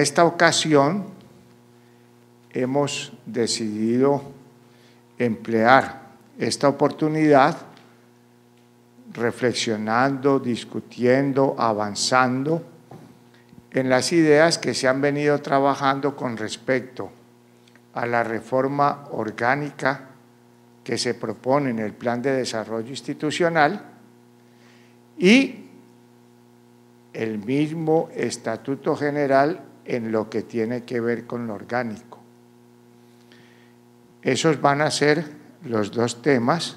esta ocasión hemos decidido emplear esta oportunidad reflexionando, discutiendo, avanzando en las ideas que se han venido trabajando con respecto a la reforma orgánica que se propone en el Plan de Desarrollo Institucional y el mismo Estatuto General en lo que tiene que ver con lo orgánico. Esos van a ser los dos temas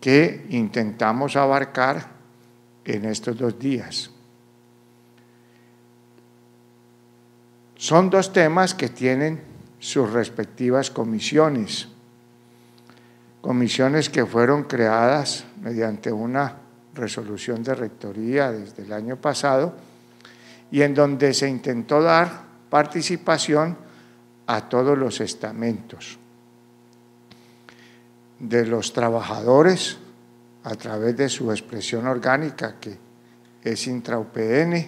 que intentamos abarcar en estos dos días. Son dos temas que tienen sus respectivas comisiones, comisiones que fueron creadas mediante una resolución de rectoría desde el año pasado, y en donde se intentó dar participación a todos los estamentos, de los trabajadores a través de su expresión orgánica que es intraUPN,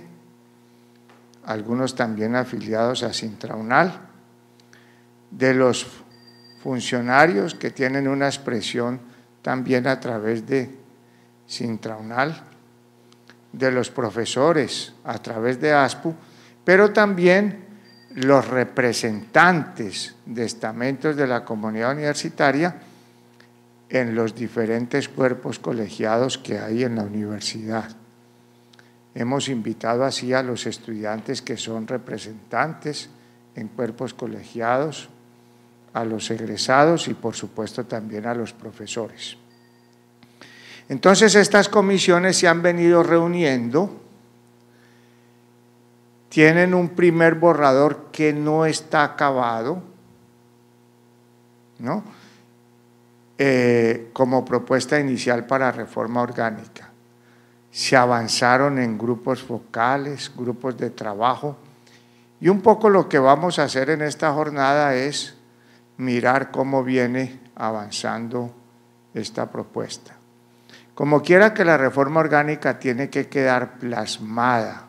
algunos también afiliados a Sintraunal, de los funcionarios que tienen una expresión también a través de Sintraunal, de los profesores a través de ASPU, pero también los representantes de estamentos de la comunidad universitaria en los diferentes cuerpos colegiados que hay en la universidad. Hemos invitado así a los estudiantes que son representantes en cuerpos colegiados, a los egresados y por supuesto también a los profesores. Entonces estas comisiones se han venido reuniendo, tienen un primer borrador que no está acabado, ¿no? Eh, como propuesta inicial para reforma orgánica. Se avanzaron en grupos focales, grupos de trabajo, y un poco lo que vamos a hacer en esta jornada es mirar cómo viene avanzando esta propuesta. Como quiera que la reforma orgánica tiene que quedar plasmada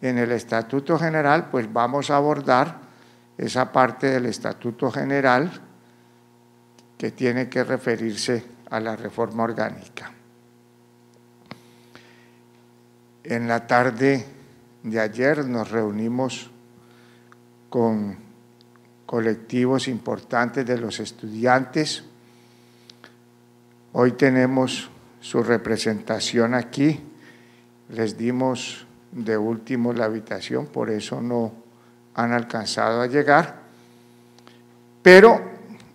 en el Estatuto General, pues vamos a abordar esa parte del Estatuto General que tiene que referirse a la reforma orgánica. En la tarde de ayer nos reunimos con colectivos importantes de los estudiantes. Hoy tenemos su representación aquí. Les dimos de último la habitación, por eso no han alcanzado a llegar. Pero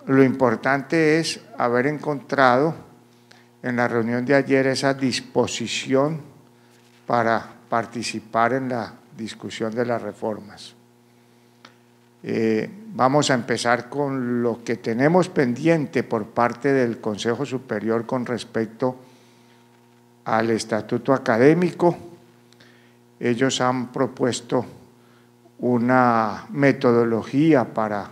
lo importante es haber encontrado en la reunión de ayer esa disposición para participar en la discusión de las reformas. Eh, vamos a empezar con lo que tenemos pendiente por parte del Consejo Superior con respecto al estatuto académico. Ellos han propuesto una metodología para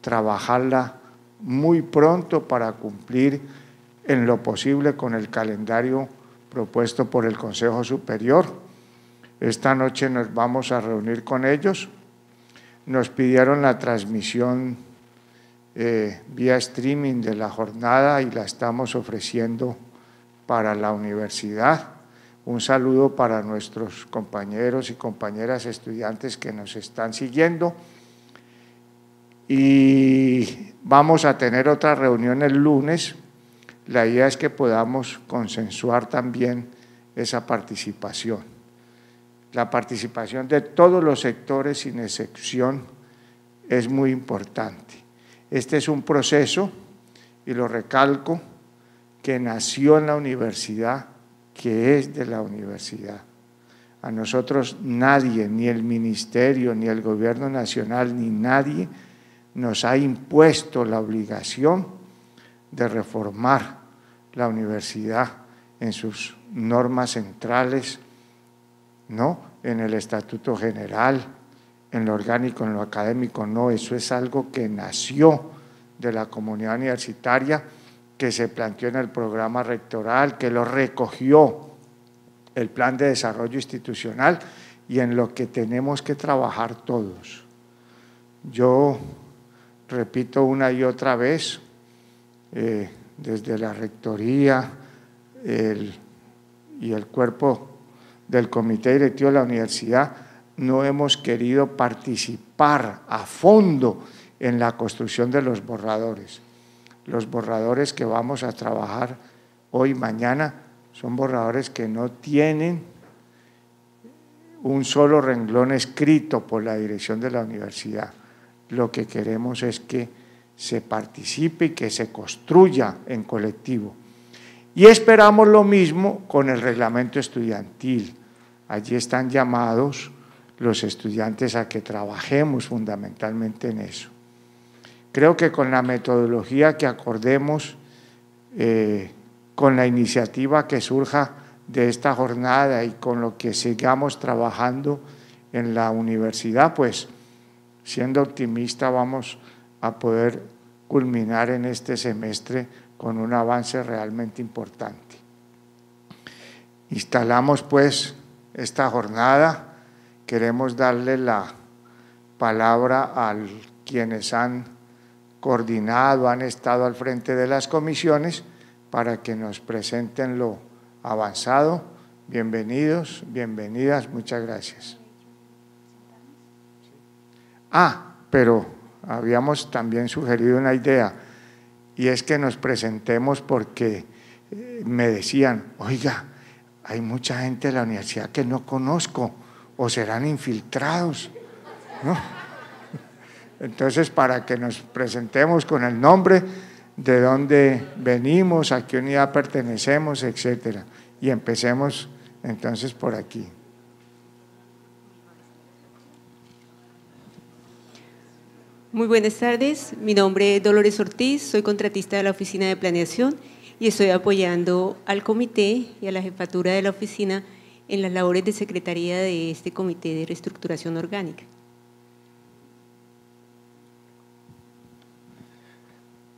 trabajarla muy pronto para cumplir en lo posible con el calendario propuesto por el Consejo Superior. Esta noche nos vamos a reunir con ellos. Nos pidieron la transmisión eh, vía streaming de la jornada y la estamos ofreciendo para la universidad. Un saludo para nuestros compañeros y compañeras estudiantes que nos están siguiendo. Y vamos a tener otra reunión el lunes. La idea es que podamos consensuar también esa participación. La participación de todos los sectores sin excepción es muy importante. Este es un proceso, y lo recalco, que nació en la universidad, que es de la universidad. A nosotros nadie, ni el ministerio, ni el gobierno nacional, ni nadie, nos ha impuesto la obligación de reformar la universidad en sus normas centrales, ¿no? en el Estatuto General, en lo orgánico, en lo académico, no, eso es algo que nació de la comunidad universitaria que se planteó en el programa rectoral, que lo recogió el plan de desarrollo institucional y en lo que tenemos que trabajar todos. Yo repito una y otra vez, eh, desde la rectoría y el cuerpo del comité directivo de la universidad, no hemos querido participar a fondo en la construcción de los borradores los borradores que vamos a trabajar hoy, mañana, son borradores que no tienen un solo renglón escrito por la dirección de la universidad. Lo que queremos es que se participe y que se construya en colectivo. Y esperamos lo mismo con el reglamento estudiantil. Allí están llamados los estudiantes a que trabajemos fundamentalmente en eso. Creo que con la metodología que acordemos, eh, con la iniciativa que surja de esta jornada y con lo que sigamos trabajando en la universidad, pues siendo optimista vamos a poder culminar en este semestre con un avance realmente importante. Instalamos pues esta jornada, queremos darle la palabra a quienes han coordinado, han estado al frente de las comisiones para que nos presenten lo avanzado. Bienvenidos, bienvenidas, muchas gracias. Ah, pero habíamos también sugerido una idea y es que nos presentemos porque eh, me decían, oiga, hay mucha gente de la universidad que no conozco o serán infiltrados. ¿no? Entonces, para que nos presentemos con el nombre, de dónde venimos, a qué unidad pertenecemos, etc. Y empecemos entonces por aquí. Muy buenas tardes, mi nombre es Dolores Ortiz, soy contratista de la Oficina de Planeación y estoy apoyando al comité y a la jefatura de la oficina en las labores de secretaría de este comité de reestructuración orgánica.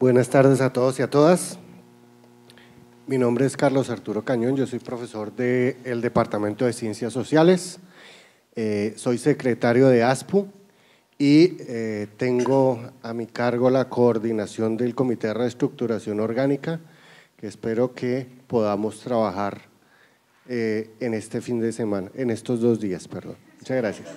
Buenas tardes a todos y a todas. Mi nombre es Carlos Arturo Cañón, yo soy profesor del Departamento de Ciencias Sociales, eh, soy secretario de ASPU y eh, tengo a mi cargo la coordinación del Comité de Reestructuración Orgánica, que espero que podamos trabajar eh, en este fin de semana, en estos dos días, perdón. Muchas gracias.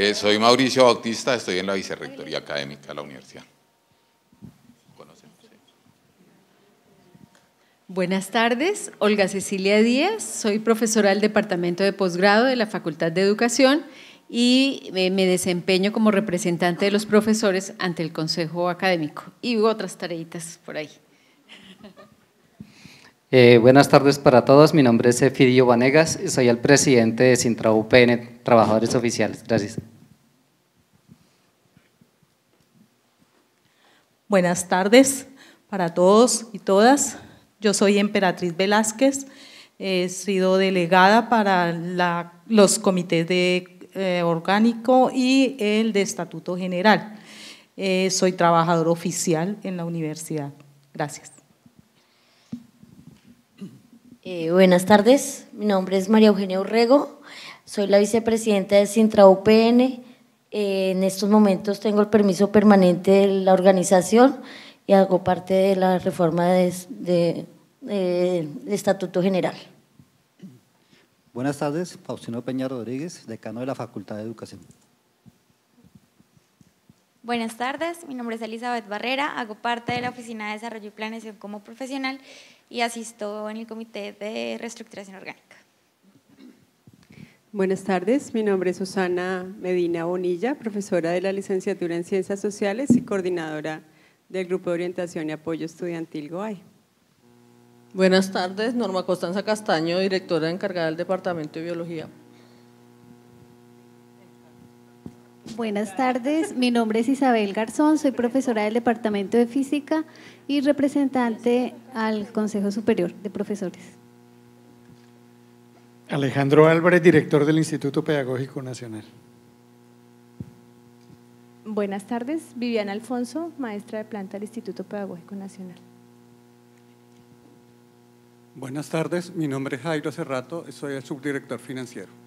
Eh, soy Mauricio Bautista, estoy en la Vicerrectoría Académica de la Universidad. Buenas tardes, Olga Cecilia Díaz, soy profesora del Departamento de Posgrado de la Facultad de Educación y eh, me desempeño como representante de los profesores ante el Consejo Académico y otras tareitas por ahí. Eh, buenas tardes para todos, mi nombre es Efidio Vanegas y soy el presidente de Sintra UPN, Trabajadores Oficiales. Gracias. Buenas tardes para todos y todas. Yo soy Emperatriz Velázquez, he sido delegada para los comités de eh, orgánico y el de estatuto general. Eh, soy trabajador oficial en la universidad. Gracias. Eh, buenas tardes, mi nombre es María Eugenia Urrego, soy la vicepresidenta de Sintra UPN. Eh, en estos momentos tengo el permiso permanente de la organización y hago parte de la reforma del Estatuto General. Buenas tardes, Faustino Peña Rodríguez, decano de la Facultad de Educación. Buenas tardes, mi nombre es Elizabeth Barrera, hago parte de la Oficina de Desarrollo y Planeación como profesional y asisto en el Comité de Reestructuración Orgánica. Buenas tardes, mi nombre es Susana Medina Bonilla, profesora de la licenciatura en Ciencias Sociales y coordinadora del Grupo de Orientación y Apoyo Estudiantil GOAI. Buenas tardes, Norma Constanza Castaño, directora encargada del Departamento de Biología. Buenas tardes, mi nombre es Isabel Garzón, soy profesora del Departamento de Física y representante al Consejo Superior de Profesores. Alejandro Álvarez, director del Instituto Pedagógico Nacional. Buenas tardes, Viviana Alfonso, maestra de planta del Instituto Pedagógico Nacional. Buenas tardes, mi nombre es Jairo Cerrato, soy el subdirector financiero.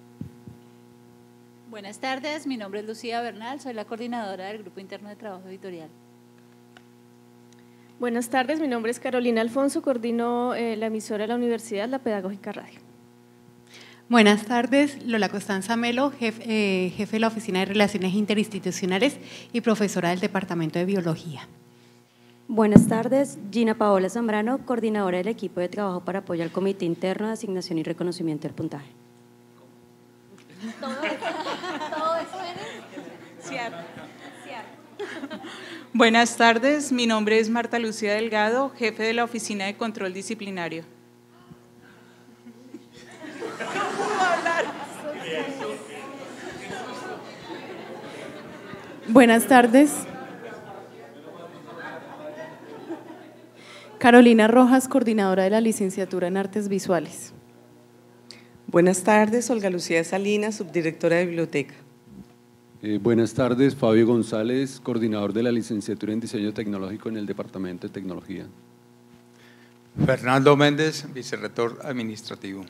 Buenas tardes, mi nombre es Lucía Bernal, soy la coordinadora del Grupo Interno de Trabajo Editorial. Buenas tardes, mi nombre es Carolina Alfonso, coordino eh, la emisora de la Universidad, la Pedagógica Radio. Buenas tardes, Lola Costanza Melo, eh, jefe, de la Oficina de Relaciones Interinstitucionales y profesora del Departamento de Biología. Buenas tardes, Gina Paola Zambrano, coordinadora del equipo de trabajo para apoyar al Comité Interno de Asignación y Reconocimiento del Puntaje. Buenas tardes, mi nombre es Marta Lucía Delgado, jefe de la Oficina de Control Disciplinario. Buenas tardes. Carolina Rojas, coordinadora de la licenciatura en Artes Visuales. Buenas tardes, Olga Lucía Salinas, subdirectora de Biblioteca. Eh, buenas tardes, Fabio González, coordinador de la licenciatura en Diseño Tecnológico en el Departamento de Tecnología. Fernando Méndez, vicerrector administrativo.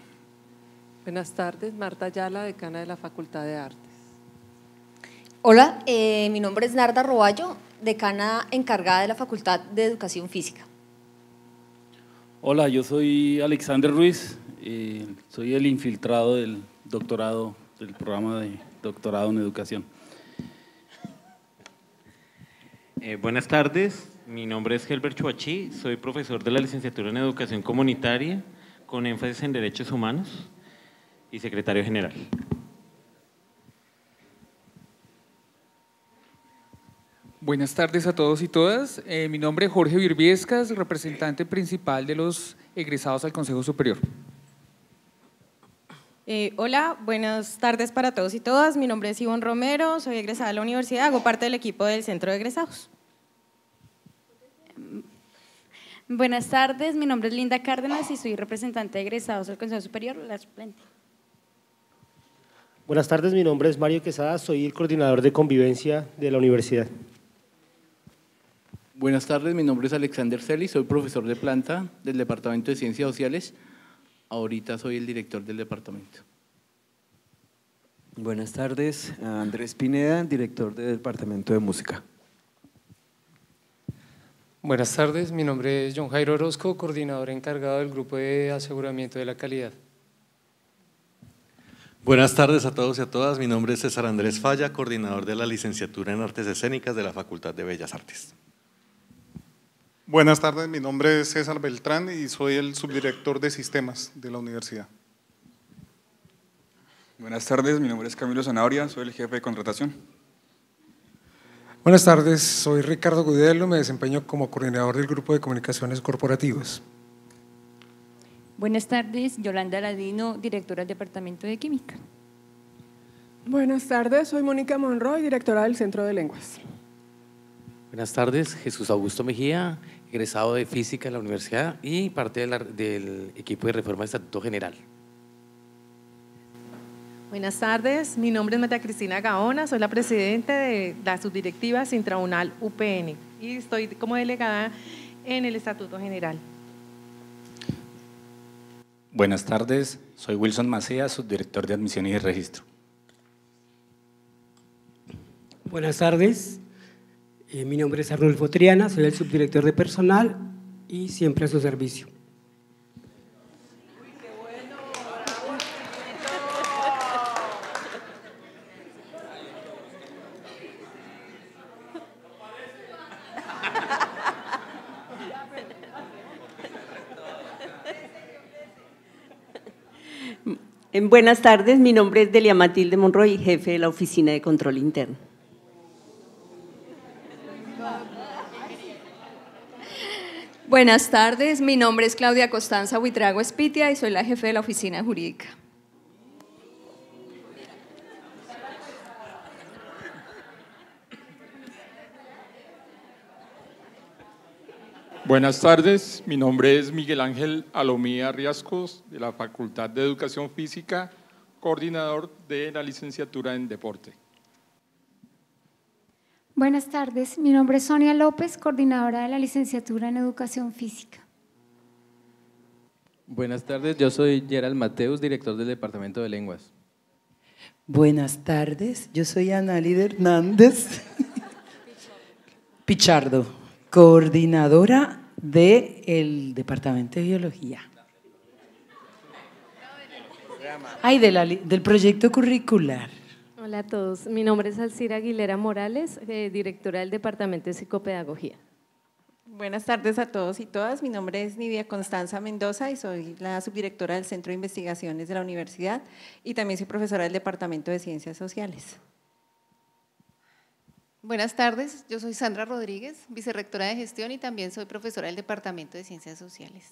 Buenas tardes, Marta Ayala, decana de la Facultad de Artes. Hola, eh, mi nombre es Narda Roballo, decana encargada de la Facultad de Educación Física. Hola, yo soy Alexander Ruiz, eh, soy el infiltrado del doctorado, del programa de doctorado en educación. Eh, buenas tardes, mi nombre es Helbert Chuachi, soy profesor de la licenciatura en Educación Comunitaria con énfasis en Derechos Humanos y secretario general. Buenas tardes a todos y todas. Eh, mi nombre es Jorge Virviescas, representante principal de los egresados al Consejo Superior. Eh, hola, buenas tardes para todos y todas. Mi nombre es Ivonne Romero, soy egresada de la universidad, hago parte del equipo del Centro de Egresados. Mm, buenas tardes, mi nombre es Linda Cárdenas y soy representante de egresados del Consejo Superior, la suplente. Buenas tardes, mi nombre es Mario Quesada, soy el coordinador de convivencia de la universidad. Buenas tardes, mi nombre es Alexander Celis, soy profesor de planta del Departamento de Ciencias Sociales Ahorita soy el director del departamento. Buenas tardes, Andrés Pineda, director del Departamento de Música. Buenas tardes, mi nombre es John Jairo Orozco, coordinador encargado del Grupo de Aseguramiento de la Calidad. Buenas tardes a todos y a todas, mi nombre es César Andrés Falla, coordinador de la Licenciatura en Artes Escénicas de la Facultad de Bellas Artes. Buenas tardes, mi nombre es César Beltrán y soy el subdirector de sistemas de la universidad. Buenas tardes, mi nombre es Camilo Zanahoria, soy el jefe de contratación. Buenas tardes, soy Ricardo Gudelo, me desempeño como coordinador del grupo de comunicaciones corporativas. Buenas tardes, Yolanda Ladino, directora del Departamento de Química. Buenas tardes, soy Mónica Monroy, directora del Centro de Lenguas. Buenas tardes, Jesús Augusto Mejía, egresado de física de la universidad y parte del equipo de reforma del Estatuto General. Buenas tardes, mi nombre es María Cristina Gaona, soy la presidenta de la subdirectiva Sintraunal UPN y estoy como delegada en el Estatuto General. Buenas tardes, soy Wilson Macías, subdirector de Admisión y registro. Buenas tardes, eh, mi nombre es Arnulfo Triana, soy el subdirector de personal y siempre a su servicio. Buenas tardes, mi nombre es Delia Matilde Monroy, jefe de la Oficina de Control Interno. Buenas tardes, mi nombre es Claudia Costanza Huitrago Espitia y soy la jefe de la oficina jurídica. Buenas tardes, mi nombre es Miguel Ángel Alomía Riascos de la Facultad de Educación Física, coordinador de la licenciatura en Deporte. Buenas tardes, mi nombre es Sonia López, coordinadora de la licenciatura en Educación Física. Buenas tardes, yo soy Gerald Mateus, director del Departamento de Lenguas. Buenas tardes, yo soy Analida Hernández Pichardo, coordinadora del el Departamento de Biología. Ay, del proyecto curricular. Hola a todos, mi nombre es Alcira Aguilera Morales, eh, directora del Departamento de Psicopedagogía. Buenas tardes a todos y todas, mi nombre es Nidia Constanza Mendoza y soy la subdirectora del Centro de Investigaciones de la Universidad y también soy profesora del Departamento de Ciencias Sociales. Buenas tardes, yo soy Sandra Rodríguez, vicerrectora de gestión y también soy profesora del Departamento de Ciencias Sociales.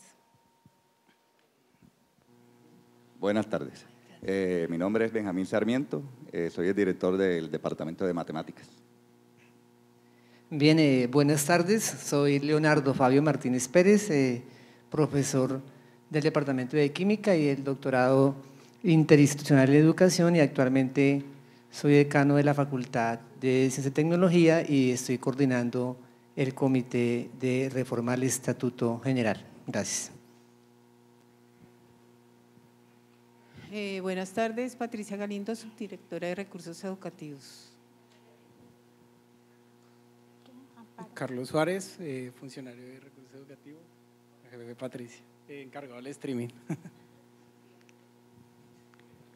Buenas tardes. Eh, mi nombre es Benjamín Sarmiento, eh, soy el director del Departamento de Matemáticas. Bien, eh, buenas tardes, soy Leonardo Fabio Martínez Pérez, profesor del Departamento de Química y el doctorado interinstitucional de Educación y actualmente soy decano de la Facultad de Ciencia y Tecnología y estoy coordinando el comité de reformar el Estatuto General. Gracias. Eh, buenas tardes, Patricia Galindo, subdirectora de Recursos Educativos. Carlos Suárez, eh, funcionario de Recursos Educativos. Patricia, eh, encargado del streaming.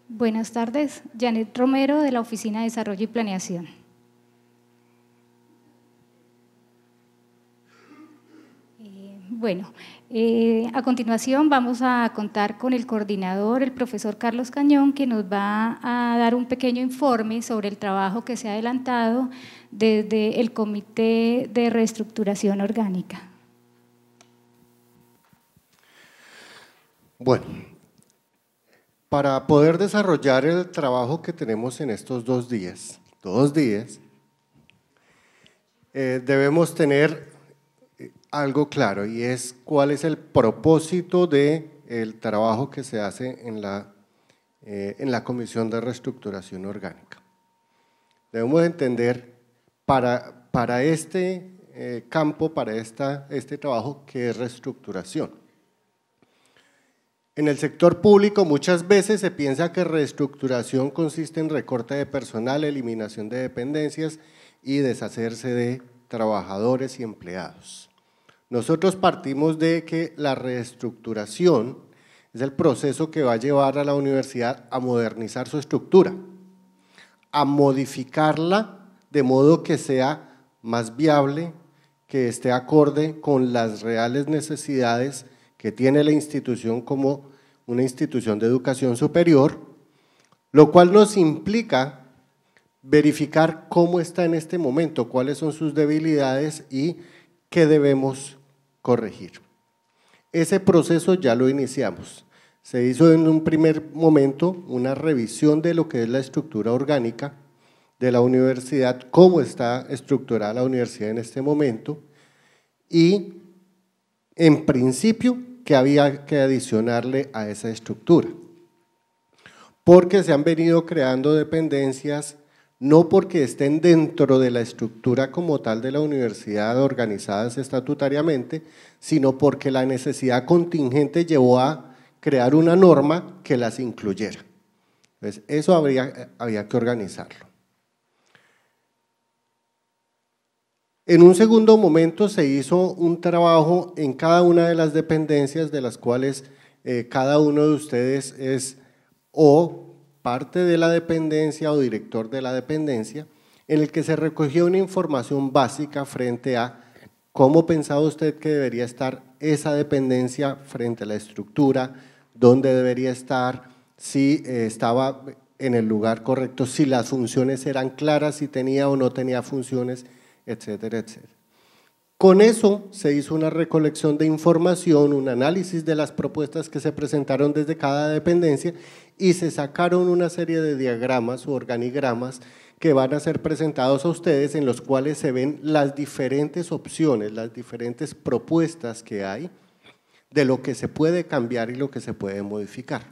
Buenas tardes, Janet Romero de la Oficina de Desarrollo y Planeación. Bueno, eh, a continuación vamos a contar con el coordinador, el profesor Carlos Cañón, que nos va a dar un pequeño informe sobre el trabajo que se ha adelantado desde el Comité de Reestructuración Orgánica. Bueno, para poder desarrollar el trabajo que tenemos en estos dos días, dos días, eh, debemos tener algo claro y es cuál es el propósito del el trabajo que se hace en la, eh, Comisión de Reestructuración Orgánica. Debemos entender para, este eh, campo, para este trabajo, que es reestructuración. En el sector público muchas veces se piensa que reestructuración consiste en recorte de personal, eliminación de dependencias y deshacerse de trabajadores y empleados. Nosotros partimos de que la reestructuración es el proceso que va a llevar a la universidad a modernizar su estructura, a modificarla de modo que sea más viable, que esté acorde con las reales necesidades que tiene la institución como una institución de educación superior, lo cual nos implica verificar cómo está en este momento, cuáles son sus debilidades y qué debemos corregir. Ese proceso ya lo iniciamos. Se hizo en un primer momento una revisión de lo que es la estructura orgánica de la universidad, cómo está estructurada la universidad en este momento y en principio que había que adicionarle a esa estructura, porque se han venido creando dependencias no porque estén dentro de la estructura como tal de la universidad organizadas estatutariamente, sino porque la necesidad contingente llevó a crear una norma que las incluyera. Entonces, eso había que organizarlo. En un segundo momento se hizo un trabajo en cada una de las dependencias de las cuales eh, cada uno de ustedes es o parte de la dependencia o director de la dependencia, en el que se recogió una información básica frente a cómo pensaba usted que debería estar esa dependencia frente a la estructura, dónde debería estar, si eh, estaba en el lugar correcto, si las funciones eran claras, si tenía o no tenía funciones, etcétera, etcétera. Con eso se hizo una recolección de información, un análisis de las propuestas que se presentaron desde cada dependencia y se sacaron una serie de diagramas o organigramas que van a ser presentados a ustedes en los cuales se ven las diferentes opciones, las diferentes propuestas que hay de lo que se puede cambiar y lo que se puede modificar.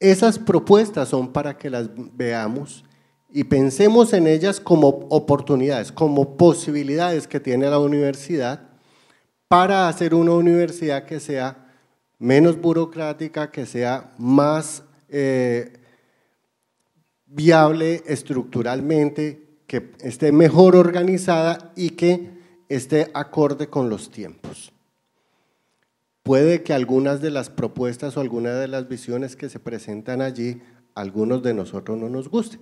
Esas propuestas son para que las veamos y pensemos en ellas como oportunidades, como posibilidades que tiene la universidad para hacer una universidad que sea menos burocrática, que sea más eh, viable estructuralmente, que esté mejor organizada y que esté acorde con los tiempos. Puede que algunas de las propuestas o algunas de las visiones que se presentan allí, algunos de nosotros no nos gusten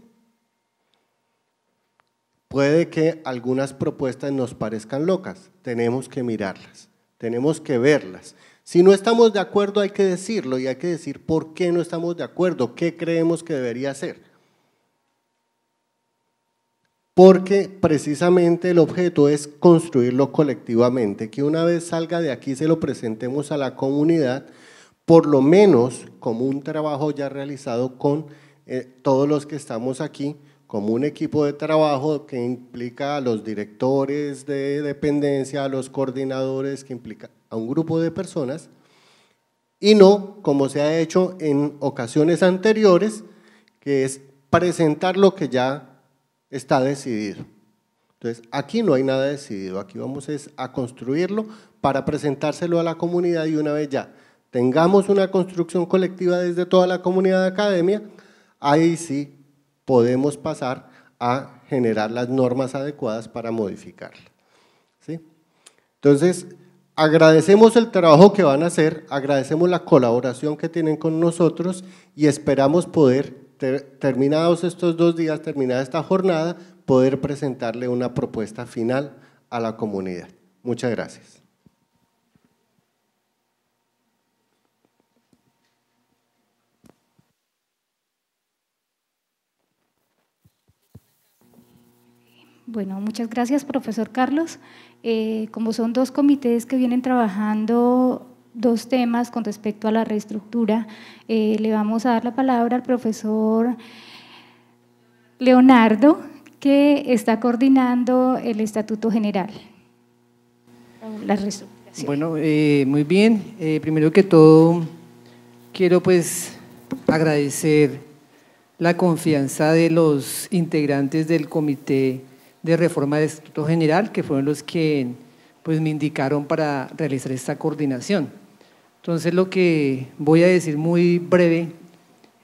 Puede que algunas propuestas nos parezcan locas, tenemos que mirarlas, tenemos que verlas. Si no estamos de acuerdo hay que decirlo y hay que decir por qué no estamos de acuerdo, qué creemos que debería ser. Porque precisamente el objeto es construirlo colectivamente, que una vez salga de aquí se lo presentemos a la comunidad, por lo menos como un trabajo ya realizado con eh, todos los que estamos aquí, como un equipo de trabajo que implica a los directores de dependencia, a los coordinadores, que implica a un grupo de personas, y no como se ha hecho en ocasiones anteriores, que es presentar lo que ya está decidido. Entonces, aquí no hay nada decidido, aquí vamos es a construirlo para presentárselo a la comunidad y una vez ya tengamos una construcción colectiva desde toda la comunidad de academia, ahí sí podemos pasar a generar las normas adecuadas para modificarla. Entonces, agradecemos el trabajo que van a hacer, agradecemos la colaboración que tienen con nosotros y esperamos poder, terminados estos dos días, terminada esta jornada, poder presentarle una propuesta final a la comunidad. Muchas gracias. Bueno, muchas gracias, profesor Carlos. Eh, como son dos comités que vienen trabajando dos temas con respecto a la reestructura, eh, le vamos a dar la palabra al profesor Leonardo, que está coordinando el Estatuto General. Bueno, eh, muy bien. primero que todo, quiero pues agradecer la confianza de los integrantes del comité de reforma del Instituto General, que fueron los que pues, me indicaron para realizar esta coordinación. Entonces lo que voy a decir muy breve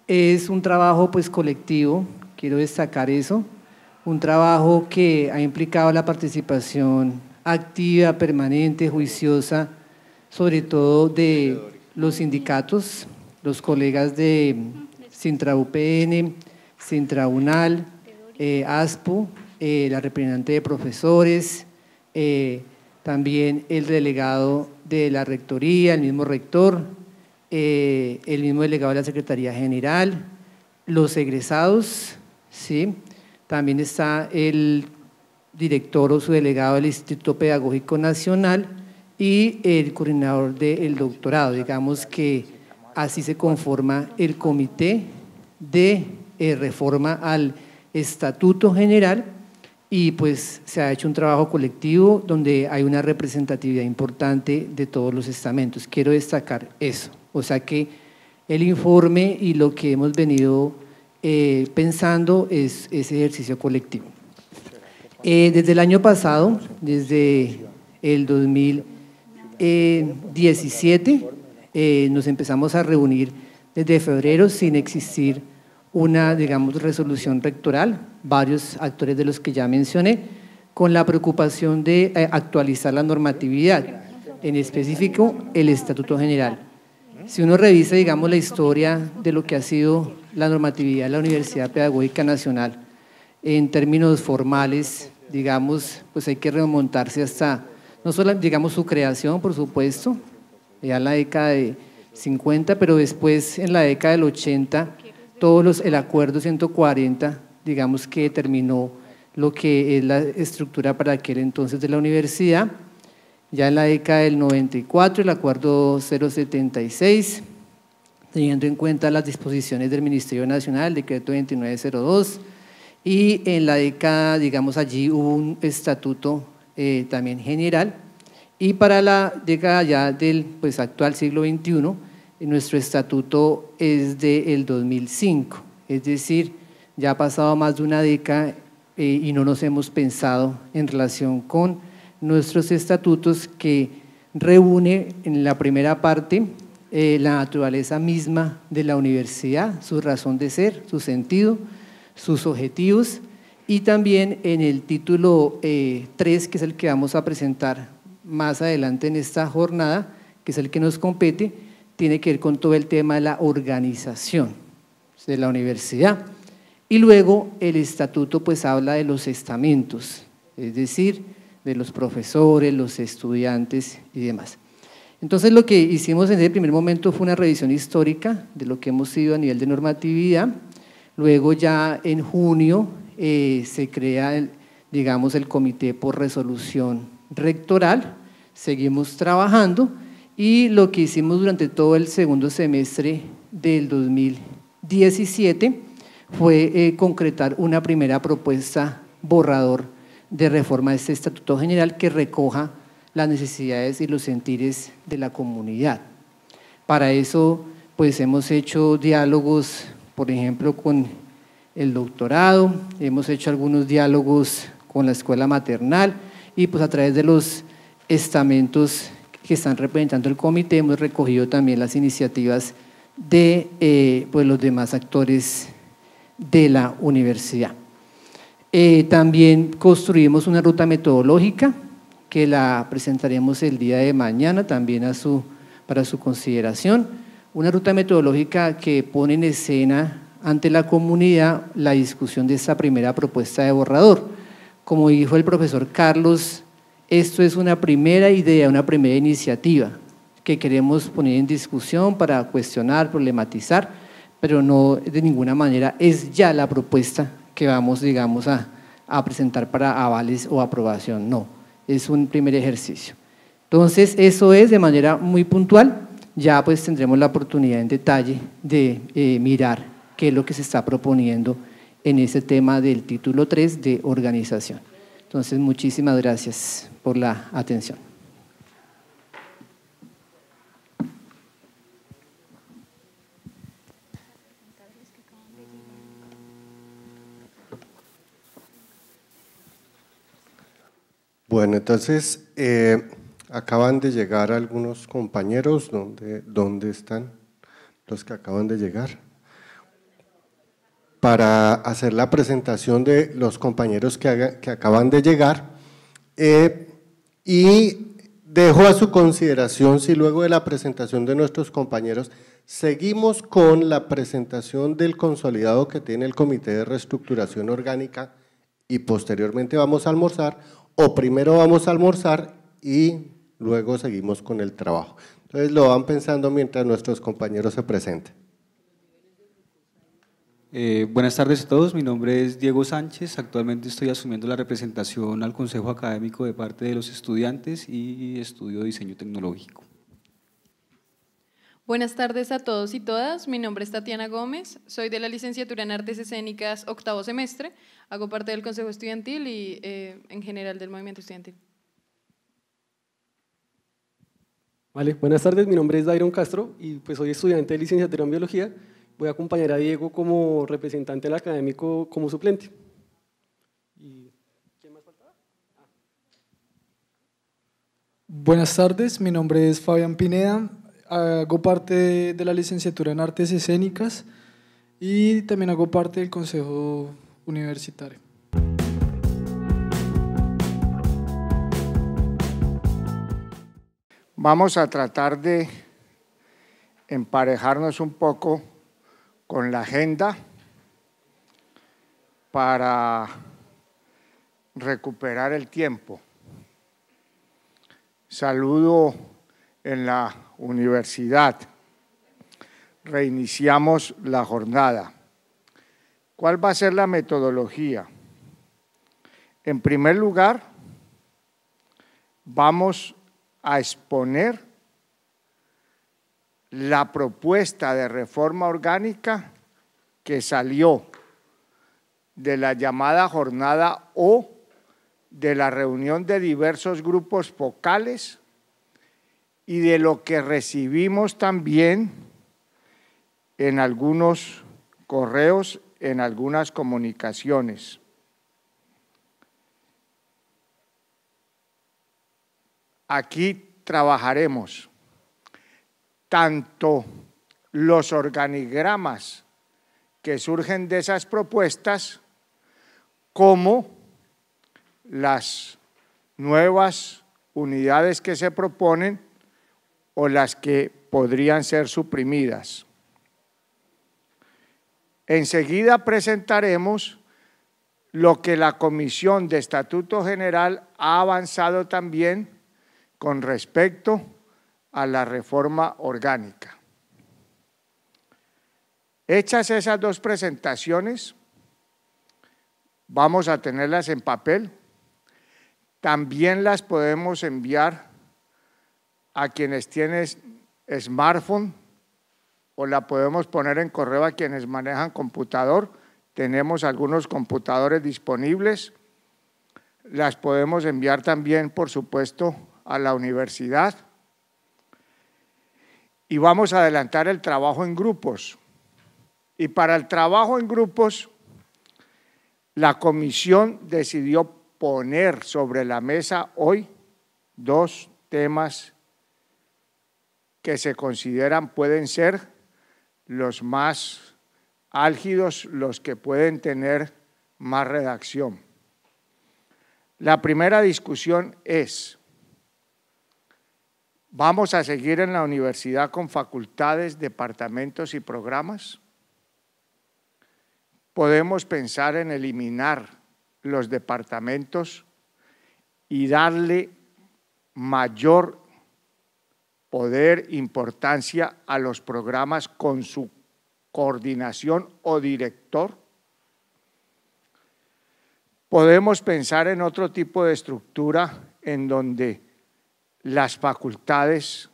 es un trabajo pues, colectivo, quiero destacar eso, un trabajo que ha implicado la participación activa, permanente, juiciosa, sobre todo de los sindicatos, los colegas de Sintra UPN, Sintra UNAL, eh, ASPU, eh, la representante de profesores, eh, también el delegado de la rectoría, el mismo rector, eh, el mismo delegado de la Secretaría General, los egresados, también está el director o su delegado del Instituto Pedagógico Nacional y el coordinador del doctorado. Digamos que así se conforma el comité de reforma al Estatuto General y pues se ha hecho un trabajo colectivo donde hay una representatividad importante de todos los estamentos. Quiero destacar eso, o sea que el informe y lo que hemos venido eh, pensando es ese ejercicio colectivo. Eh, desde el año pasado, desde el 2017, eh, nos empezamos a reunir desde febrero sin existir una, digamos, resolución rectoral, varios actores de los que ya mencioné, con la preocupación de eh, actualizar la normatividad, en específico el Estatuto General. Si uno revisa, digamos, la historia de lo que ha sido la normatividad de la Universidad Pedagógica Nacional, en términos formales, digamos, pues hay que remontarse hasta, no solo, digamos, su creación, por supuesto, ya en la década de 50, pero después en la década del 80, todos los, el acuerdo 140 digamos que terminó lo que es la estructura para aquel entonces de la universidad. Ya en la década del 94, el acuerdo 076, teniendo en cuenta las disposiciones del Ministerio Nacional, el decreto 2902, y en la década, digamos, allí hubo un estatuto eh, también general. Y para la década ya del pues, actual siglo XXI, nuestro estatuto es del el 2005, es decir, ya ha pasado más de una década eh, y no nos hemos pensado en relación con nuestros estatutos que reúne en la primera parte eh, la naturaleza misma de la universidad, su razón de ser, su sentido, sus objetivos y también en el título 3, eh, que es el que vamos a presentar más adelante en esta jornada, que es el que nos compete, tiene que ver con todo el tema de la organización de la universidad. Y luego el estatuto pues habla de los estamentos, es decir, de los profesores, los estudiantes y demás. Entonces lo que hicimos en ese primer momento fue una revisión histórica de lo que hemos sido a nivel de normatividad. Luego ya en junio eh, se crea, digamos, el comité por resolución rectoral. Seguimos trabajando y lo que hicimos durante todo el segundo semestre del 2017 fue eh, concretar una primera propuesta borrador de reforma de este Estatuto General que recoja las necesidades y los sentires de la comunidad. Para eso, pues hemos hecho diálogos, por ejemplo, con el doctorado, hemos hecho algunos diálogos con la escuela maternal y pues a través de los estamentos que están representando el comité hemos recogido también las iniciativas de eh, pues, los demás actores de la universidad. Eh, también construimos una ruta metodológica que la presentaremos el día de mañana también para su consideración. Una ruta metodológica que pone en escena ante la comunidad la discusión de esta primera propuesta de borrador. Como dijo el profesor Carlos, esto es una primera idea, una primera iniciativa que queremos poner en discusión para cuestionar, problematizar pero no de ninguna manera es ya la propuesta que vamos, digamos, a, presentar para avales o aprobación, no, es un primer ejercicio. Entonces, eso es de manera muy puntual, ya pues tendremos la oportunidad en detalle de eh, mirar qué es lo que se está proponiendo en ese tema del título 3 de organización. Entonces, muchísimas gracias por la atención. Bueno, entonces eh, acaban de llegar algunos compañeros. ¿Dónde, ¿Dónde están los que acaban de llegar? Para hacer la presentación de los compañeros que, acaban de llegar. Eh, y dejo a su consideración si luego de la presentación de nuestros compañeros seguimos con la presentación del consolidado que tiene el Comité de Reestructuración Orgánica y posteriormente vamos a almorzar o primero vamos a almorzar y luego seguimos con el trabajo. Entonces lo van pensando mientras nuestros compañeros se presenten. Eh, buenas tardes a todos, mi nombre es Diego Sánchez, actualmente estoy asumiendo la representación al Consejo Académico de parte de los estudiantes y estudio diseño tecnológico. Buenas tardes a todos y todas, mi nombre es Tatiana Gómez, soy de la licenciatura en Artes Escénicas octavo semestre, hago parte del Consejo Estudiantil y eh, en general del movimiento estudiantil. Vale, buenas tardes, mi nombre es Dairon Castro y pues soy estudiante de licenciatura en biología. Voy a acompañar a Diego como representante del académico como suplente. ¿Quién más faltaba? Ah. Buenas tardes, mi nombre es Fabián Pineda, hago parte de la licenciatura en artes escénicas y también hago parte del consejo universitario. Vamos a tratar de emparejarnos un poco con la agenda para recuperar el tiempo. Saludo en la universidad. Reiniciamos la jornada. ¿Cuál va a ser la metodología? En primer lugar, vamos a exponer la propuesta de reforma orgánica que salió de la llamada jornada O de la reunión de diversos grupos focales y de lo que recibimos también en algunos correos en algunas comunicaciones. Aquí trabajaremos tanto los organigramas que surgen de esas propuestas como las nuevas unidades que se proponen o las que podrían ser suprimidas. Enseguida presentaremos lo que la Comisión de Estatuto General ha avanzado también con respecto a la reforma orgánica. Hechas esas dos presentaciones, vamos a tenerlas en papel. También las podemos enviar a quienes tienen smartphone o la podemos poner en correo a quienes manejan computador. Tenemos algunos computadores disponibles. Las podemos enviar también, por supuesto, a la universidad. Y vamos a adelantar el trabajo en grupos. Y para el trabajo en grupos, la comisión decidió poner sobre la mesa hoy dos temas que se consideran pueden ser los más álgidos los que pueden tener más redacción. La primera discusión es, ¿vamos a seguir en la universidad con facultades, departamentos y programas? Podemos pensar en eliminar los departamentos y darle mayor poder, importancia a los programas con su coordinación o director. Podemos pensar en otro tipo de estructura en donde las facultades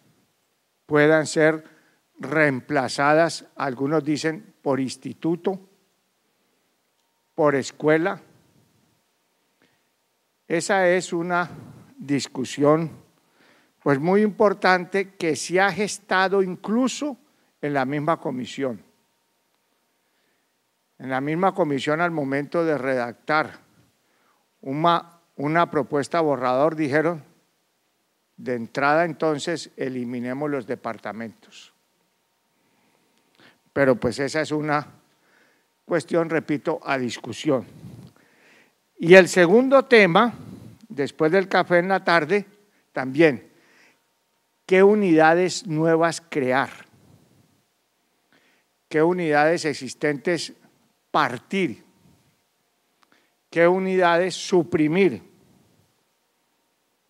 puedan ser reemplazadas, algunos dicen, por instituto, por escuela. Esa es una discusión pues muy importante que se ha gestado incluso en la misma comisión, en la misma comisión al momento de redactar una, una propuesta borrador, dijeron, de entrada entonces eliminemos los departamentos. Pero pues esa es una cuestión, repito, a discusión. Y el segundo tema, después del café en la tarde, también qué unidades nuevas crear, qué unidades existentes partir, qué unidades suprimir,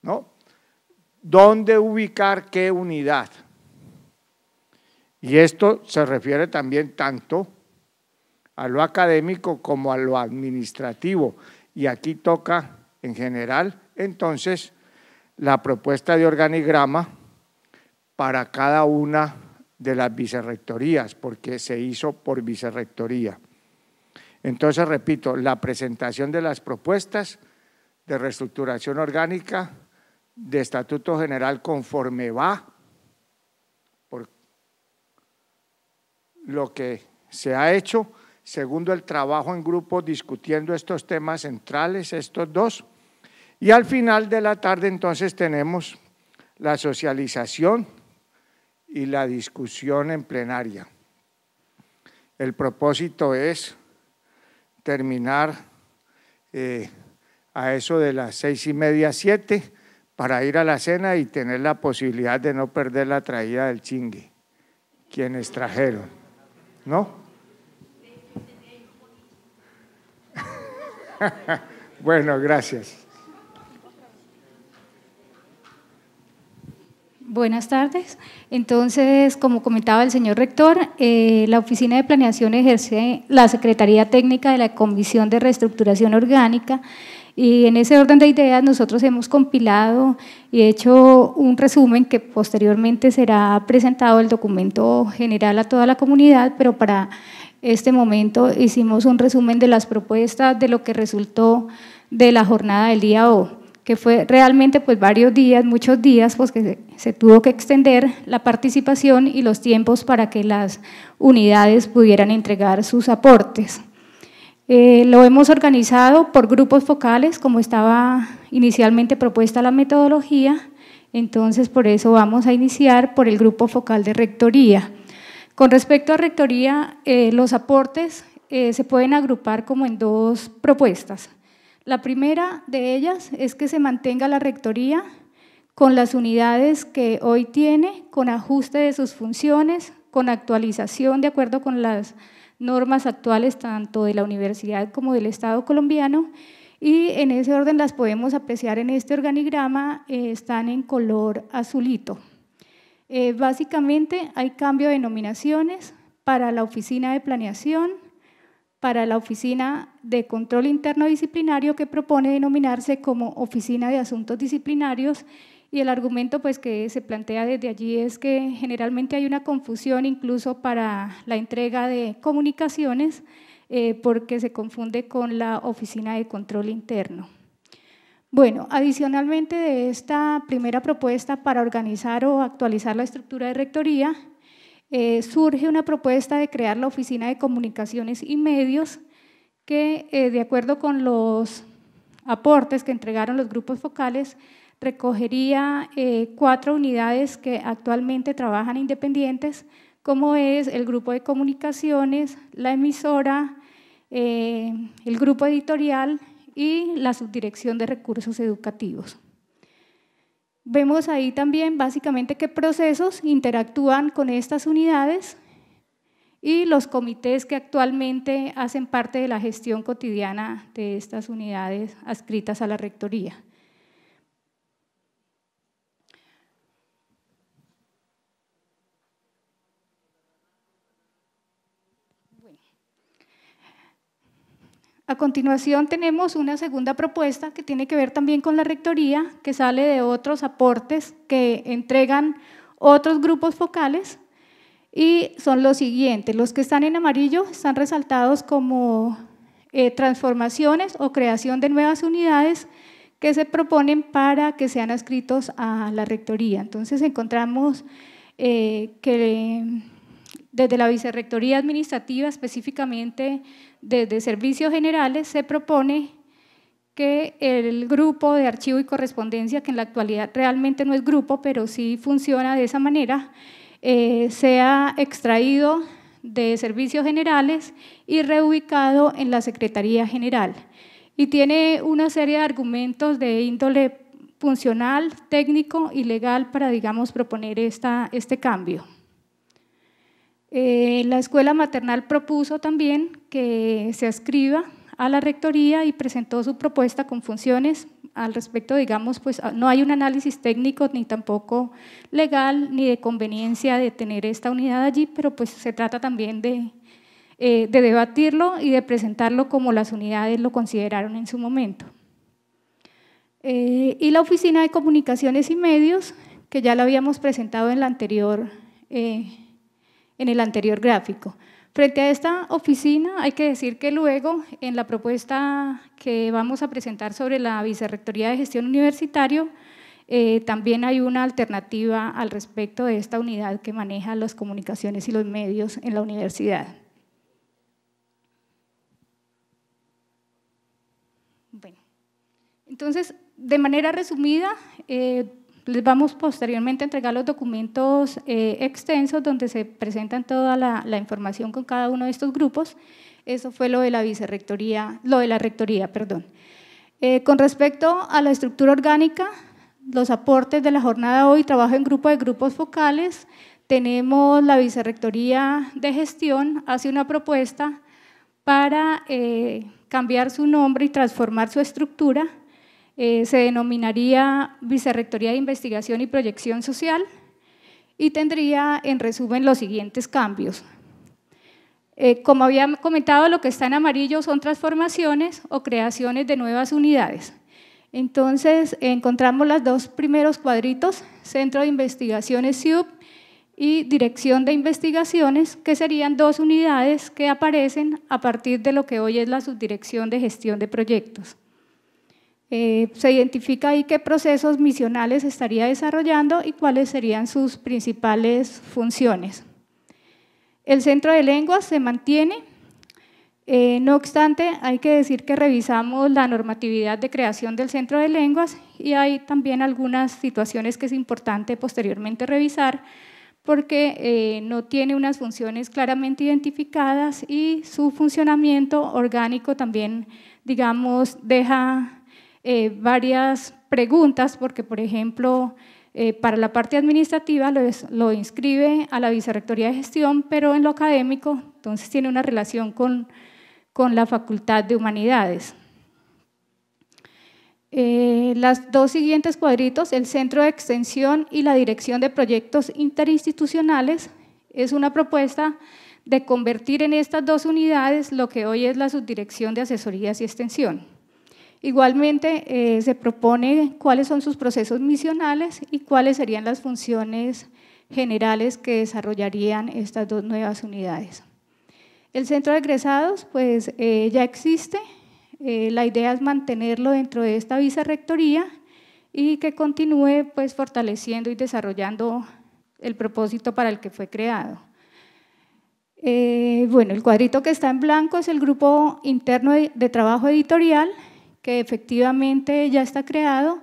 ¿no? ¿Dónde ubicar qué unidad? Y esto se refiere también tanto a lo académico como a lo administrativo. Y aquí toca en general, entonces, la propuesta de organigrama para cada una de las vicerrectorías, porque se hizo por vicerrectoría. Entonces, repito, la presentación de las propuestas de reestructuración orgánica de Estatuto General conforme va por lo que se ha hecho. Segundo, el trabajo en grupo discutiendo estos temas centrales, estos dos. Y al final de la tarde entonces tenemos la socialización y la discusión en plenaria. El propósito es terminar eh, a eso de las seis y media, siete, para ir a la cena y tener la posibilidad de no perder la traída del chingue, quienes trajeron, ¿no? bueno, gracias. Buenas tardes. Entonces, como comentaba el señor rector, eh, la Oficina de Planeación ejerce la Secretaría Técnica de la Comisión de Reestructuración Orgánica y en ese orden de ideas nosotros hemos compilado y hecho un resumen que posteriormente será presentado el documento general a toda la comunidad, pero para este momento hicimos un resumen de las propuestas de lo que resultó de la jornada del día hoy que fue realmente pues varios días, muchos días, pues que se, tuvo que extender la participación y los tiempos para que las unidades pudieran entregar sus aportes. Eh, lo hemos organizado por grupos focales, como estaba inicialmente propuesta la metodología, entonces por eso vamos a iniciar por el grupo focal de rectoría. Con respecto a rectoría, eh, los aportes eh, se pueden agrupar como en dos propuestas. La primera de ellas es que se mantenga la rectoría con las unidades que hoy tiene, con ajuste de sus funciones, con actualización de acuerdo con las normas actuales tanto de la universidad como del Estado colombiano. Y en ese orden las podemos apreciar en este organigrama, eh, están en color azulito. Eh, básicamente hay cambio de nominaciones para la oficina de planeación, para la Oficina de Control Interno Disciplinario que propone denominarse como Oficina de Asuntos Disciplinarios y el argumento pues, que se plantea desde allí es que generalmente hay una confusión incluso para la entrega de comunicaciones eh, porque se confunde con la Oficina de Control Interno. Bueno, adicionalmente de esta primera propuesta para organizar o actualizar la estructura de rectoría, eh, surge una propuesta de crear la Oficina de Comunicaciones y Medios, que eh, de acuerdo con los aportes que entregaron los grupos focales, recogería eh, cuatro unidades que actualmente trabajan independientes, como es el grupo de comunicaciones, la emisora, el grupo editorial y la subdirección de recursos educativos. Vemos ahí también básicamente qué procesos interactúan con estas unidades y los comités que actualmente hacen parte de la gestión cotidiana de estas unidades adscritas a la Rectoría. A continuación tenemos una segunda propuesta que tiene que ver también con la rectoría, que sale de otros aportes que entregan otros grupos focales y son los siguientes. Los que están en amarillo están resaltados como eh, transformaciones o creación de nuevas unidades que se proponen para que sean adscritos a la rectoría. Entonces encontramos eh, que desde la vicerrectoría administrativa específicamente desde servicios generales se propone que el grupo de archivo y correspondencia, que en la actualidad realmente no es grupo, pero sí funciona de esa manera, eh, sea extraído de servicios generales y reubicado en la Secretaría General. Y tiene una serie de argumentos de índole funcional, técnico y legal para, digamos, proponer esta, este cambio. Eh, la escuela maternal propuso también que se escriba a la rectoría y presentó su propuesta con funciones al respecto, digamos, pues ah, no hay un análisis técnico ni tampoco legal ni de conveniencia de tener esta unidad allí, pero pues se trata también de, eh, debatirlo y de presentarlo como las unidades lo consideraron en su momento. Eh, y la Oficina de Comunicaciones y Medios, que ya la habíamos presentado en la anterior en el anterior gráfico. Frente a esta oficina, hay que decir que luego, en la propuesta que vamos a presentar sobre la Vicerrectoría de Gestión Universitario, eh, también hay una alternativa al respecto de esta unidad que maneja las comunicaciones y los medios en la universidad. entonces, de manera resumida, eh, les vamos posteriormente a entregar los documentos eh, extensos donde se presentan toda la, información con cada uno de estos grupos. Eso fue lo de la vicerrectoría, lo de la rectoría, perdón. Eh, con respecto a la estructura orgánica, los aportes de la jornada hoy, trabajo en grupo de grupos focales, tenemos la vicerrectoría de gestión, hace una propuesta para eh, cambiar su nombre y transformar su estructura eh, se denominaría Vicerrectoría de Investigación y Proyección Social y tendría en resumen los siguientes cambios. Eh, como había comentado, lo que está en amarillo son transformaciones o creaciones de nuevas unidades. Entonces, encontramos los dos primeros cuadritos, Centro de Investigaciones SUB y Dirección de Investigaciones, que serían dos unidades que aparecen a partir de lo que hoy es la Subdirección de Gestión de Proyectos. Eh, se identifica ahí qué procesos misionales estaría desarrollando y cuáles serían sus principales funciones. El centro de lenguas se mantiene, eh, no obstante, hay que decir que revisamos la normatividad de creación del centro de lenguas y hay también algunas situaciones que es importante posteriormente revisar porque eh, no tiene unas funciones claramente identificadas y su funcionamiento orgánico también, digamos, deja eh, varias preguntas, porque por ejemplo, eh, para la parte administrativa lo, inscribe a la Vicerrectoría de Gestión, pero en lo académico, entonces tiene una relación con, la Facultad de Humanidades. Los eh, las dos siguientes cuadritos, el Centro de Extensión y la Dirección de Proyectos Interinstitucionales, es una propuesta de convertir en estas dos unidades lo que hoy es la Subdirección de Asesorías y Extensión. Igualmente, eh, se propone cuáles son sus procesos misionales y cuáles serían las funciones generales que desarrollarían estas dos nuevas unidades. El centro de egresados, pues eh, ya existe, eh, la idea es mantenerlo dentro de esta vicerrectoría y que continúe pues fortaleciendo y desarrollando el propósito para el que fue creado. bueno, el cuadrito que está en blanco es el grupo interno de trabajo editorial que efectivamente ya está creado.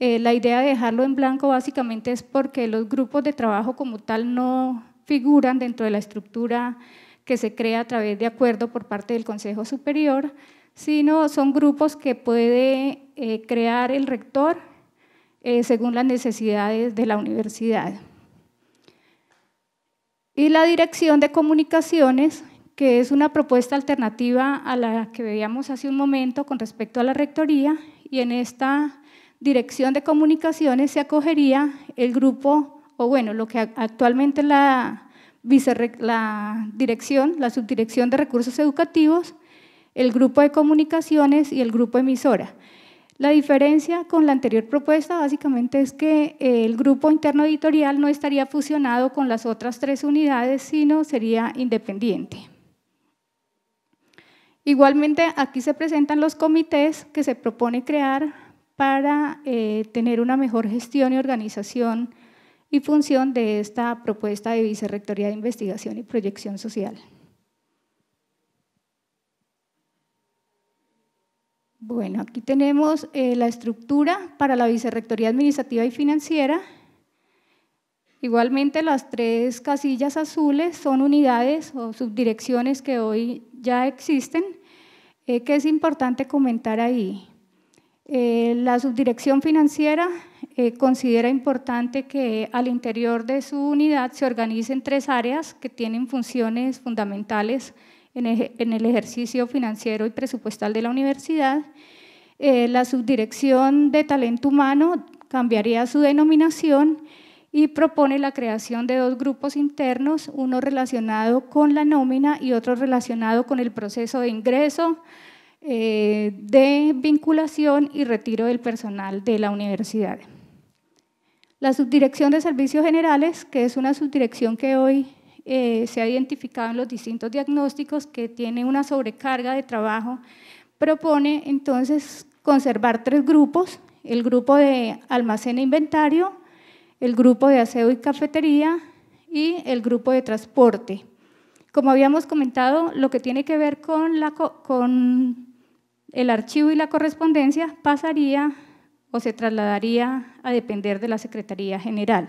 Eh, la idea de dejarlo en blanco básicamente es porque los grupos de trabajo como tal no figuran dentro de la estructura que se crea a través de acuerdo por parte del Consejo Superior, sino son grupos que puede eh, crear el rector eh, según las necesidades de la universidad. Y la Dirección de Comunicaciones que es una propuesta alternativa a la que veíamos hace un momento con respecto a la rectoría y en esta dirección de comunicaciones se acogería el grupo, o bueno, lo que actualmente la, la dirección, la subdirección de recursos educativos, el grupo de comunicaciones y el grupo emisora. La diferencia con la anterior propuesta básicamente es que eh, el grupo interno editorial no estaría fusionado con las otras tres unidades, sino sería independiente. Igualmente, aquí se presentan los comités que se propone crear para eh, tener una mejor gestión y organización y función de esta propuesta de Vicerrectoría de Investigación y Proyección Social. Bueno, aquí tenemos eh, la estructura para la Vicerrectoría Administrativa y Financiera. Igualmente, las tres casillas azules son unidades o subdirecciones que hoy ya existen eh, ¿Qué es importante comentar ahí? Eh, la subdirección financiera eh, considera importante que al interior de su unidad se organicen tres áreas que tienen funciones fundamentales en, el ejercicio financiero y presupuestal de la universidad. Eh, la subdirección de talento humano cambiaría su denominación y propone la creación de dos grupos internos, uno relacionado con la nómina y otro relacionado con el proceso de ingreso, eh, de vinculación y retiro del personal de la universidad. La Subdirección de Servicios Generales, que es una subdirección que hoy eh, se ha identificado en los distintos diagnósticos, que tiene una sobrecarga de trabajo, propone entonces conservar tres grupos, el grupo de almacén e inventario, el grupo de aseo y cafetería y el grupo de transporte. Como habíamos comentado, lo que tiene que ver con, el archivo y la correspondencia pasaría o se trasladaría a depender de la Secretaría General.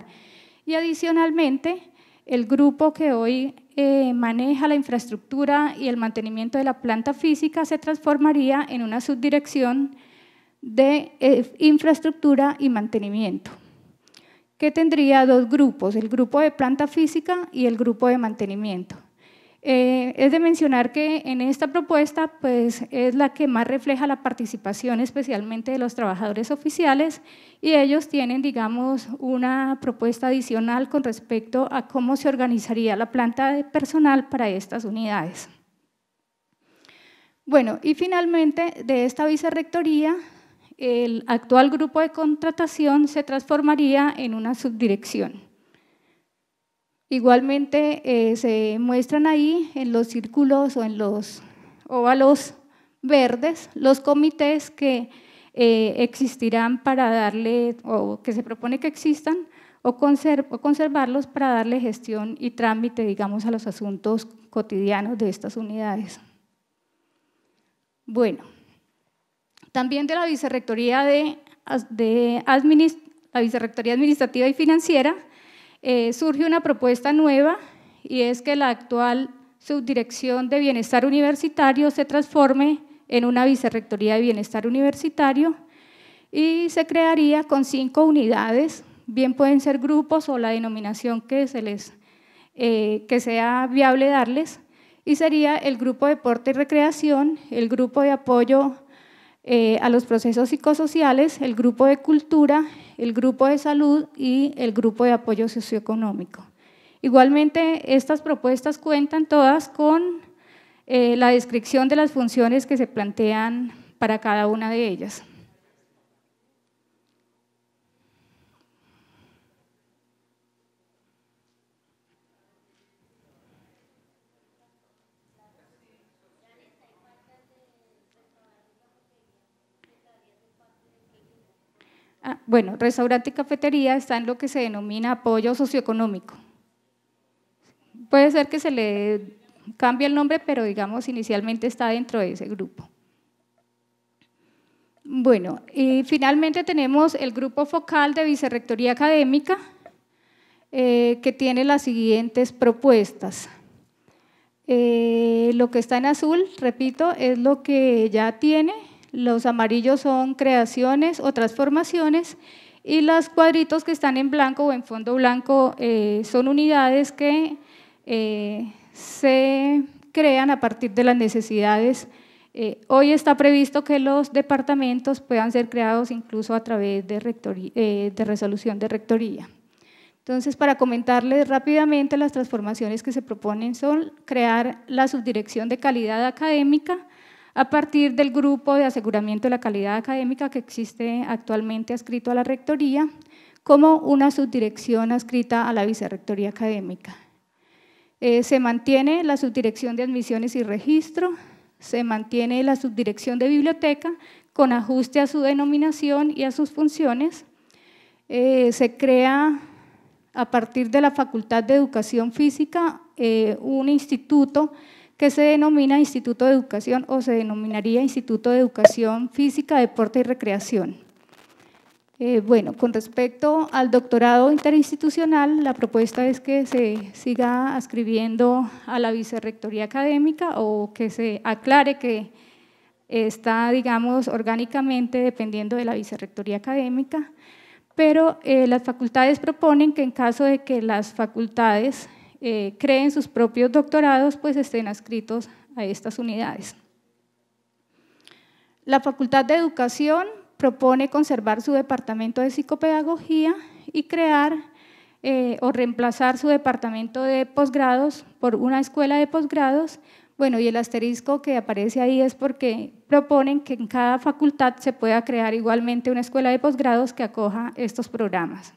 Y adicionalmente, el grupo que hoy eh, maneja la infraestructura y el mantenimiento de la planta física se transformaría en una subdirección de eh, infraestructura y mantenimiento que tendría dos grupos, el grupo de planta física y el grupo de mantenimiento. Eh, es de mencionar que en esta propuesta pues, es la que más refleja la participación especialmente de los trabajadores oficiales y ellos tienen, digamos, una propuesta adicional con respecto a cómo se organizaría la planta de personal para estas unidades. Bueno, y finalmente de esta vicerrectoría el actual grupo de contratación se transformaría en una subdirección. Igualmente eh, se muestran ahí en los círculos o en los óvalos verdes los comités que eh, existirán para darle, o que se propone que existan, o, o conservarlos para darle gestión y trámite, digamos, a los asuntos cotidianos de estas unidades. Bueno. También de la Vicerrectoría, de, la Vicerrectoría Administrativa y Financiera eh, surge una propuesta nueva y es que la actual Subdirección de Bienestar Universitario se transforme en una Vicerrectoría de Bienestar Universitario y se crearía con cinco unidades, bien pueden ser grupos o la denominación que, se les, eh, que sea viable darles, y sería el grupo de deporte y recreación, el grupo de apoyo eh, a los procesos psicosociales, el grupo de cultura, el grupo de salud y el grupo de apoyo socioeconómico. Igualmente, estas propuestas cuentan todas con eh, la descripción de las funciones que se plantean para cada una de ellas. Ah, bueno, restaurante y cafetería está en lo que se denomina apoyo socioeconómico. Puede ser que se le cambie el nombre, pero digamos inicialmente está dentro de ese grupo. Bueno, y finalmente tenemos el grupo focal de Vicerrectoría Académica, eh, que tiene las siguientes propuestas. Eh, lo que está en azul, repito, es lo que ya tiene los amarillos son creaciones o transformaciones y los cuadritos que están en blanco o en fondo blanco eh, son unidades que eh, se crean a partir de las necesidades. Eh, hoy está previsto que los departamentos puedan ser creados incluso a través de, de resolución de rectoría. Entonces, para comentarles rápidamente, las transformaciones que se proponen son crear la subdirección de calidad académica, a partir del grupo de aseguramiento de la calidad académica que existe actualmente adscrito a la Rectoría, como una subdirección adscrita a la Vicerrectoría Académica. Eh, se mantiene la subdirección de admisiones y registro, se mantiene la subdirección de biblioteca con ajuste a su denominación y a sus funciones. Eh, se crea a partir de la Facultad de Educación Física eh, un instituto que se denomina Instituto de Educación o se denominaría Instituto de Educación Física, Deporte y Recreación. Eh, bueno, con respecto al doctorado interinstitucional, la propuesta es que se siga ascribiendo a la Vicerrectoría Académica o que se aclare que está, digamos, orgánicamente dependiendo de la Vicerrectoría Académica, pero eh, las facultades proponen que en caso de que las facultades eh, creen sus propios doctorados, pues estén adscritos a estas unidades. La Facultad de Educación propone conservar su departamento de psicopedagogía y crear eh, o reemplazar su departamento de posgrados por una escuela de posgrados. Bueno, y el asterisco que aparece ahí es porque proponen que en cada facultad se pueda crear igualmente una escuela de posgrados que acoja estos programas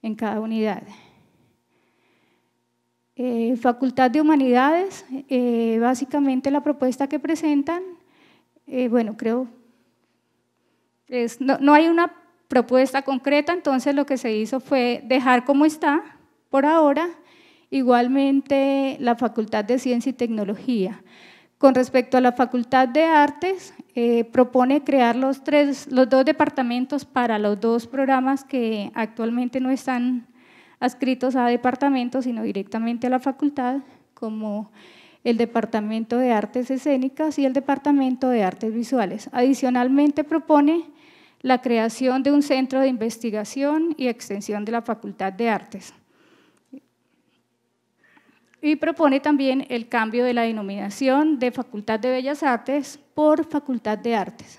en cada unidad. Eh, Facultad de Humanidades, eh, básicamente la propuesta que presentan, eh, bueno, creo, es, no, hay una propuesta concreta, entonces lo que se hizo fue dejar como está por ahora, igualmente la Facultad de Ciencia y Tecnología. Con respecto a la Facultad de Artes, propone crear los, tres, los dos departamentos para los dos programas que actualmente no están adscritos a departamentos, sino directamente a la facultad, como el Departamento de Artes Escénicas y el Departamento de Artes Visuales. Adicionalmente propone la creación de un centro de investigación y extensión de la Facultad de Artes. Y propone también el cambio de la denominación de Facultad de Bellas Artes por Facultad de Artes.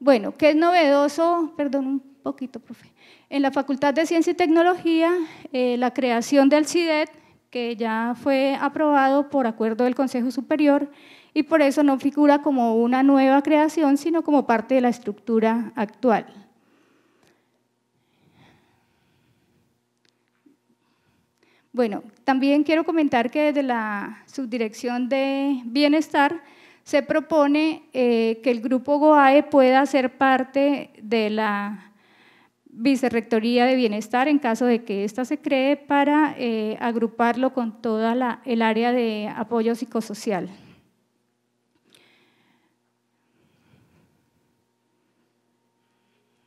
Bueno, ¿qué es novedoso? Perdón, poquito, profe. En la Facultad de Ciencia y Tecnología, eh, la creación del CIDET, que ya fue aprobado por acuerdo del Consejo Superior, y por eso no figura como una nueva creación, sino como parte de la estructura actual. Bueno, también quiero comentar que desde la Subdirección de Bienestar se propone eh, que el grupo GOAE pueda ser parte de la Vicerrectoría de Bienestar en caso de que ésta se cree para eh, agruparlo con toda la, el área de apoyo psicosocial.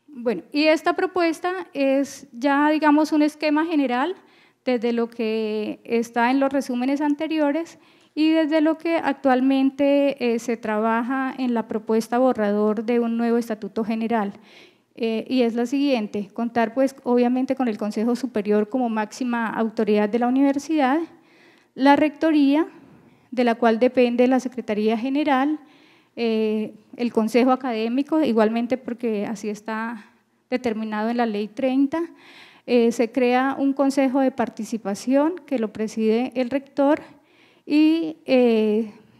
Bueno, y esta propuesta es ya, digamos, un esquema general desde lo que está en los resúmenes anteriores y desde lo que actualmente eh, se trabaja en la propuesta borrador de un nuevo estatuto general eh, y es la siguiente, contar pues obviamente con el Consejo Superior como máxima autoridad de la universidad, la Rectoría, de la cual depende la Secretaría General, eh, el Consejo Académico, igualmente porque así está determinado en la Ley 30, eh, se crea un Consejo de Participación que lo preside el rector y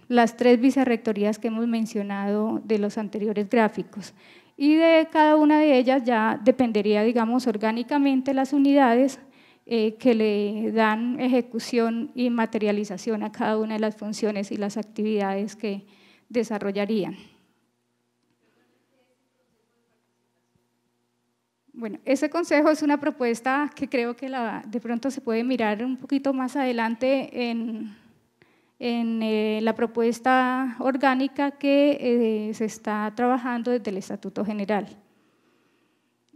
las tres vicerrectorías que hemos mencionado de los anteriores gráficos y de cada una de ellas ya dependería, digamos, orgánicamente las unidades eh, que le dan ejecución y materialización a cada una de las funciones y las actividades que desarrollarían. Bueno, ese consejo es una propuesta que creo que de pronto se puede mirar un poquito más adelante en, en eh, la propuesta orgánica que eh, se está trabajando desde el Estatuto General.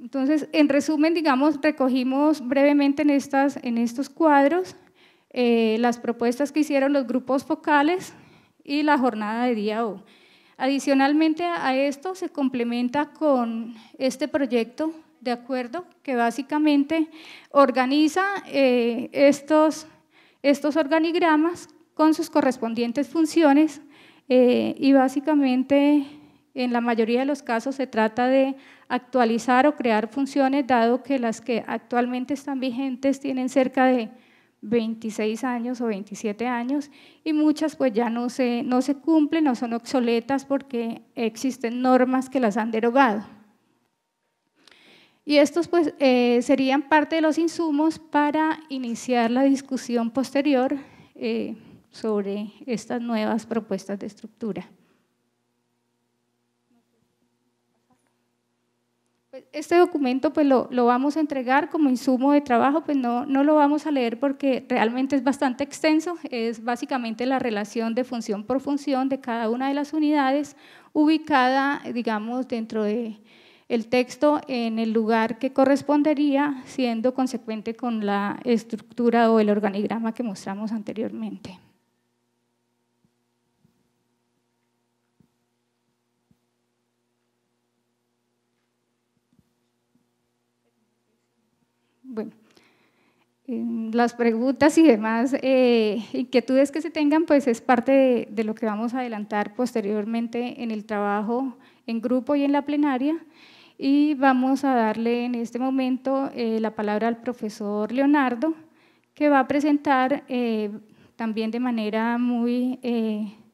Entonces, en resumen, digamos, recogimos brevemente en, estas, en estos cuadros eh, las propuestas que hicieron los grupos focales y la jornada de día O. Adicionalmente a esto se complementa con este proyecto de acuerdo que básicamente organiza estos, estos organigramas con sus correspondientes funciones eh, y básicamente en la mayoría de los casos se trata de actualizar o crear funciones, dado que las que actualmente están vigentes tienen cerca de 26 años o 27 años y muchas pues ya no se, no se cumplen o son obsoletas porque existen normas que las han derogado. Y estos pues eh, serían parte de los insumos para iniciar la discusión posterior eh, sobre estas nuevas propuestas de estructura. Pues, este documento pues lo, vamos a entregar como insumo de trabajo, pues no, no lo vamos a leer porque realmente es bastante extenso, es básicamente la relación de función por función de cada una de las unidades ubicada, digamos, dentro de texto en el lugar que correspondería, siendo consecuente con la estructura o el organigrama que mostramos anteriormente. las preguntas y demás eh, inquietudes que se tengan, pues es parte de, lo que vamos a adelantar posteriormente en el trabajo en grupo y en la plenaria. Y vamos a darle en este momento eh, la palabra al profesor Leonardo, que va a presentar eh, también de manera muy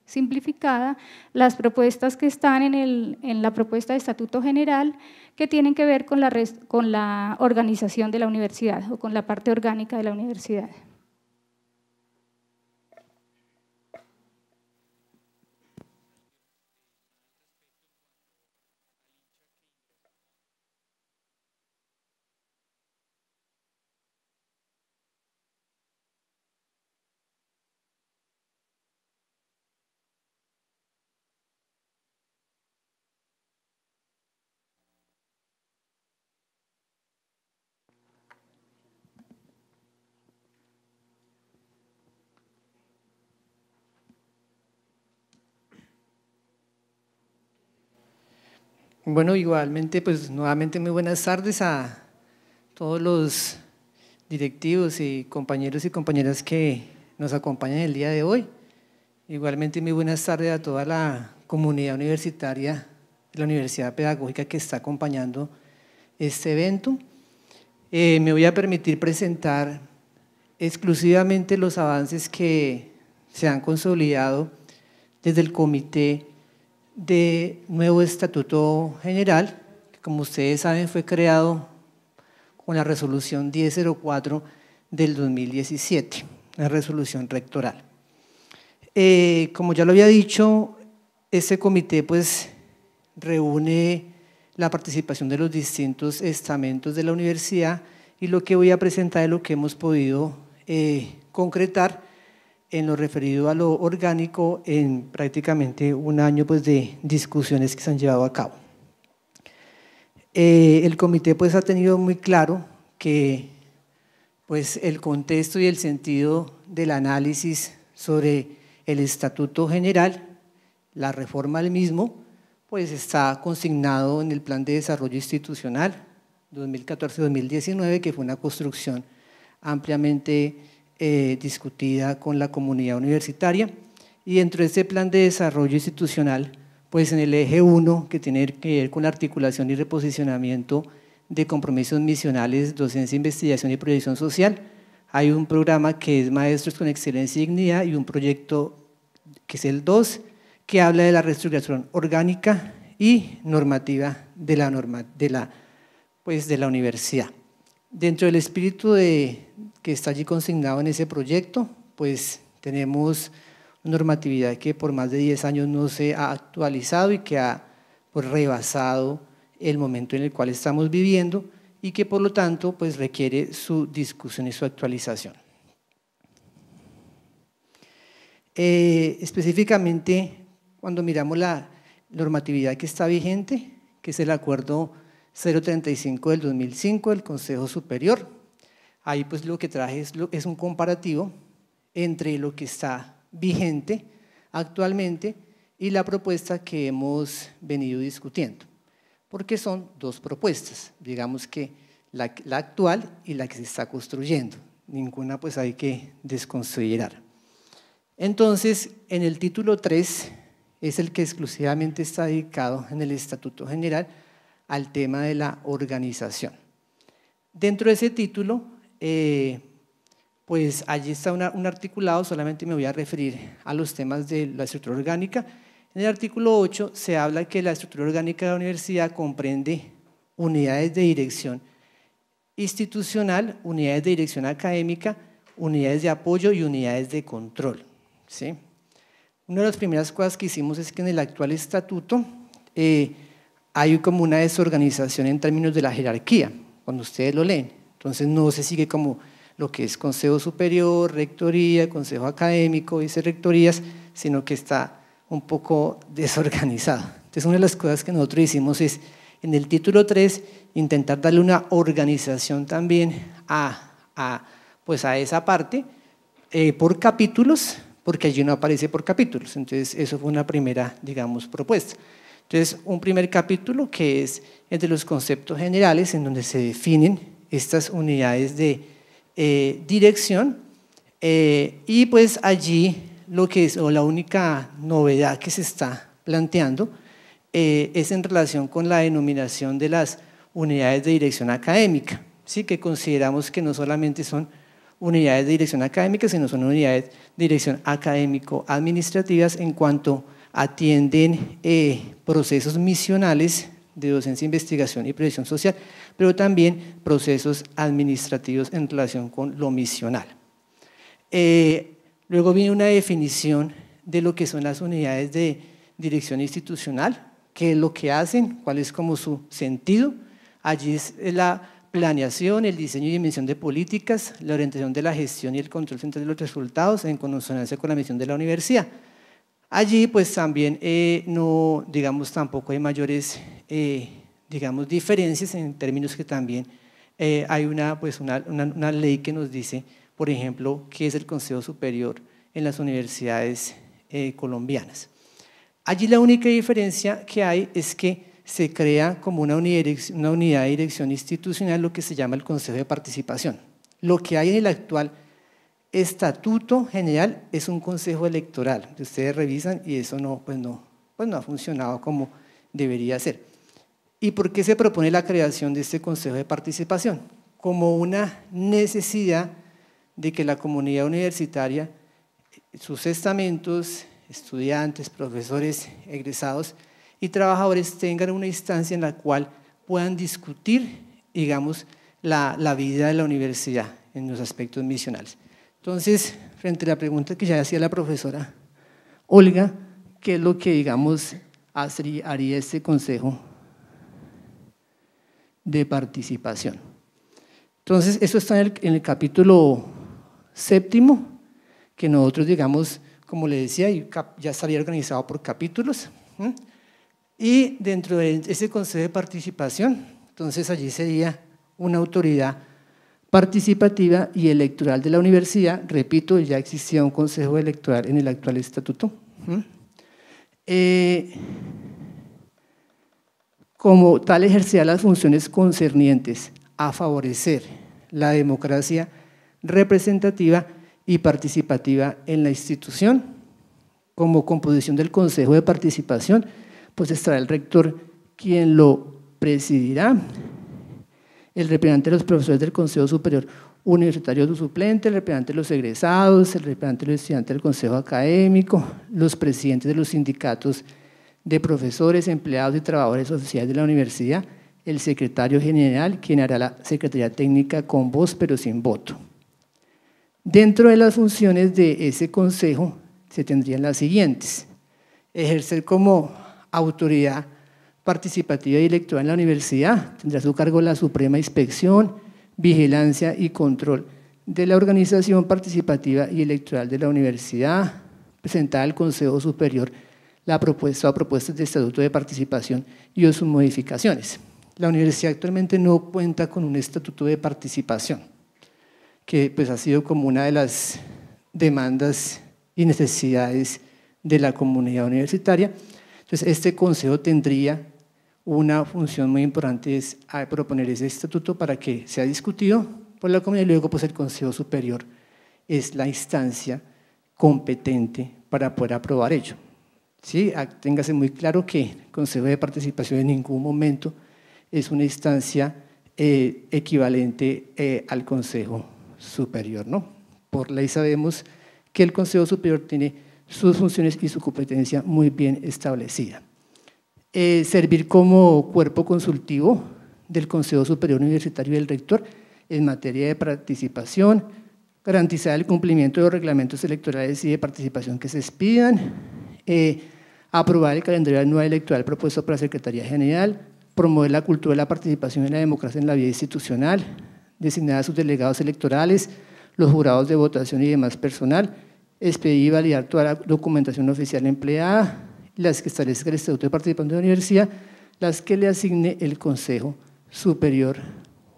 simplificada las propuestas que están en, en la propuesta de Estatuto General que tienen que ver con la, con la organización de la universidad o con la parte orgánica de la universidad. Bueno, igualmente, pues nuevamente muy buenas tardes a todos los directivos y compañeros y compañeras que nos acompañan el día de hoy. Igualmente muy buenas tardes a toda la comunidad universitaria, la Universidad Pedagógica que está acompañando este evento. Eh, me voy a permitir presentar exclusivamente los avances que se han consolidado desde el comité de nuevo estatuto general, que como ustedes saben fue creado con la resolución 1004 del 2017, la resolución rectoral. Eh, como ya lo había dicho, este comité pues reúne la participación de los distintos estamentos de la universidad y lo que voy a presentar es lo que hemos podido eh, concretar en lo referido a lo orgánico en prácticamente un año pues, de discusiones que se han llevado a cabo. Eh, el comité pues, ha tenido muy claro que pues, el contexto y el sentido del análisis sobre el Estatuto General, la reforma del mismo, pues está consignado en el Plan de Desarrollo Institucional 2014-2019, que fue una construcción ampliamente eh, discutida con la comunidad universitaria. Y dentro de este plan de desarrollo institucional, pues en el eje 1, que tiene que ver con la articulación y reposicionamiento de compromisos misionales, docencia, investigación y proyección social, hay un programa que es Maestros con Excelencia y Dignidad y un proyecto que es el 2, que habla de la reestructuración orgánica y normativa de la, norma, de la, pues de la universidad. Dentro del espíritu de, que está allí consignado en ese proyecto, pues tenemos normatividad que por más de 10 años no se ha actualizado y que ha pues, rebasado el momento en el cual estamos viviendo y que por lo tanto pues, requiere su discusión y su actualización. Eh, específicamente, cuando miramos la normatividad que está vigente, que es el acuerdo 035 del 2005 del Consejo Superior, Ahí pues lo que traje es, un comparativo entre lo que está vigente actualmente y la propuesta que hemos venido discutiendo, porque son dos propuestas, digamos que la, la actual y la que se está construyendo. Ninguna pues hay que desconsiderar. Entonces, en el título 3 es el que exclusivamente está dedicado en el Estatuto General al tema de la organización. Dentro de ese título eh, pues allí está un articulado, solamente me voy a referir a los temas de la estructura orgánica. En el artículo 8 se habla que la estructura orgánica de la universidad comprende unidades de dirección institucional, unidades de dirección académica, unidades de apoyo y unidades de control. ¿sí? Una de las primeras cosas que hicimos es que en el actual estatuto eh, hay como una desorganización en términos de la jerarquía, cuando ustedes lo leen. Entonces no se sigue como lo que es consejo superior, rectoría, consejo académico, vice-rectorías, sino que está un poco desorganizado. Entonces una de las cosas que nosotros hicimos es en el título 3 intentar darle una organización también a, pues a esa parte eh, por capítulos, porque allí no aparece por capítulos. Entonces eso fue una primera, digamos, propuesta. Entonces un primer capítulo que es el de los conceptos generales en donde se definen estas unidades de eh, dirección. Eh, y pues allí lo que es, o la única novedad que se está planteando eh, es en relación con la denominación de las unidades de dirección académica, ¿sí? que consideramos que no solamente son unidades de dirección académica, sino son unidades de dirección académico-administrativas en cuanto atienden procesos misionales de docencia, investigación y previsión social, pero también procesos administrativos en relación con lo misional. Eh, luego viene una definición de lo que son las unidades de dirección institucional, qué es lo que hacen, cuál es como su sentido. Allí es la planeación, el diseño y dimensión de políticas, la orientación de la gestión y el control central de los resultados en consonancia con la misión de la universidad. Allí pues también eh, no, digamos, tampoco hay mayores, eh, digamos, diferencias en términos que también eh, hay pues, una, ley que nos dice, por ejemplo, qué es el Consejo Superior en las universidades colombianas. Allí la única diferencia que hay es que se crea como una una unidad de dirección institucional lo que se llama el Consejo de Participación. Lo que hay en el actual estatuto general es un consejo electoral. Ustedes revisan y eso pues no, pues no, ha funcionado como debería ser. ¿Y por qué se propone la creación de este consejo de participación? Como una necesidad de que la comunidad universitaria, sus estamentos, estudiantes, profesores, egresados y trabajadores tengan una instancia en la cual puedan discutir, digamos, la vida de la universidad en los aspectos misionales. Entonces, frente a la pregunta que ya hacía la profesora Olga, ¿qué es lo que, digamos, haría este consejo de participación? Entonces, eso está en el, capítulo séptimo, que nosotros, digamos, como le decía, ya estaría organizado por capítulos. Y dentro de ese consejo de participación, entonces allí sería una autoridad participativa y electoral de la universidad. Repito, ya existía un consejo electoral en el actual estatuto. Eh, como tal ejercía las funciones concernientes a favorecer la democracia representativa y participativa en la institución. Como composición del Consejo de Participación, pues estará el rector quien lo presidirá el representante de los profesores del Consejo Superior Universitario de suplente, el representante de los egresados, el representante de los estudiantes del Consejo Académico, los presidentes de los sindicatos de profesores, empleados y trabajadores sociales de la universidad, el secretario general, quien hará la Secretaría Técnica con voz pero sin voto. Dentro de las funciones de ese consejo se tendrían las siguientes. Ejercer como autoridad participativa y electoral en la universidad. Tendrá a su cargo la Suprema Inspección, Vigilancia y Control de la Organización Participativa y Electoral de la Universidad, presentada al Consejo Superior la propuesta o propuestas de Estatuto de Participación y sus modificaciones. La universidad actualmente no cuenta con un Estatuto de Participación, que pues ha sido como una de las demandas y necesidades de la comunidad universitaria. Entonces, este consejo tendría una función muy importante es ah, proponer ese estatuto para que sea discutido por la comunidad y luego pues el Consejo Superior es la instancia competente para poder aprobar ello. ¿Sí? Ah, téngase muy claro que el Consejo de Participación en ningún momento es una instancia eh, equivalente eh, al Consejo Superior. ¿no? Por ley sabemos que el Consejo Superior tiene sus funciones y su competencia muy bien establecida. Eh, servir como cuerpo consultivo del Consejo Superior Universitario y del Rector en materia de participación, garantizar el cumplimiento de los reglamentos electorales y de participación que se expidan, eh, aprobar el calendario anual electoral propuesto por la Secretaría General, promover la cultura de la participación en la democracia en la vida institucional, designar a sus delegados electorales, los jurados de votación y demás personal, expedir y validar toda la documentación oficial empleada, las que establezca el Estatuto de Participación de la Universidad, las que le asigne el Consejo Superior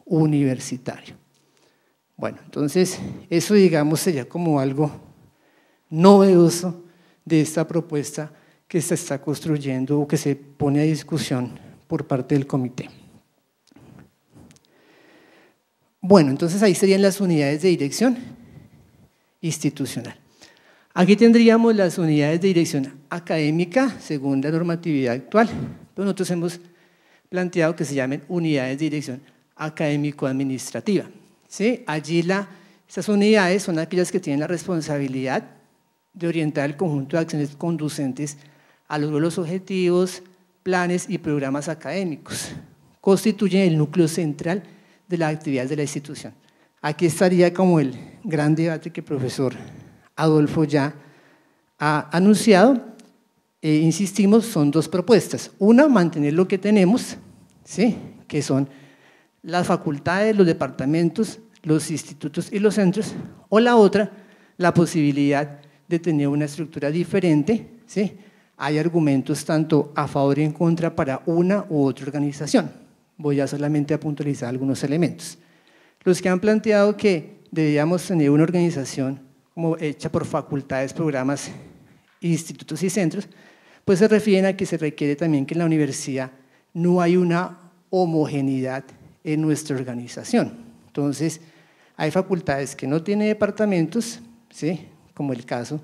Universitario. Bueno, entonces eso digamos sería como algo novedoso de esta propuesta que se está construyendo o que se pone a discusión por parte del comité. Bueno, entonces ahí serían las unidades de dirección institucional. Aquí tendríamos las unidades de dirección académica según la normatividad actual, pero nosotros hemos planteado que se llamen unidades de dirección académico-administrativa. Allí la, estas unidades son aquellas que tienen la responsabilidad de orientar el conjunto de acciones conducentes a los objetivos, planes y programas académicos. Constituyen el núcleo central de las actividades de la institución. Aquí estaría como el gran debate que el profesor Adolfo ya ha anunciado, e insistimos, son dos propuestas. Una, mantener lo que tenemos, ¿sí? que son las facultades, los departamentos, los institutos y los centros, o la otra, la posibilidad de tener una estructura diferente. ¿sí? Hay argumentos tanto a favor y en contra para una u otra organización. Voy a solamente a puntualizar algunos elementos. Los que han planteado que debíamos tener una organización como hecha por facultades, programas, institutos y centros, pues se refieren a que se requiere también que en la universidad no hay una homogeneidad en nuestra organización. Entonces, hay facultades que no tienen departamentos, ¿sí? como el caso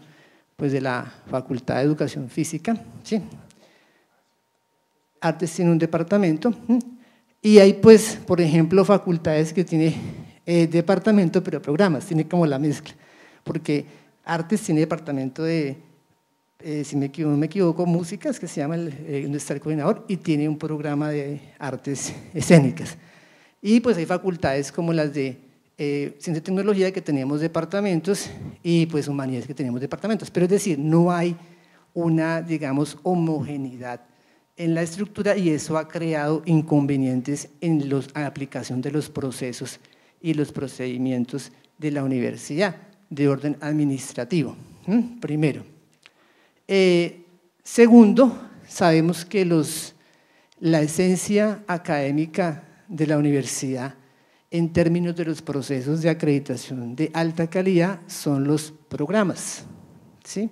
pues, de la Facultad de Educación Física. ¿sí? Artes tiene un departamento. Y hay, pues, por ejemplo, facultades que tienen eh, departamento, pero programas, tiene como la mezcla porque artes tiene departamento de, eh, si me equivoco, no me equivoco, músicas, que se llama el, eh, coordinador, y tiene un programa de artes escénicas. Y pues hay facultades como las de eh, ciencia y tecnología que tenemos departamentos y pues humanidades que tenemos departamentos. Pero es decir, no hay una, digamos, homogeneidad en la estructura y eso ha creado inconvenientes en la aplicación de los procesos y los procedimientos de la universidad de orden administrativo, primero. Eh, segundo, sabemos que los, la esencia académica de la universidad en términos de los procesos de acreditación de alta calidad son los programas. ¿sí?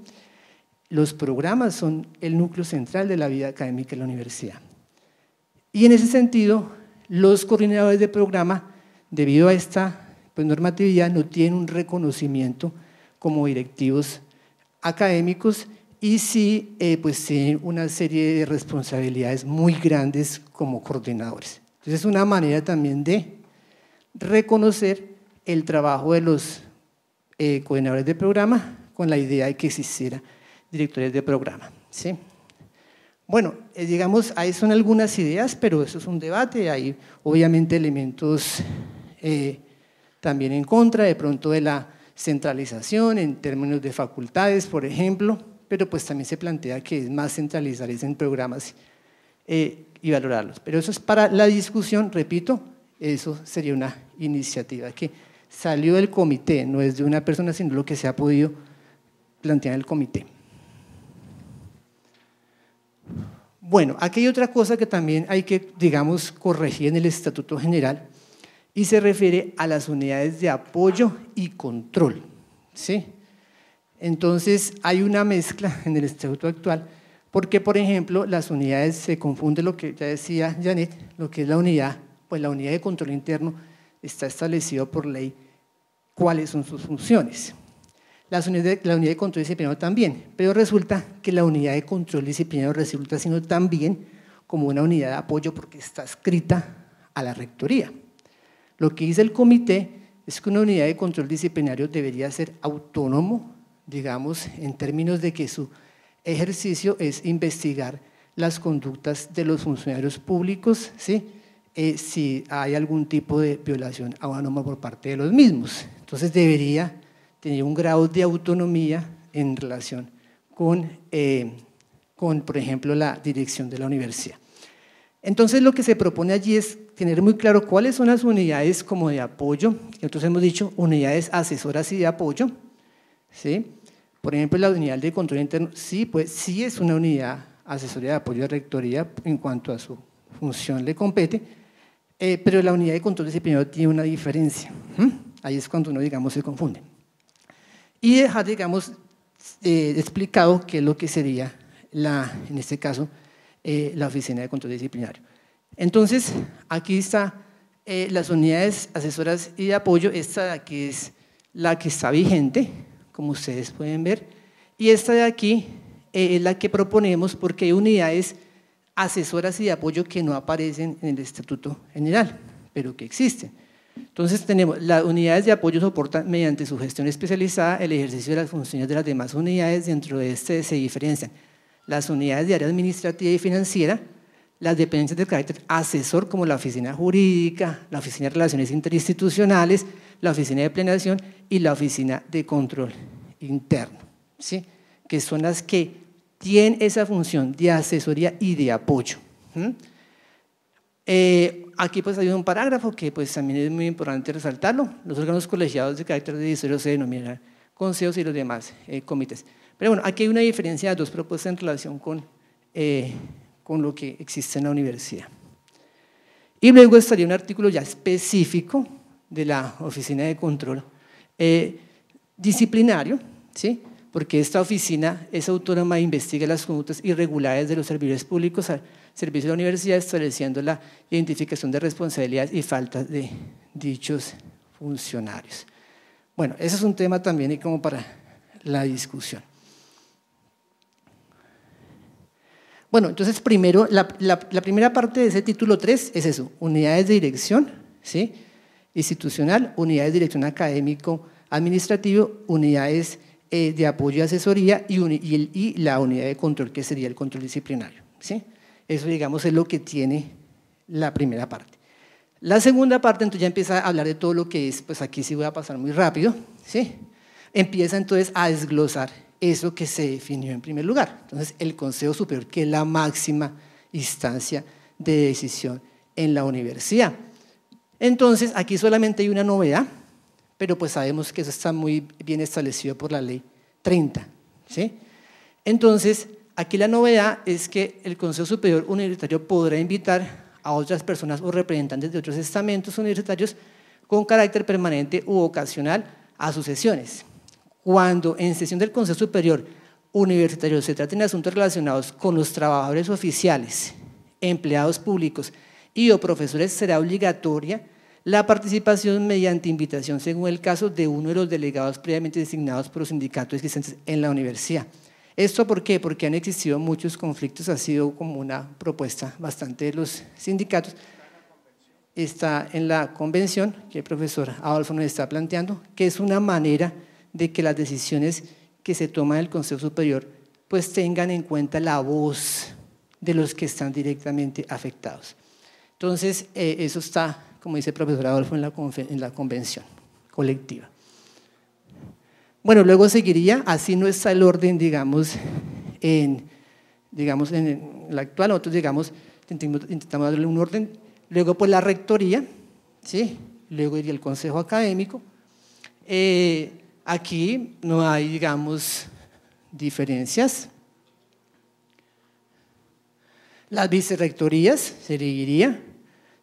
Los programas son el núcleo central de la vida académica de la universidad. Y en ese sentido, los coordinadores de programa, debido a esta pues normatividad no tiene un reconocimiento como directivos académicos y sí, eh, pues tienen una serie de responsabilidades muy grandes como coordinadores. Entonces es una manera también de reconocer el trabajo de los eh, coordinadores de programa con la idea de que existiera directores de programa. Bueno, eh, digamos, ahí son algunas ideas, pero eso es un debate, hay obviamente elementos también en contra, de pronto de la centralización en términos de facultades, por ejemplo, pero pues también se plantea que es más centralizar en programas eh, y valorarlos. Pero eso es para la discusión, repito, eso sería una iniciativa que salió del comité, no es de una persona, sino lo que se ha podido plantear en el comité. Bueno, aquí hay otra cosa que también hay que, digamos, corregir en el Estatuto General, y se refiere a las unidades de apoyo y control. Entonces hay una mezcla en el estatuto actual porque, por ejemplo, las unidades se confunde lo que ya decía Janet, lo que es la unidad, pues la unidad de control interno está establecido por ley cuáles son sus funciones. la unidad de control disciplinario también, pero resulta que la unidad de control disciplinario resulta sino también como una unidad de apoyo porque está escrita a la rectoría. Lo que dice el comité es que una unidad de control disciplinario debería ser autónomo, digamos, en términos de que su ejercicio es investigar las conductas de los funcionarios públicos, eh, si hay algún tipo de violación autónoma por parte de los mismos. Entonces debería tener un grado de autonomía en relación con eh, por ejemplo, la dirección de la universidad. Entonces lo que se propone allí es tener muy claro cuáles son las unidades como de apoyo. Nosotros hemos dicho unidades asesoras y de apoyo. ¿sí? Por ejemplo, la unidad de control interno, sí, pues, sí es una unidad asesoría de apoyo de rectoría en cuanto a su función le compete, eh, pero la unidad de control disciplinario tiene una diferencia. Ahí es cuando uno, digamos, se confunde. Y dejar, digamos, eh, explicado qué es lo que sería la, en este caso, eh, la Oficina de Control Disciplinario. Entonces, aquí están eh, las unidades asesoras y de apoyo. Esta de aquí es la que está vigente, como ustedes pueden ver. Y esta de aquí eh, es la que proponemos porque hay unidades asesoras y de apoyo que no aparecen en el Estatuto General, pero que existen. Entonces tenemos, las unidades de apoyo soportan mediante su gestión especializada el ejercicio de las funciones de las demás unidades, dentro de este se diferencian las unidades de área administrativa y financiera, las dependencias de carácter asesor como la oficina jurídica, la oficina de relaciones interinstitucionales, la oficina de planeación y la oficina de control interno, que son las que tienen esa función de asesoría y de apoyo. Eh, aquí pues hay un parágrafo que pues, también es muy importante resaltarlo. Los órganos colegiados de carácter de se denominan consejos y los demás eh, comités. Pero bueno, aquí hay una diferencia de dos propuestas en relación eh, con, lo que existe en la universidad. Y luego estaría un artículo ya específico de la Oficina de Control eh, Disciplinario, porque esta oficina es autónoma e investiga las conductas irregulares de los servidores públicos al servicio de la universidad, estableciendo la identificación de responsabilidades y faltas de dichos funcionarios. Bueno, ese es un tema también y como para la discusión. Bueno, entonces primero, la, primera parte de ese título 3 es eso, unidades de dirección ¿sí? institucional, unidades de dirección académico-administrativo, unidades eh, de apoyo y asesoría y, la unidad de control, que sería el control disciplinario. ¿sí? Eso, digamos, es lo que tiene la primera parte. La segunda parte, entonces ya empieza a hablar de todo lo que es, pues aquí sí voy a pasar muy rápido, ¿sí? Empieza entonces a desglosar eso que se definió en primer lugar. Entonces, el Consejo Superior, que es la máxima instancia de decisión en la universidad. Entonces, aquí solamente hay una novedad, pero pues sabemos que eso está muy bien establecido por la ley 30. ¿sí? Entonces, aquí la novedad es que el Consejo Superior Universitario podrá invitar a otras personas o representantes de otros estamentos universitarios con carácter permanente u ocasional a sus sesiones cuando en sesión del Consejo Superior Universitario se traten asuntos relacionados con los trabajadores oficiales, empleados públicos y o profesores, será obligatoria la participación mediante invitación según el caso de uno de los delegados previamente designados por los sindicatos existentes en la universidad. ¿Esto por qué? Porque han existido muchos conflictos, ha sido como una propuesta bastante de los sindicatos. Está en la convención que el profesor Adolfo nos está planteando, que es una manera de que las decisiones que se toman en el Consejo Superior pues tengan en cuenta la voz de los que están directamente afectados. Entonces, eh, eso está, como dice el profesor Adolfo, en la, convención colectiva. Bueno, luego seguiría, así no está el orden, digamos, en, digamos, en la actual, nosotros, digamos, intentamos darle un orden, luego pues la rectoría, ¿sí? luego iría el consejo académico, eh, Aquí no hay, digamos, diferencias. Las vicerrectorías se diría,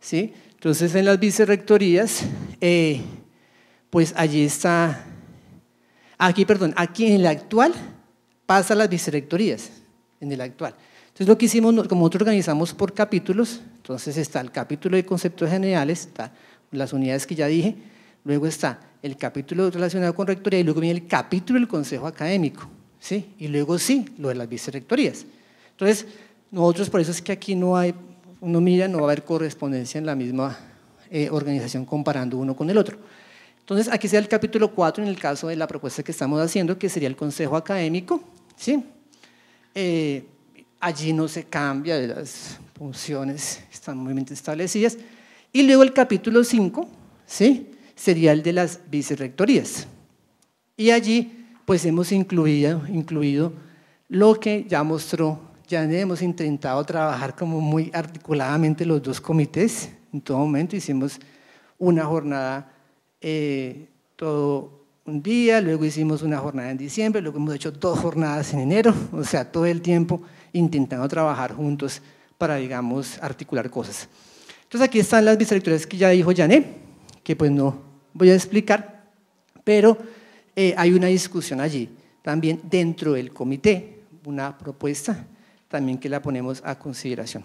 ¿sí? Entonces, en las vicerrectorías, eh, pues allí está, aquí, perdón, aquí en el actual pasa las vicerrectorías, en el actual. Entonces, lo que hicimos, como nosotros organizamos por capítulos, entonces está el capítulo de conceptos generales, las unidades que ya dije, luego está el capítulo relacionado con rectoría y luego viene el capítulo del consejo académico, ¿sí? Y luego sí, lo de las vicerectorías. Entonces, nosotros por eso es que aquí no hay, uno mira, no va a haber correspondencia en la misma eh, organización comparando uno con el otro. Entonces, aquí sea el capítulo 4 en el caso de la propuesta que estamos haciendo, que sería el consejo académico, ¿sí? Eh, allí no se cambia, las funciones están muy bien establecidas. Y luego el capítulo 5, ¿sí? sería el de las vicerrectorías. Y allí pues hemos incluido, incluido lo que ya mostró, ya hemos intentado trabajar como muy articuladamente los dos comités, en todo momento hicimos una jornada eh, todo un día, luego hicimos una jornada en diciembre, luego hemos hecho dos jornadas en enero, o sea, todo el tiempo intentando trabajar juntos para, digamos, articular cosas. Entonces aquí están las vicerrectorías que ya dijo Jané que pues no voy a explicar, pero eh, hay una discusión allí también dentro del comité, una propuesta también que la ponemos a consideración.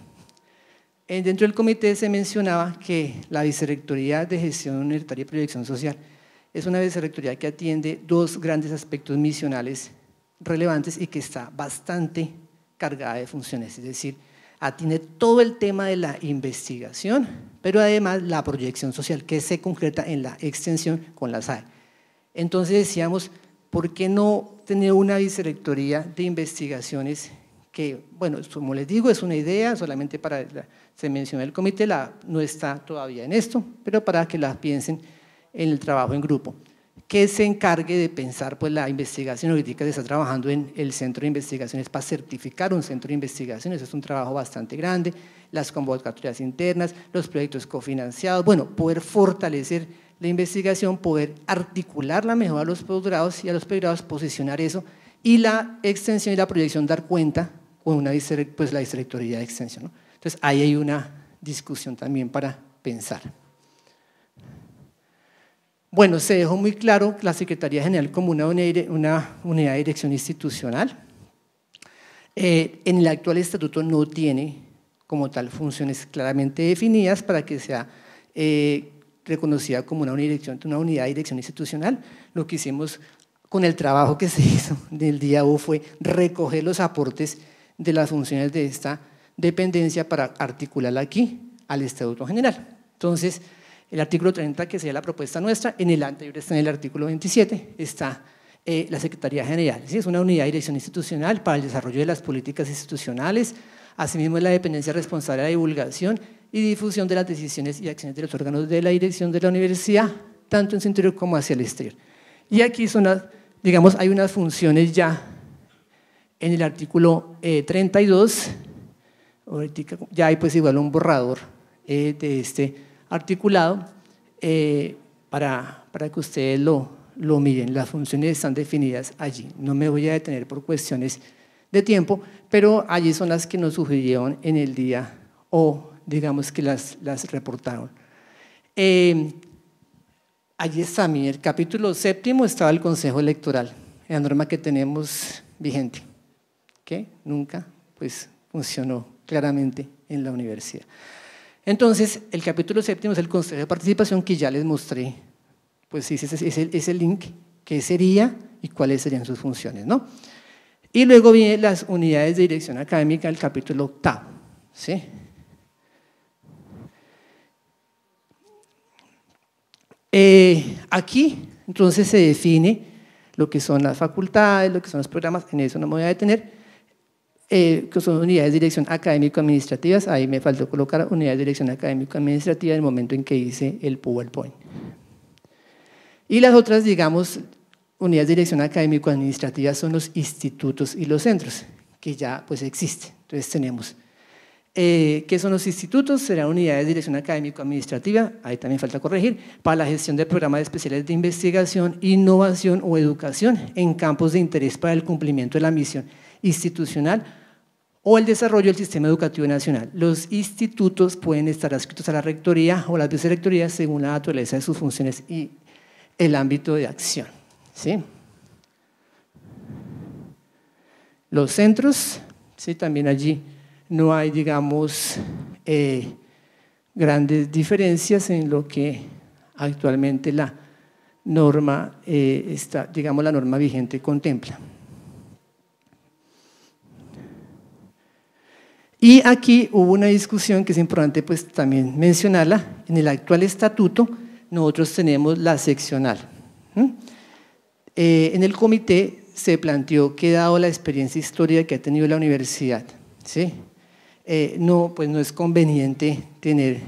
dentro del comité se mencionaba que la Vicerrectoría de Gestión Universitaria y Proyección Social es una vicerrectoría que atiende dos grandes aspectos misionales relevantes y que está bastante cargada de funciones, es decir, atiende todo el tema de la investigación, pero además la proyección social que se concreta en la extensión con la SAE. Entonces decíamos, ¿por qué no tener una vicerrectoría de investigaciones que, bueno, como les digo, es una idea, solamente para, se mencionó el comité, la, no está todavía en esto, pero para que la piensen en el trabajo en grupo que se encargue de pensar pues, la investigación. Ahorita se está trabajando en el centro de investigaciones para certificar un centro de investigaciones, es un trabajo bastante grande, las convocatorias internas, los proyectos cofinanciados, bueno, poder fortalecer la investigación, poder articularla mejor a los posgrados y a los pregrados, posicionar eso y la extensión y la proyección dar cuenta con una, pues, la directoría de extensión. Entonces, ahí hay una discusión también para pensar. Bueno, se dejó muy claro la Secretaría General como una, una unidad de dirección institucional. Eh, en el actual estatuto no tiene como tal funciones claramente definidas para que sea eh, reconocida como una, dirección, una unidad de dirección institucional. Lo que hicimos con el trabajo que se hizo del día U fue recoger los aportes de las funciones de esta dependencia para articularla aquí al Estatuto General. Entonces, el artículo 30, que sería la propuesta nuestra, en el anterior está en el artículo 27, está eh, la Secretaría General. Es una unidad de dirección institucional para el desarrollo de las políticas institucionales, asimismo es la dependencia responsable de la divulgación y difusión de las decisiones y acciones de los órganos de la dirección de la universidad, tanto en su interior como hacia el exterior. Y aquí son digamos, hay unas funciones ya en el artículo 32, eh, ya hay pues igual un borrador eh, de este articulado eh, para, que ustedes lo, miren. Las funciones están definidas allí. No me voy a detener por cuestiones de tiempo, pero allí son las que nos sugirieron en el día o digamos que las, reportaron. Eh, allí está, en el capítulo séptimo estaba el Consejo Electoral, la norma que tenemos vigente, que nunca pues, funcionó claramente en la universidad. Entonces, el capítulo séptimo es el consejo de participación que ya les mostré. Pues sí, ese es el, link, qué sería y cuáles serían sus funciones, ¿no? Y luego vienen las unidades de dirección académica, del capítulo octavo, ¿sí? Eh, aquí, entonces, se define lo que son las facultades, lo que son los programas, en eso no me voy a detener, eh, que son unidades de dirección académico-administrativas. Ahí me faltó colocar unidades de dirección académico-administrativa en el momento en que hice el PowerPoint. Y las otras, digamos, unidades de dirección académico-administrativa son los institutos y los centros, que ya pues existen. Entonces tenemos, eh, ¿qué son los institutos? Serán unidades de dirección académico-administrativa, ahí también falta corregir, para la gestión de programas especiales de investigación, innovación o educación en campos de interés para el cumplimiento de la misión institucional o el desarrollo del sistema educativo nacional. Los institutos pueden estar adscritos a la rectoría o a las vicerectorías según la naturaleza de sus funciones y el ámbito de acción. ¿sí? Los centros, ¿sí? también allí no hay, digamos, eh, grandes diferencias en lo que actualmente la norma, eh, está, digamos, la norma vigente contempla. Y aquí hubo una discusión que es importante pues también mencionarla. En el actual estatuto nosotros tenemos la seccional. Eh, en el comité se planteó que dado la experiencia histórica que ha tenido la universidad, ¿sí? Eh, no, pues no es conveniente tener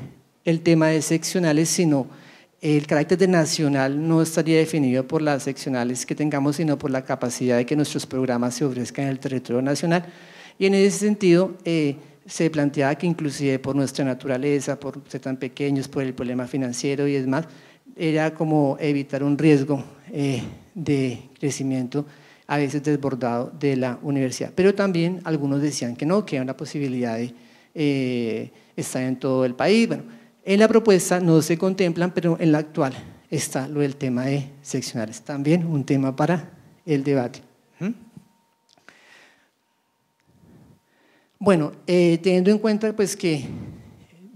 el tema de seccionales, sino el carácter nacional no estaría definido por las seccionales que tengamos, sino por la capacidad de que nuestros programas se ofrezcan en el territorio nacional. Y en ese sentido eh, se planteaba que inclusive por nuestra naturaleza, por ser tan pequeños, por el problema financiero y demás, era como evitar un riesgo eh, de crecimiento a veces desbordado de la universidad. Pero también algunos decían que no, que era una posibilidad de eh, estar en todo el país. Bueno, en la propuesta no se contemplan, pero en la actual está lo del tema de seccionales. También un tema para el debate. Bueno, eh, teniendo en cuenta pues que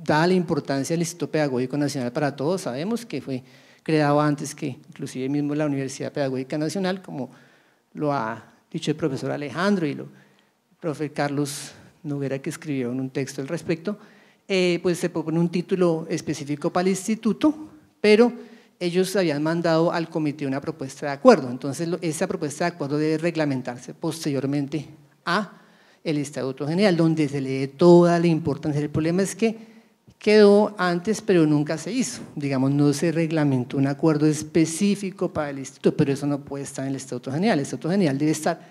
dada la importancia del Instituto Pedagógico Nacional para Todos, sabemos que fue creado antes que inclusive mismo la Universidad Pedagógica Nacional, como lo ha dicho el profesor Alejandro y el profe Carlos Noguera que escribieron un texto al respecto, eh, pues se pone un título específico para el instituto, pero ellos habían mandado al comité una propuesta de acuerdo, entonces esa propuesta de acuerdo debe reglamentarse posteriormente a el Estatuto General, donde se le toda la importancia. El problema es que quedó antes, pero nunca se hizo. Digamos, no se reglamentó un acuerdo específico para el instituto, pero eso no puede estar en el Estatuto General. El Estatuto General debe estar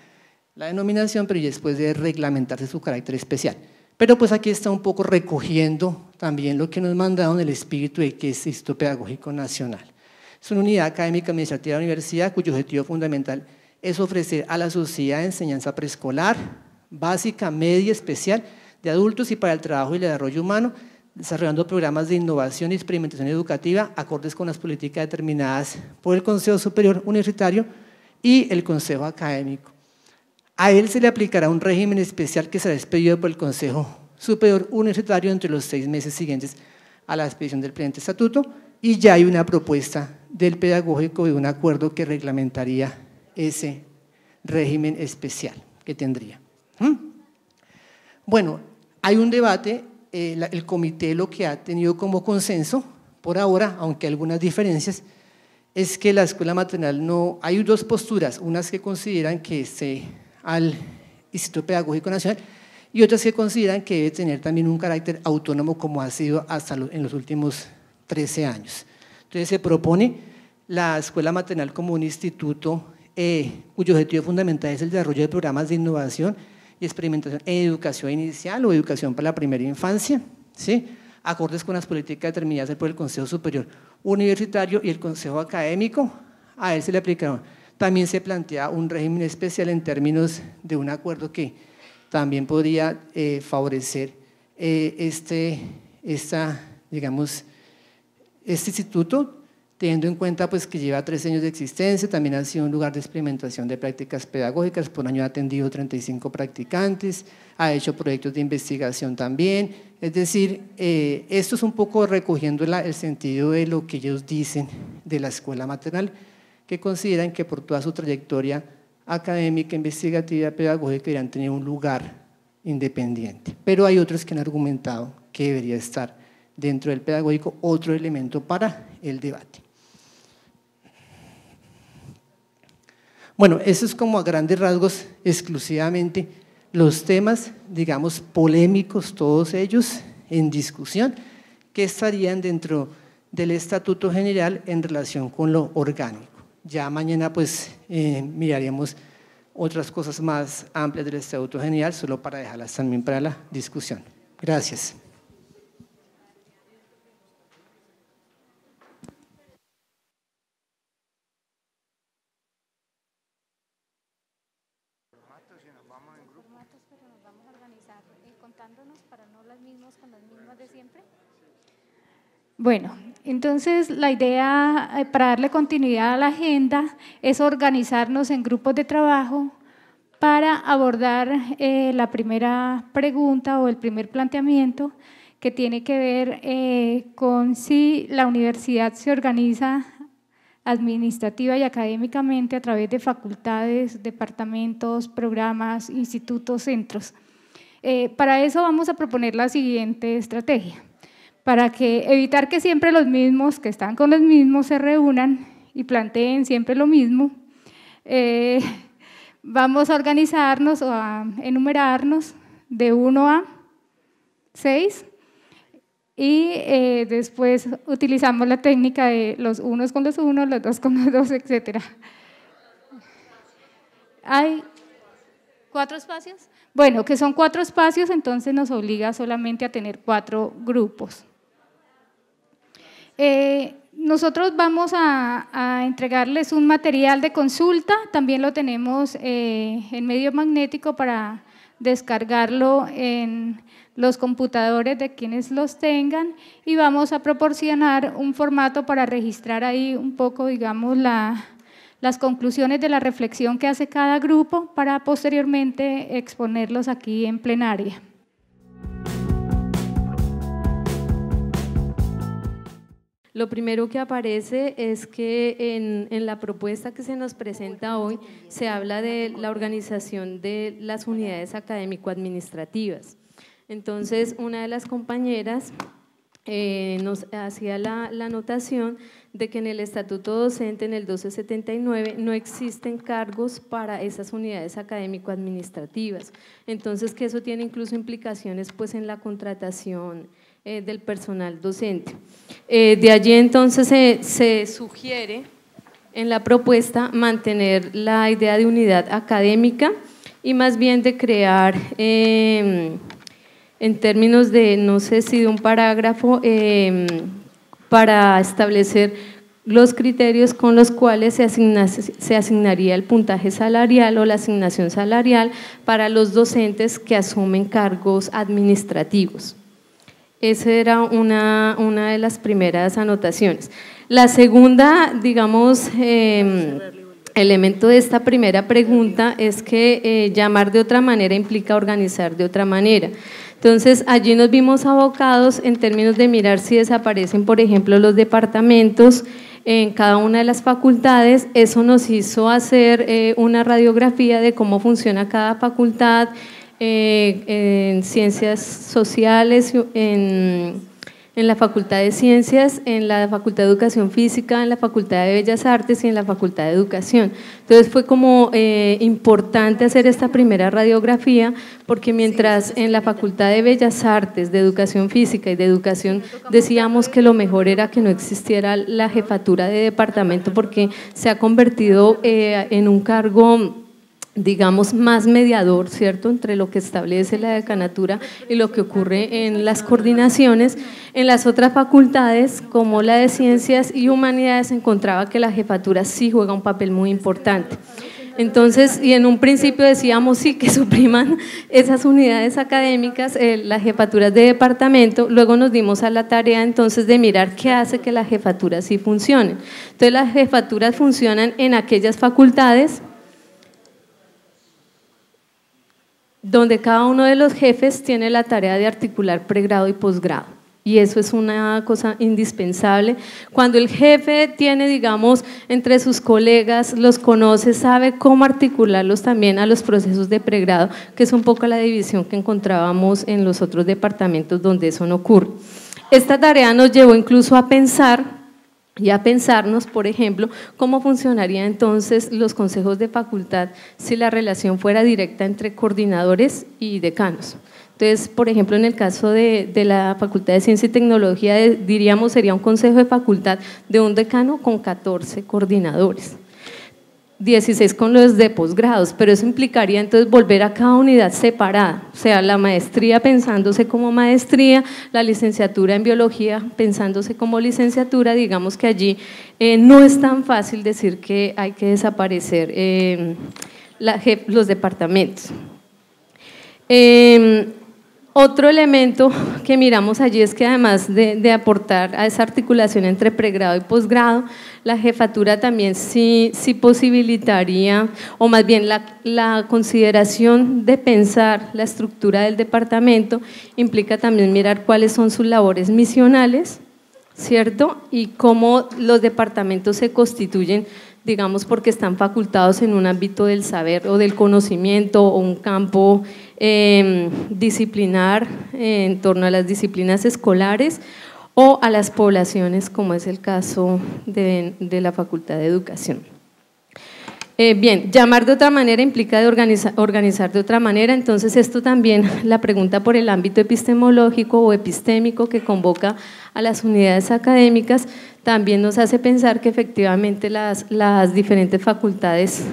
la denominación, pero después debe reglamentarse su carácter especial. Pero pues aquí está un poco recogiendo también lo que nos mandaron el espíritu de que es el Instituto Pedagógico Nacional. Es una unidad académica administrativa de la universidad cuyo objetivo fundamental es ofrecer a la sociedad enseñanza preescolar, básica, media, especial de adultos y para el trabajo y el desarrollo humano, desarrollando programas de innovación y experimentación educativa acordes con las políticas determinadas por el Consejo Superior Universitario y el Consejo Académico. A él se le aplicará un régimen especial que será expedido por el Consejo Superior Universitario entre los seis meses siguientes a la expedición del presente estatuto y ya hay una propuesta del pedagógico y un acuerdo que reglamentaría ese régimen especial que tendría. ¿Mm? Bueno, hay un debate, eh, el comité lo que ha tenido como consenso por ahora, aunque hay algunas diferencias, es que la escuela maternal no... Hay dos posturas, unas que consideran que se eh, al Instituto Pedagógico Nacional y otras que consideran que debe tener también un carácter autónomo como ha sido hasta en los últimos 13 años. Entonces se propone la escuela maternal como un instituto eh, cuyo objetivo fundamental es el desarrollo de programas de innovación y experimentación en educación inicial o educación para la primera infancia, ¿sí? acordes con las políticas determinadas por el Consejo Superior Universitario y el Consejo Académico, a él se le aplicaron. También se plantea un régimen especial en términos de un acuerdo que también podría eh, favorecer eh, este, esta, digamos, este instituto teniendo en cuenta pues, que lleva tres años de existencia, también ha sido un lugar de experimentación de prácticas pedagógicas, por año ha atendido 35 practicantes, ha hecho proyectos de investigación también, es decir, eh, esto es un poco recogiendo el sentido de lo que ellos dicen de la escuela maternal, que consideran que por toda su trayectoria académica, investigativa, pedagógica, deberían tener un lugar independiente. Pero hay otros que han argumentado que debería estar dentro del pedagógico otro elemento para el debate. Bueno, eso es como a grandes rasgos exclusivamente los temas, digamos, polémicos, todos ellos en discusión, que estarían dentro del Estatuto General en relación con lo orgánico. Ya mañana pues eh, miraremos otras cosas más amplias del Estatuto General, solo para dejarlas también para la discusión. Gracias. Bueno, entonces la idea eh, para darle continuidad a la agenda es organizarnos en grupos de trabajo para abordar eh, la primera pregunta o el primer planteamiento que tiene que ver eh, con si la universidad se organiza administrativa y académicamente a través de facultades, departamentos, programas, institutos, centros. para eso vamos a proponer la siguiente estrategia para que evitar que siempre los mismos que están con los mismos se reúnan y planteen siempre lo mismo. Eh, vamos a organizarnos o a enumerarnos de 1 a 6 y eh, después utilizamos la técnica de los unos con los unos, los dos con los dos, etc. Hay cuatro espacios. Bueno, que son cuatro espacios, entonces nos obliga solamente a tener cuatro grupos. Eh, nosotros vamos a, entregarles un material de consulta, también lo tenemos eh, en medio magnético para descargarlo en los computadores de quienes los tengan y vamos a proporcionar un formato para registrar ahí un poco, digamos, las conclusiones de la reflexión que hace cada grupo para posteriormente exponerlos aquí en plenaria. Lo primero que aparece es que en, en, la propuesta que se nos presenta hoy se habla de la organización de las unidades académico-administrativas. Entonces, una de las compañeras eh, nos hacía la, la anotación de que en el estatuto docente, en el 1279, no existen cargos para esas unidades académico-administrativas. Entonces, que eso tiene incluso implicaciones pues, en la contratación eh, del personal docente. Eh, de allí entonces se, sugiere en la propuesta mantener la idea de unidad académica y más bien de crear, em, en términos de, no sé si de un parágrafo, em, para establecer los criterios con los cuales se asignaría el puntaje salarial o la asignación salarial para los docentes que asumen cargos administrativos. Esa era una, de las primeras anotaciones. La segunda, digamos, em, elemento de esta primera pregunta es que eh, llamar de otra manera implica organizar de otra manera. Entonces, allí nos vimos abocados en términos de mirar si desaparecen, por ejemplo, los departamentos en cada una de las facultades. Eso nos hizo hacer eh, una radiografía de cómo funciona cada facultad, eh, en ciencias sociales, en, en la Facultad de Ciencias, en la Facultad de Educación Física, en la Facultad de Bellas Artes y en la Facultad de Educación. Entonces fue como eh, importante hacer esta primera radiografía porque mientras en la Facultad de Bellas Artes, de Educación Física y de Educación decíamos que lo mejor era que no existiera la jefatura de departamento porque se ha convertido eh, en un cargo digamos, más mediador, ¿cierto?, entre lo que establece la decanatura y lo que ocurre en las coordinaciones. En las otras facultades, como la de Ciencias y Humanidades, se encontraba que la jefatura sí juega un papel muy importante. Entonces, y en un principio decíamos sí que supriman esas unidades académicas, eh, las jefaturas de departamento, luego nos dimos a la tarea entonces de mirar qué hace que la jefatura sí funcione. Entonces, las jefaturas funcionan en aquellas facultades donde cada uno de los jefes tiene la tarea de articular pregrado y posgrado. Y eso es una cosa indispensable. Cuando el jefe tiene, digamos, entre sus colegas, los conoce, sabe cómo articularlos también a los procesos de pregrado, que es un poco la división que encontrábamos en los otros departamentos donde eso no ocurre. Esta tarea nos llevó incluso a pensar y a pensarnos, por ejemplo, cómo funcionarían entonces los consejos de facultad si la relación fuera directa entre coordinadores y decanos. Entonces, por ejemplo, en el caso de, de la Facultad de Ciencia y Tecnología, eh, diríamos sería un consejo de facultad de un decano con 14 coordinadores. 16 con los de posgrados, pero eso implicaría entonces volver a cada unidad separada, o sea, la maestría pensándose como maestría, la licenciatura en biología pensándose como licenciatura, digamos que allí eh, no es tan fácil decir que hay que desaparecer eh, los departamentos. Em, otro elemento que miramos allí es que además de, aportar a esa articulación entre pregrado y posgrado, la jefatura también sí, posibilitaría, o más bien la, consideración de pensar la estructura del departamento implica también mirar cuáles son sus labores misionales, ¿cierto? Y cómo los departamentos se constituyen, digamos, porque están facultados en un ámbito del saber o del conocimiento o un campo em, disciplinar eh, en torno a las disciplinas escolares o a las poblaciones, como es el caso de, la Facultad de Educación. Eh, bien, llamar de otra manera implica organizar de otra manera, entonces esto también, la pregunta por el ámbito epistemológico o epistémico que convoca a las unidades académicas, también nos hace pensar que efectivamente las, las diferentes facultades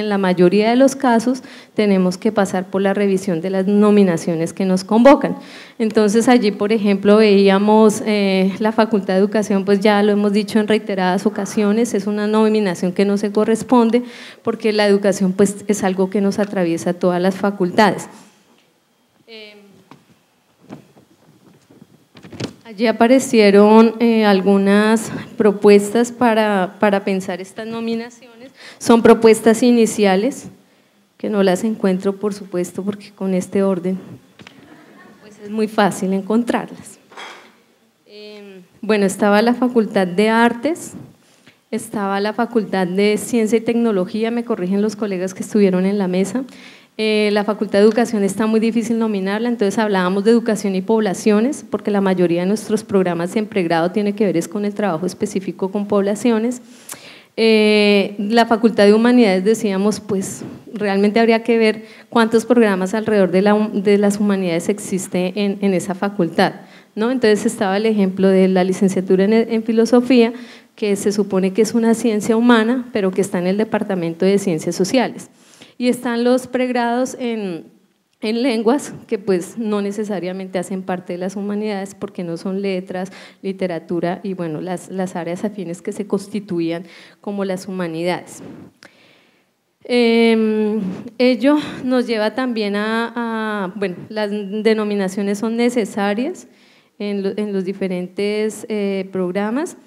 en la mayoría de los casos tenemos que pasar por la revisión de las nominaciones que nos convocan. Entonces allí, por ejemplo, veíamos eh, la Facultad de Educación, pues ya lo hemos dicho en reiteradas ocasiones, es una nominación que no se corresponde porque la educación pues es algo que nos atraviesa todas las facultades. Eh, allí aparecieron eh, algunas propuestas para pensar estas nominaciones son propuestas iniciales, que no las encuentro, por supuesto, porque con este orden pues, es muy fácil encontrarlas. Em, bueno, estaba la Facultad de Artes, estaba la Facultad de Ciencia y Tecnología, me corrigen los colegas que estuvieron en la mesa. Eh, la Facultad de Educación está muy difícil nominarla, entonces hablábamos de educación y poblaciones, porque la mayoría de nuestros programas en pregrado tiene que ver con el trabajo específico con poblaciones. Eh, la Facultad de Humanidades decíamos, pues realmente habría que ver cuántos programas alrededor de, las humanidades existe en, esa facultad. ¿no? Entonces estaba el ejemplo de la licenciatura en filosofía, que se supone que es una ciencia humana, pero que está en el Departamento de Ciencias Sociales. Y están los pregrados en en lenguas que pues no necesariamente hacen parte de las humanidades porque no son letras, literatura y bueno, las, áreas afines que se constituían como las humanidades. Em, ello nos lleva también a, bueno, las denominaciones son necesarias en, los diferentes eh, programas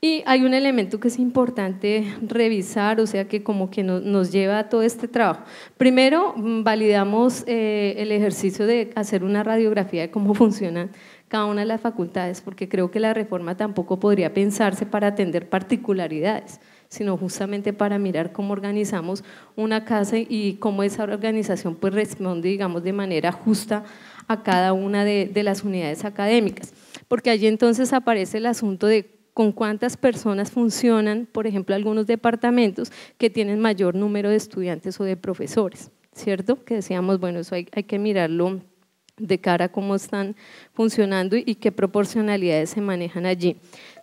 y hay un elemento que es importante revisar, o sea que como que nos lleva a todo este trabajo. Primero, mm, validamos eh, el ejercicio de hacer una radiografía de cómo funcionan cada una de las facultades, porque creo que la reforma tampoco podría pensarse para atender particularidades, sino justamente para mirar cómo organizamos una casa y cómo esa organización pues responde, digamos, de manera justa a cada una de, de las unidades académicas. Porque allí entonces aparece el asunto de con cuántas personas funcionan, por ejemplo, algunos departamentos que tienen mayor número de estudiantes o de profesores, ¿cierto? Que decíamos, bueno, eso hay, que mirarlo de cara a cómo están funcionando y qué proporcionalidades se manejan allí.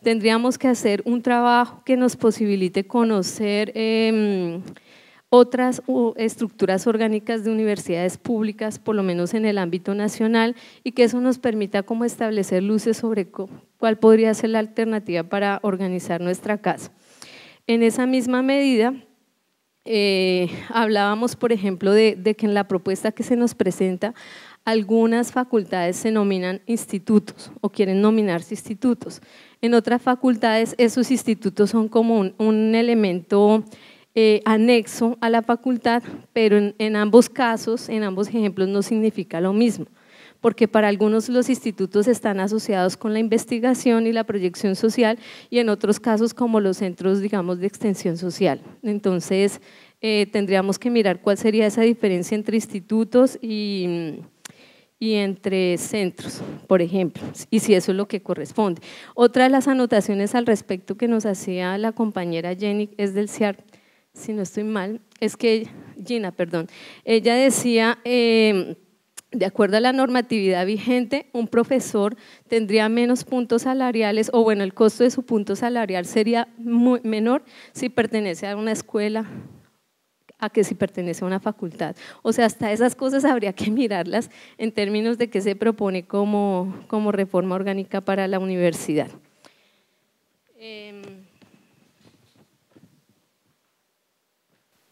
Tendríamos que hacer un trabajo que nos posibilite conocer... Em, otras estructuras orgánicas de universidades públicas, por lo menos en el ámbito nacional, y que eso nos permita como establecer luces sobre cuál podría ser la alternativa para organizar nuestra casa. En esa misma medida, eh, hablábamos, por ejemplo, de, que en la propuesta que se nos presenta algunas facultades se nominan institutos o quieren nominarse institutos. En otras facultades esos institutos son como un, un elemento eh, anexo a la facultad, pero en, ambos casos, en ambos ejemplos, no significa lo mismo porque para algunos los institutos están asociados con la investigación y la proyección social y en otros casos como los centros, digamos, de extensión social. Entonces, eh, tendríamos que mirar cuál sería esa diferencia entre institutos y, y entre centros, por ejemplo, y si eso es lo que corresponde. Otra de las anotaciones al respecto que nos hacía la compañera Jenny es del Ciar si no estoy mal, es que Gina, perdón, ella decía, em, de acuerdo a la normatividad vigente, un profesor tendría menos puntos salariales, o bueno, el costo de su punto salarial sería menor si pertenece a una escuela a que si pertenece a una facultad. O sea, hasta esas cosas habría que mirarlas en términos de qué se propone como, reforma orgánica para la universidad. Em,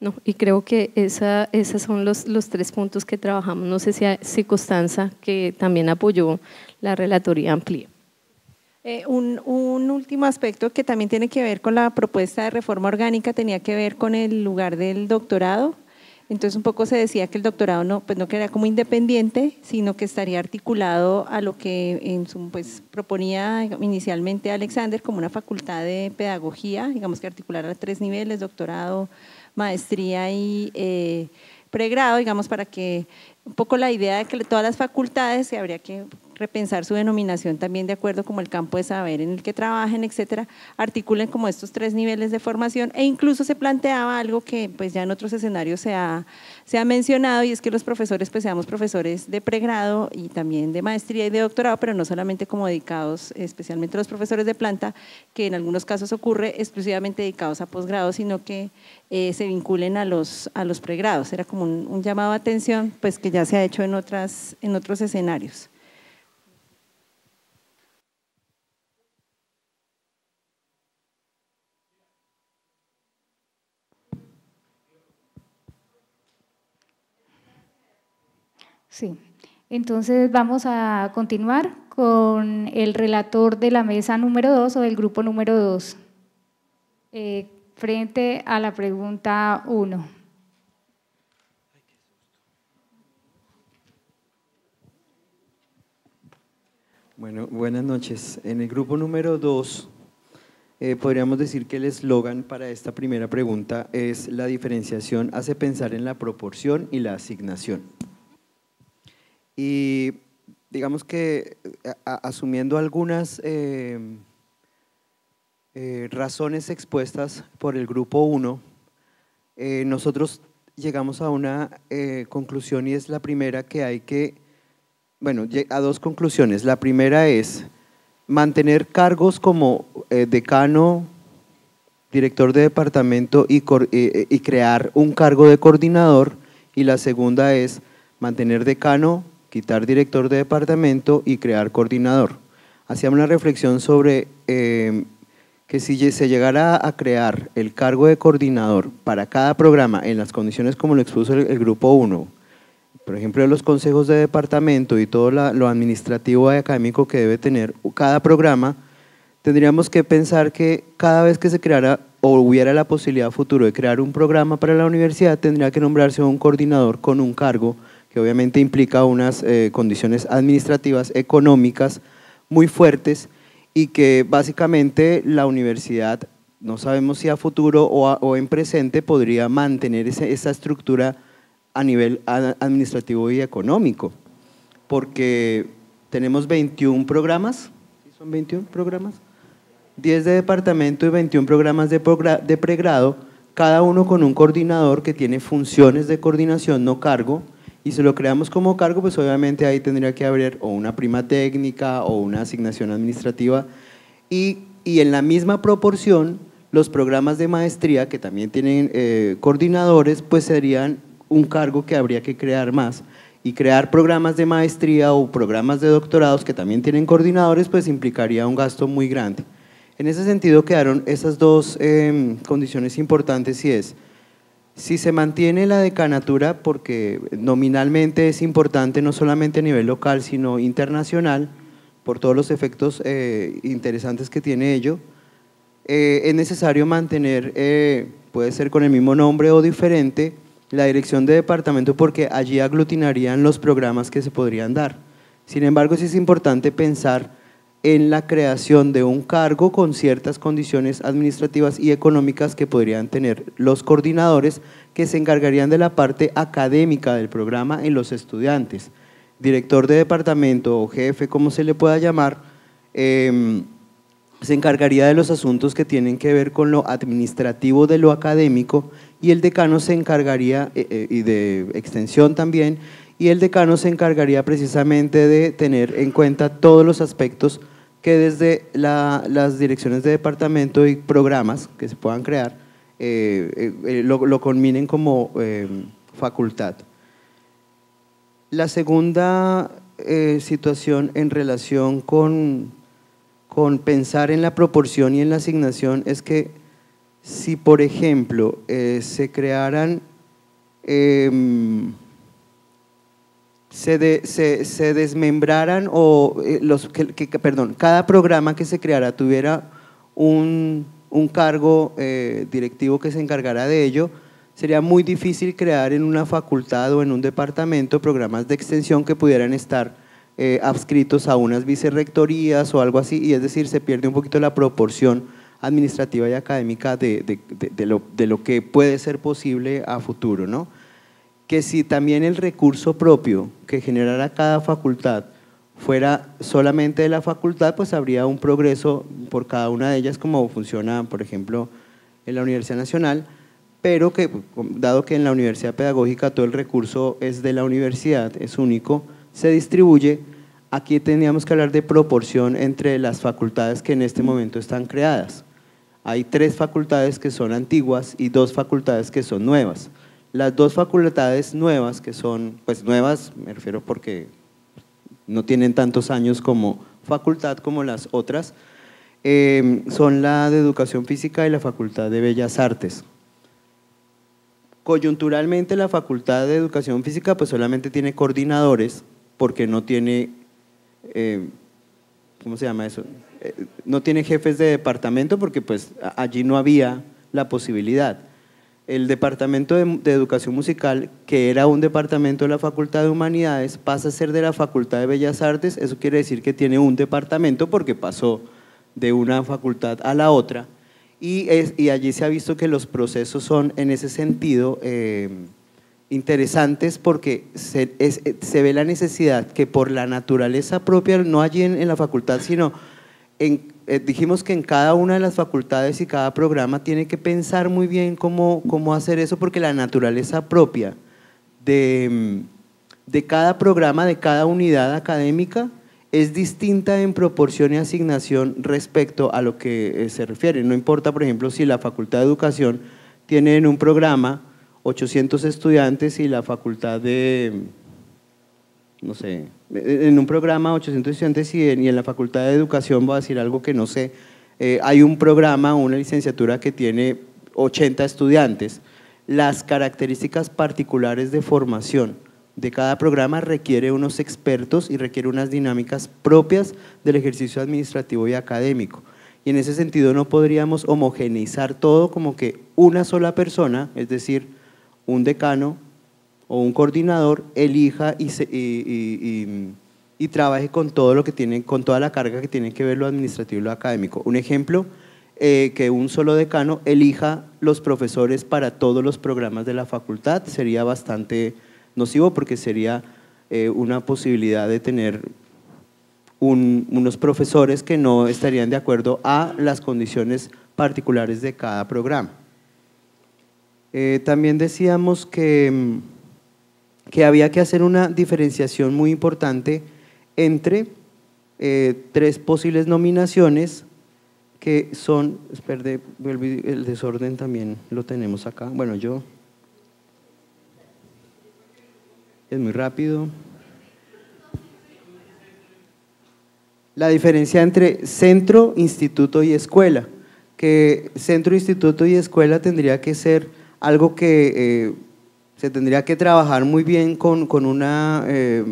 No, y creo que esa, esos son los, tres puntos que trabajamos. No sé si, si Constanza, que también apoyó la relatoría amplia. Eh, un, último aspecto que también tiene que ver con la propuesta de reforma orgánica tenía que ver con el lugar del doctorado. Entonces un poco se decía que el doctorado no, pues no quedaría como independiente, sino que estaría articulado a lo que en pues, proponía inicialmente Alexander como una facultad de pedagogía, digamos que articular a tres niveles, doctorado, maestría y eh, pregrado, digamos, para que un poco la idea de que todas las facultades se habría que repensar su denominación también de acuerdo como el campo de saber en el que trabajen, etcétera, articulen como estos tres niveles de formación e incluso se planteaba algo que pues ya en otros escenarios se ha se ha mencionado y es que los profesores pues seamos profesores de pregrado y también de maestría y de doctorado, pero no solamente como dedicados, especialmente los profesores de planta, que en algunos casos ocurre exclusivamente dedicados a posgrado, sino que eh, se vinculen a los, a los pregrados. Era como un, llamado a atención pues que ya se ha hecho en, otras, en otros escenarios. Sí. Entonces vamos a continuar con el relator de la mesa número 2 o del grupo número 2, eh, frente a la pregunta 1. Bueno, buenas noches. En el grupo número 2, eh, podríamos decir que el eslogan para esta primera pregunta es la diferenciación hace pensar en la proporción y la asignación. Y digamos que eh, asumiendo algunas eh, eh, razones expuestas por el grupo 1, nosotros llegamos a una conclusión y es la primera que hay que, bueno, a dos conclusiones. La primera es mantener cargos como decano, director de departamento y crear un cargo de coordinador. Y la segunda es mantener decano, quitar director de departamento y crear coordinador. Hacíamos una reflexión sobre eh, que si se llegara a crear el cargo de coordinador para cada programa en las condiciones como lo expuso el, grupo 1, por ejemplo, los consejos de departamento y todo lo administrativo y académico que debe tener cada programa, tendríamos que pensar que cada vez que se creara o hubiera la posibilidad futuro de crear un programa para la universidad, tendría que nombrarse un coordinador con un cargo que obviamente implica unas eh, condiciones administrativas, económicas muy fuertes y que básicamente la universidad, no sabemos si a futuro o, en presente, podría mantener esa estructura a nivel administrativo y económico, porque tenemos 21 programas, ¿son 21 programas? 10 de departamento y 21 programas de pregrado, cada uno con un coordinador que tiene funciones de coordinación, no cargo, y si lo creamos como cargo, pues obviamente ahí tendría que haber o una prima técnica o una asignación administrativa. Y, en la misma proporción, los programas de maestría, que también tienen eh, coordinadores, pues serían un cargo que habría que crear más. Y crear programas de maestría o programas de doctorados que también tienen coordinadores, pues implicaría un gasto muy grande. En ese sentido quedaron esas dos em, condiciones importantes y es si se mantiene la decanatura, porque nominalmente es importante no solamente a nivel local, sino internacional, por todos los efectos eh, interesantes que tiene ello, eh, es necesario mantener, eh, puede ser con el mismo nombre o diferente, la dirección de departamento porque allí aglutinarían los programas que se podrían dar. Sin embargo, sí es importante pensar en la creación de un cargo con ciertas condiciones administrativas y económicas que podrían tener los coordinadores que se encargarían de la parte académica del programa en los estudiantes. Director de departamento o jefe, como se le pueda llamar, em, se encargaría de los asuntos que tienen que ver con lo administrativo de lo académico y el decano se encargaría, eh, eh, y de extensión también, y el decano se encargaría precisamente de tener en cuenta todos los aspectos que desde las direcciones de departamento y programas que se puedan crear, eh, eh, eh, lo, lo, combinen como facultad. La segunda situación en relación con pensar en la proporción y en la asignación es que si, por ejemplo, se crearan em, se, se, desmembraran o eh, los, que, perdón, cada programa que se creara tuviera un, cargo eh, directivo que se encargara de ello, sería muy difícil crear en una facultad o en un departamento programas de extensión que pudieran estar eh, adscritos a unas vicerrectorías o algo así, y es decir, se pierde un poquito la proporción administrativa y académica de, lo, que puede ser posible a futuro, ¿no? que si también el recurso propio que generara cada facultad fuera solamente de la facultad, pues habría un progreso por cada una de ellas, como funciona, por ejemplo, en la Universidad Nacional, pero que, dado que en la Universidad Pedagógica todo el recurso es de la universidad, es único, se distribuye, aquí teníamos que hablar de proporción entre las facultades que en este momento están creadas. Hay tres facultades que son antiguas y dos facultades que son nuevas. Las dos facultades nuevas, que son, pues nuevas, me refiero porque no tienen tantos años como facultad como las otras, em, son la de Educación Física y la Facultad de Bellas Artes. Coyunturalmente la Facultad de Educación Física pues solamente tiene coordinadores porque no tiene, em, ¿cómo se llama eso? Eh, no tiene jefes de departamento porque pues allí no había la posibilidad el Departamento de, Educación Musical, que era un departamento de la Facultad de Humanidades, pasa a ser de la Facultad de Bellas Artes. Eso quiere decir que tiene un departamento porque pasó de una facultad a la otra. Y, es, y allí se ha visto que los procesos son, en ese sentido, eh, interesantes porque se, eh, se, ve la necesidad que por la naturaleza propia, no allí en, en la facultad, sino en eh, dijimos que en cada una de las facultades y cada programa tiene que pensar muy bien cómo, hacer eso, porque la naturaleza propia de, mm, de cada programa, de cada unidad académica, es distinta en proporción y asignación respecto a lo que eh, se refiere. No importa, por ejemplo, si la Facultad de Educación tiene en un programa 800 estudiantes y la Facultad de no sé, eh, en un programa 800 estudiantes y en, la Facultad de Educación, voy a decir algo que no sé, eh, hay un programa, una licenciatura que tiene 80 estudiantes. Las características particulares de formación de cada programa requiere unos expertos y requiere unas dinámicas propias del ejercicio administrativo y académico. Y en ese sentido no podríamos homogeneizar todo como que una sola persona, es decir, un decano, o un coordinador elija y, trabaje con todo lo que con toda la carga que tiene que ver lo administrativo y lo académico. Un ejemplo, eh, que un solo decano elija los profesores para todos los programas de la facultad sería bastante nocivo porque sería eh, una posibilidad de tener unos profesores que no estarían de acuerdo a las condiciones particulares de cada programa. Eh, también decíamos que mm, que había que hacer una diferenciación muy importante entre eh, tres posibles nominaciones que son, Espera, el desorden también lo tenemos acá, bueno yo, es muy rápido. La diferencia entre centro, instituto y escuela, que centro, instituto y escuela tendría que ser algo que... Eh, se tendría que trabajar muy bien con, con una eh,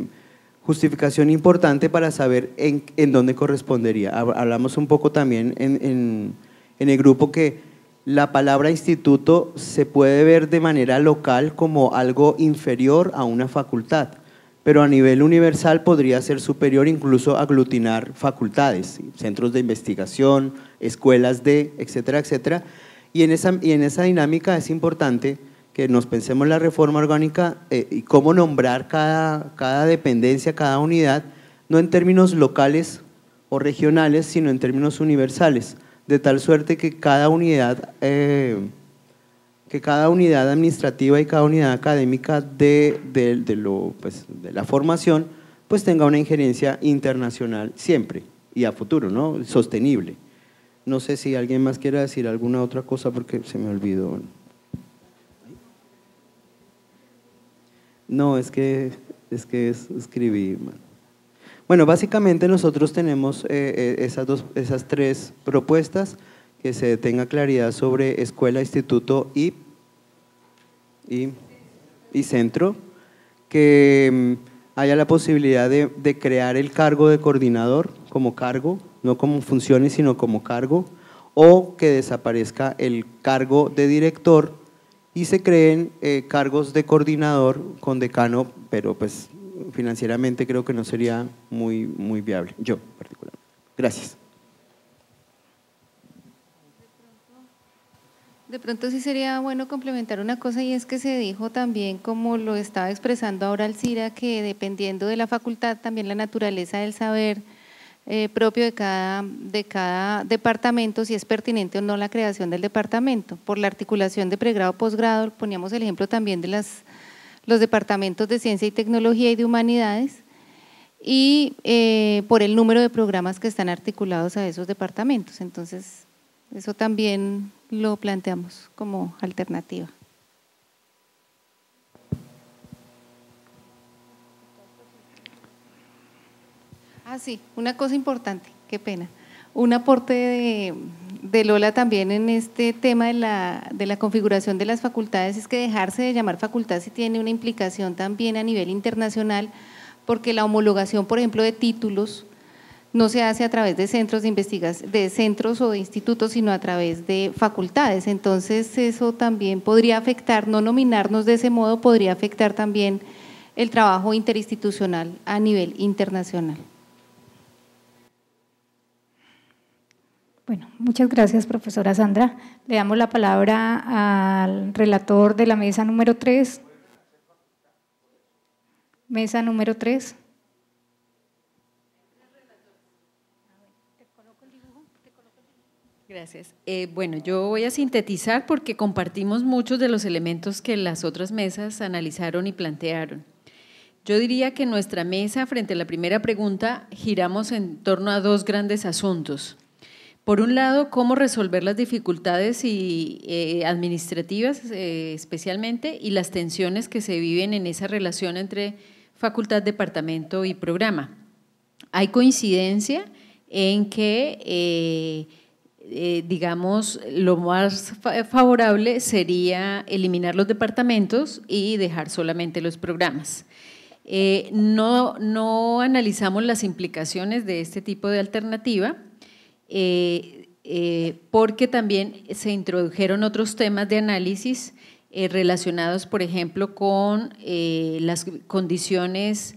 justificación importante para saber en, en, dónde correspondería. Hablamos un poco también en, en, el grupo que la palabra instituto se puede ver de manera local como algo inferior a una facultad, pero a nivel universal podría ser superior incluso aglutinar facultades, centros de investigación, escuelas de, etcétera, etcétera. Y en esa, y en esa dinámica es importante que nos pensemos la reforma orgánica eh, y cómo nombrar cada, dependencia, cada unidad, no en términos locales o regionales, sino en términos universales, de tal suerte que cada unidad, eh, que cada unidad administrativa y cada unidad académica pues, de, la formación pues tenga una injerencia internacional siempre y a futuro, ¿no? Sostenible. No sé si alguien más quiera decir alguna otra cosa porque se me olvidó. No, es que, es que escribí, Bueno, básicamente nosotros tenemos eh, eh, esas, dos, esas tres propuestas, que se tenga claridad sobre escuela, instituto y, y, centro, que mm, haya la posibilidad de, de, crear el cargo de coordinador como cargo, no como funciones, sino como cargo, o que desaparezca el cargo de director y se creen eh, cargos de coordinador con decano, pero pues financieramente creo que no sería muy, muy viable, yo en particular. Gracias. De pronto sí sería bueno complementar una cosa y es que se dijo también, como lo estaba expresando ahora Alcira que dependiendo de la facultad, también la naturaleza del saber eh, propio de cada, de cada departamento, si es pertinente o no la creación del departamento. Por la articulación de pregrado, posgrado, poníamos el ejemplo también de las, los departamentos de ciencia y tecnología y de humanidades, y eh, por el número de programas que están articulados a esos departamentos. Entonces, eso también lo planteamos como alternativa. Ah, sí, una cosa importante, qué pena. Un aporte de, Lola también en este tema de la, de la, configuración de las facultades es que dejarse de llamar facultad sí tiene una implicación también a nivel internacional, porque la homologación, por ejemplo, de títulos no se hace a través de centros de de centros o de institutos, sino a través de facultades. Entonces, eso también podría afectar, no nominarnos de ese modo podría afectar también el trabajo interinstitucional a nivel internacional. Bueno, muchas gracias, profesora Sandra. Le damos la palabra al relator de la mesa número 3. Mesa número 3. Gracias. Eh, bueno, yo voy a sintetizar porque compartimos muchos de los elementos que las otras mesas analizaron y plantearon. Yo diría que nuestra mesa, frente a la primera pregunta, giramos en torno a dos grandes asuntos. Por un lado, cómo resolver las dificultades eh, administrativas eh, especialmente y las tensiones que se viven en esa relación entre facultad, departamento y programa. Hay coincidencia en que, eh, digamos, lo más favorable sería eliminar los departamentos y dejar solamente los programas. no analizamos las implicaciones de este tipo de alternativa eh, eh, porque también se introdujeron otros temas de análisis eh, relacionados, por ejemplo, con las condiciones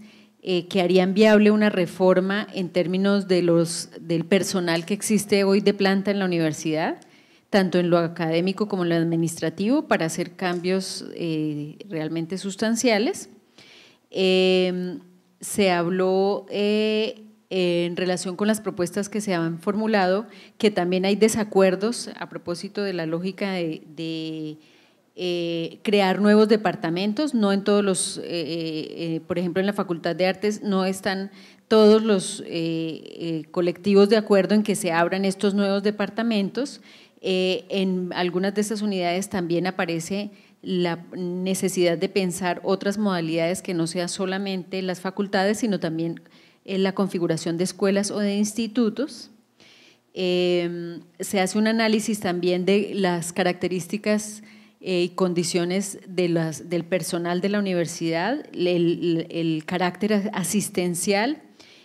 que harían viable una reforma en términos del personal que existe hoy de planta en la universidad tanto en lo académico como en lo administrativo, para hacer cambios realmente sustanciales. Em, se habló en relación con las propuestas que se han formulado, que también hay desacuerdos a propósito de la lógica de, eh, crear nuevos departamentos, no en todos los, eh, eh, por ejemplo, en la Facultad de Artes no están todos los colectivos de acuerdo en que se abran estos nuevos departamentos. en algunas de estas unidades también aparece la necesidad de pensar otras modalidades que no sean solamente las facultades, sino también en la configuración de escuelas o de institutos. Em, se hace un análisis también de las características eh, y condiciones del personal de la universidad, el, carácter asistencial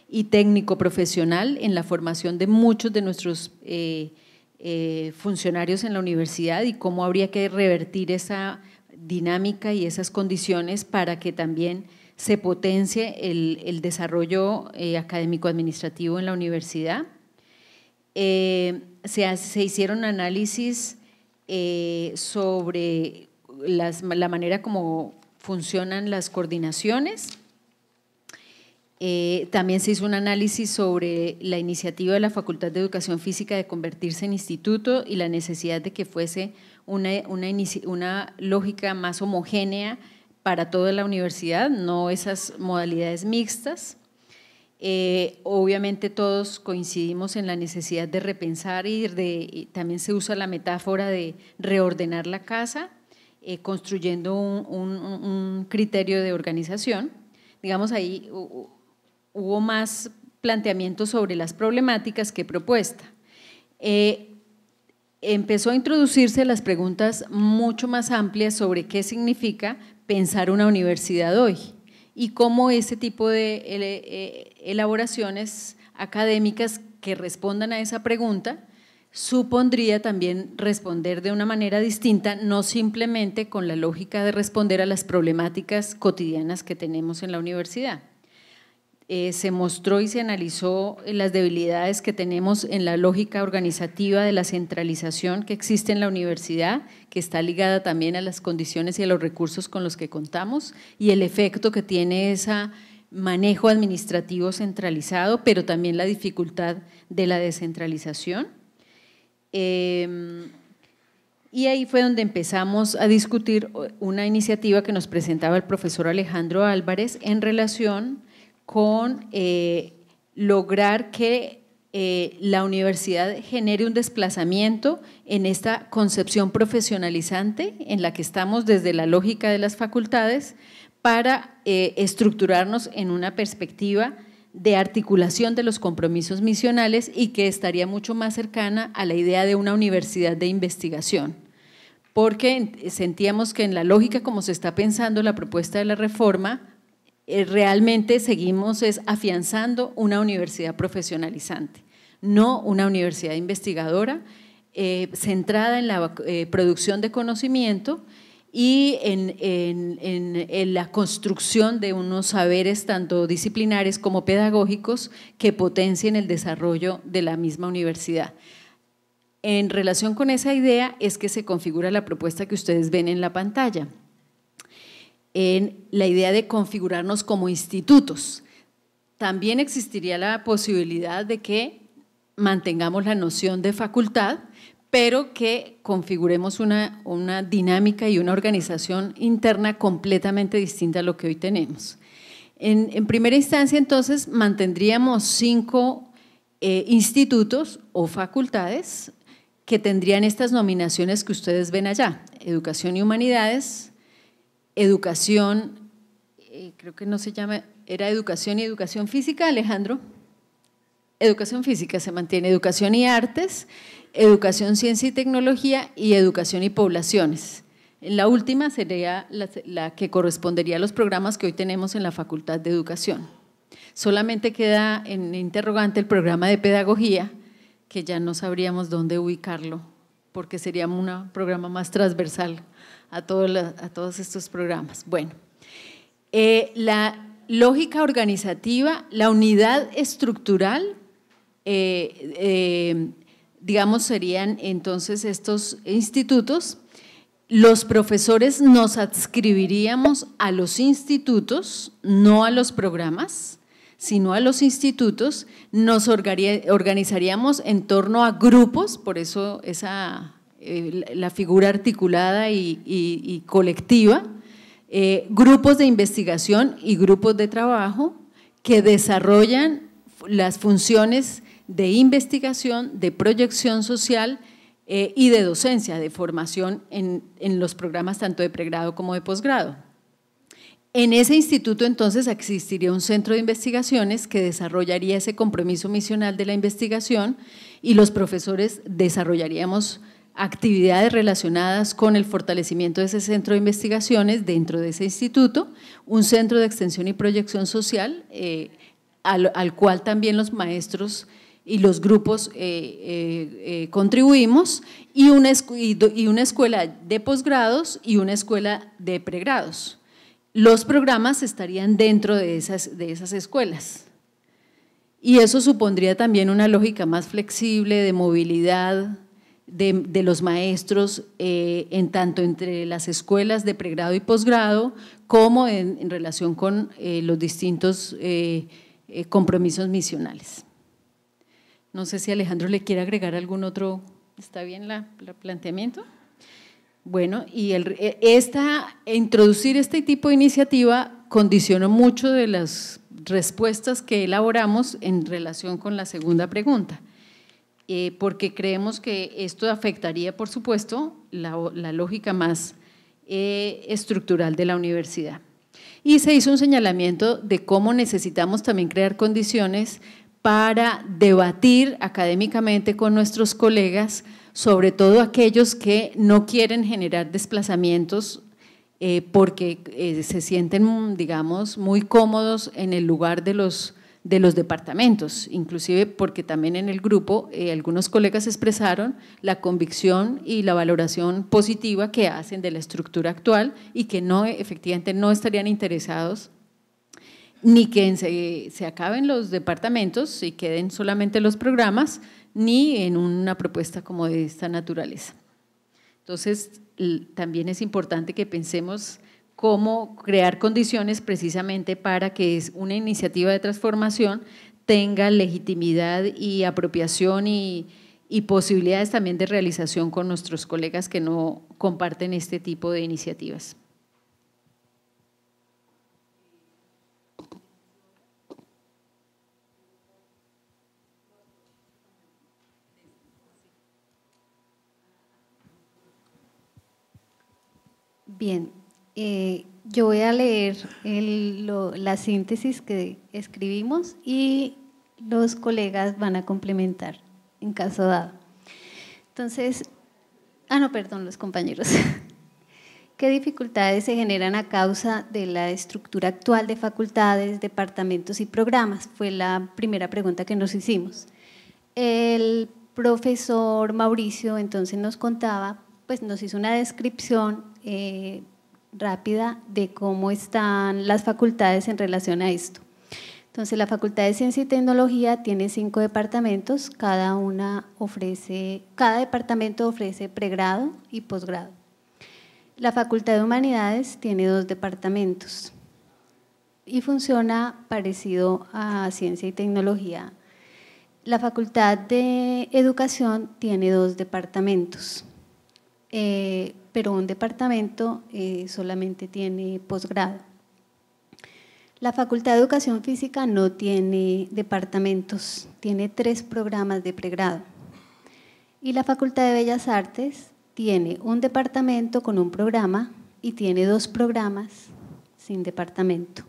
y técnico profesional en la formación de muchos de nuestros eh, eh, funcionarios en la universidad y cómo habría que revertir esa dinámica y esas condiciones para que también se potencie el, desarrollo eh, académico-administrativo en la universidad. Eh, se, hicieron análisis eh, sobre la manera como funcionan las coordinaciones. también se hizo un análisis sobre la iniciativa de la Facultad de Educación Física de convertirse en instituto y la necesidad de que fuese una lógica más homogénea para toda la universidad, no esas modalidades mixtas. Eh, obviamente todos coincidimos en la necesidad de repensar y, de, también se usa la metáfora de reordenar la casa, eh, construyendo un, criterio de organización. Digamos, ahí hubo más planteamientos sobre las problemáticas que propuesta. Eh, empezó a introducirse las preguntas mucho más amplias sobre qué significa pensar una universidad hoy y cómo ese tipo de eh, eh, elaboraciones académicas que respondan a esa pregunta supondría también responder de una manera distinta, no simplemente con la lógica de responder a las problemáticas cotidianas que tenemos en la universidad. Eh, se mostró y se analizó las debilidades que tenemos en la lógica organizativa de la centralización que existe en la universidad, que está ligada también a las condiciones y a los recursos con los que contamos y el efecto que tiene ese manejo administrativo centralizado, pero también la dificultad de la descentralización. Em, y ahí fue donde empezamos a discutir una iniciativa que nos presentaba el profesor Alejandro Álvarez en relación con eh, lograr que eh, la universidad genere un desplazamiento en esta concepción profesionalizante en la que estamos desde la lógica de las facultades para eh, estructurarnos en una perspectiva de articulación de los compromisos misionales y que estaría mucho más cercana a la idea de una universidad de investigación, porque sentíamos que en la lógica como se está pensando la propuesta de la reforma, eh, realmente seguimos es afianzando una universidad profesionalizante, no una universidad investigadora eh, centrada en la eh, producción de conocimiento y en, la construcción de unos saberes tanto disciplinares como pedagógicos que potencien el desarrollo de la misma universidad. En relación con esa idea es que se configura la propuesta que ustedes ven en la pantalla en la idea de configurarnos como institutos. También existiría la posibilidad de que mantengamos la noción de facultad, pero que configuremos una, dinámica y una organización interna completamente distinta a lo que hoy tenemos. En, primera instancia, entonces, mantendríamos cinco eh, institutos o facultades que tendrían estas nominaciones que ustedes ven allá, Educación y Humanidades, educación, eh, creo que no se llama, era educación y educación física, Alejandro. Educación física se mantiene, educación y artes, educación, ciencia y tecnología y educación y poblaciones. La última sería la, la, que correspondería a los programas que hoy tenemos en la Facultad de Educación. Solamente queda en interrogante el programa de pedagogía, que ya no sabríamos dónde ubicarlo, porque sería un programa más transversal a, a todos estos programas. Bueno, eh, la lógica organizativa, la unidad estructural, eh, eh, digamos, serían entonces estos institutos. Los profesores nos adscribiríamos a los institutos, no a los programas sino a los institutos, nos organizaríamos en torno a grupos, por eso esa eh, la figura articulada y, colectiva, eh, grupos de investigación y grupos de trabajo que desarrollan las funciones de investigación, de proyección social eh, y de docencia, de formación en los programas tanto de pregrado como de posgrado. En ese instituto entonces existiría un centro de investigaciones que desarrollaría ese compromiso misional de la investigación y los profesores desarrollaríamos actividades relacionadas con el fortalecimiento de ese centro de investigaciones dentro de ese instituto, un centro de extensión y proyección social eh, al, al, cual también los maestros y los grupos eh, eh, contribuimos, y una, y una escuela de posgrados y una escuela de pregrados. Los programas estarían dentro de esas, de esas escuelas. Y eso supondría también una lógica más flexible de movilidad, de, los maestros, eh, en tanto entre las escuelas de pregrado y posgrado, como en, relación con eh, los distintos eh, compromisos misionales. No sé si Alejandro le quiere agregar algún otro, ¿está bien el planteamiento? Bueno, y esta, introducir este tipo de iniciativa condicionó mucho de las respuestas que elaboramos en relación con la segunda pregunta. Eh, porque creemos que esto afectaría, por supuesto, la, lógica más eh, estructural de la universidad. Y se hizo un señalamiento de cómo necesitamos también crear condiciones para debatir académicamente con nuestros colegas, sobre todo aquellos que no quieren generar desplazamientos eh, porque se sienten, digamos, muy cómodos en el lugar de los de los departamentos, inclusive porque también en el grupo eh, algunos colegas expresaron la convicción y la valoración positiva que hacen de la estructura actual y que no efectivamente no estarían interesados ni que se acaben los departamentos y queden solamente los programas, ni en una propuesta como de esta naturaleza. Entonces, también es importante que pensemos cómo crear condiciones precisamente para que una iniciativa de transformación tenga legitimidad y apropiación y, y posibilidades también de realización con nuestros colegas que no comparten este tipo de iniciativas. Bien, eh, yo voy a leer la síntesis que escribimos y los colegas van a complementar en caso dado. Entonces, ah, no, perdón, los compañeros. ¿Qué dificultades se generan a causa de la estructura actual de facultades, departamentos y programas? Fue la primera pregunta que nos hicimos. El profesor Mauricio entonces nos contaba, pues nos hizo una descripción eh, rápida de cómo están las facultades en relación a esto. Entonces, la Facultad de Ciencia y Tecnología tiene cinco departamentos, cada, una ofrece, cada departamento ofrece pregrado y posgrado. La Facultad de Humanidades tiene dos departamentos y funciona parecido a Ciencia y Tecnología. La Facultad de Educación tiene dos departamentos. Eh, pero un departamento eh, solamente tiene posgrado. La Facultad de Educación Física no tiene departamentos, tiene tres programas de pregrado. Y la Facultad de Bellas Artes tiene un departamento con un programa y tiene dos programas sin departamento.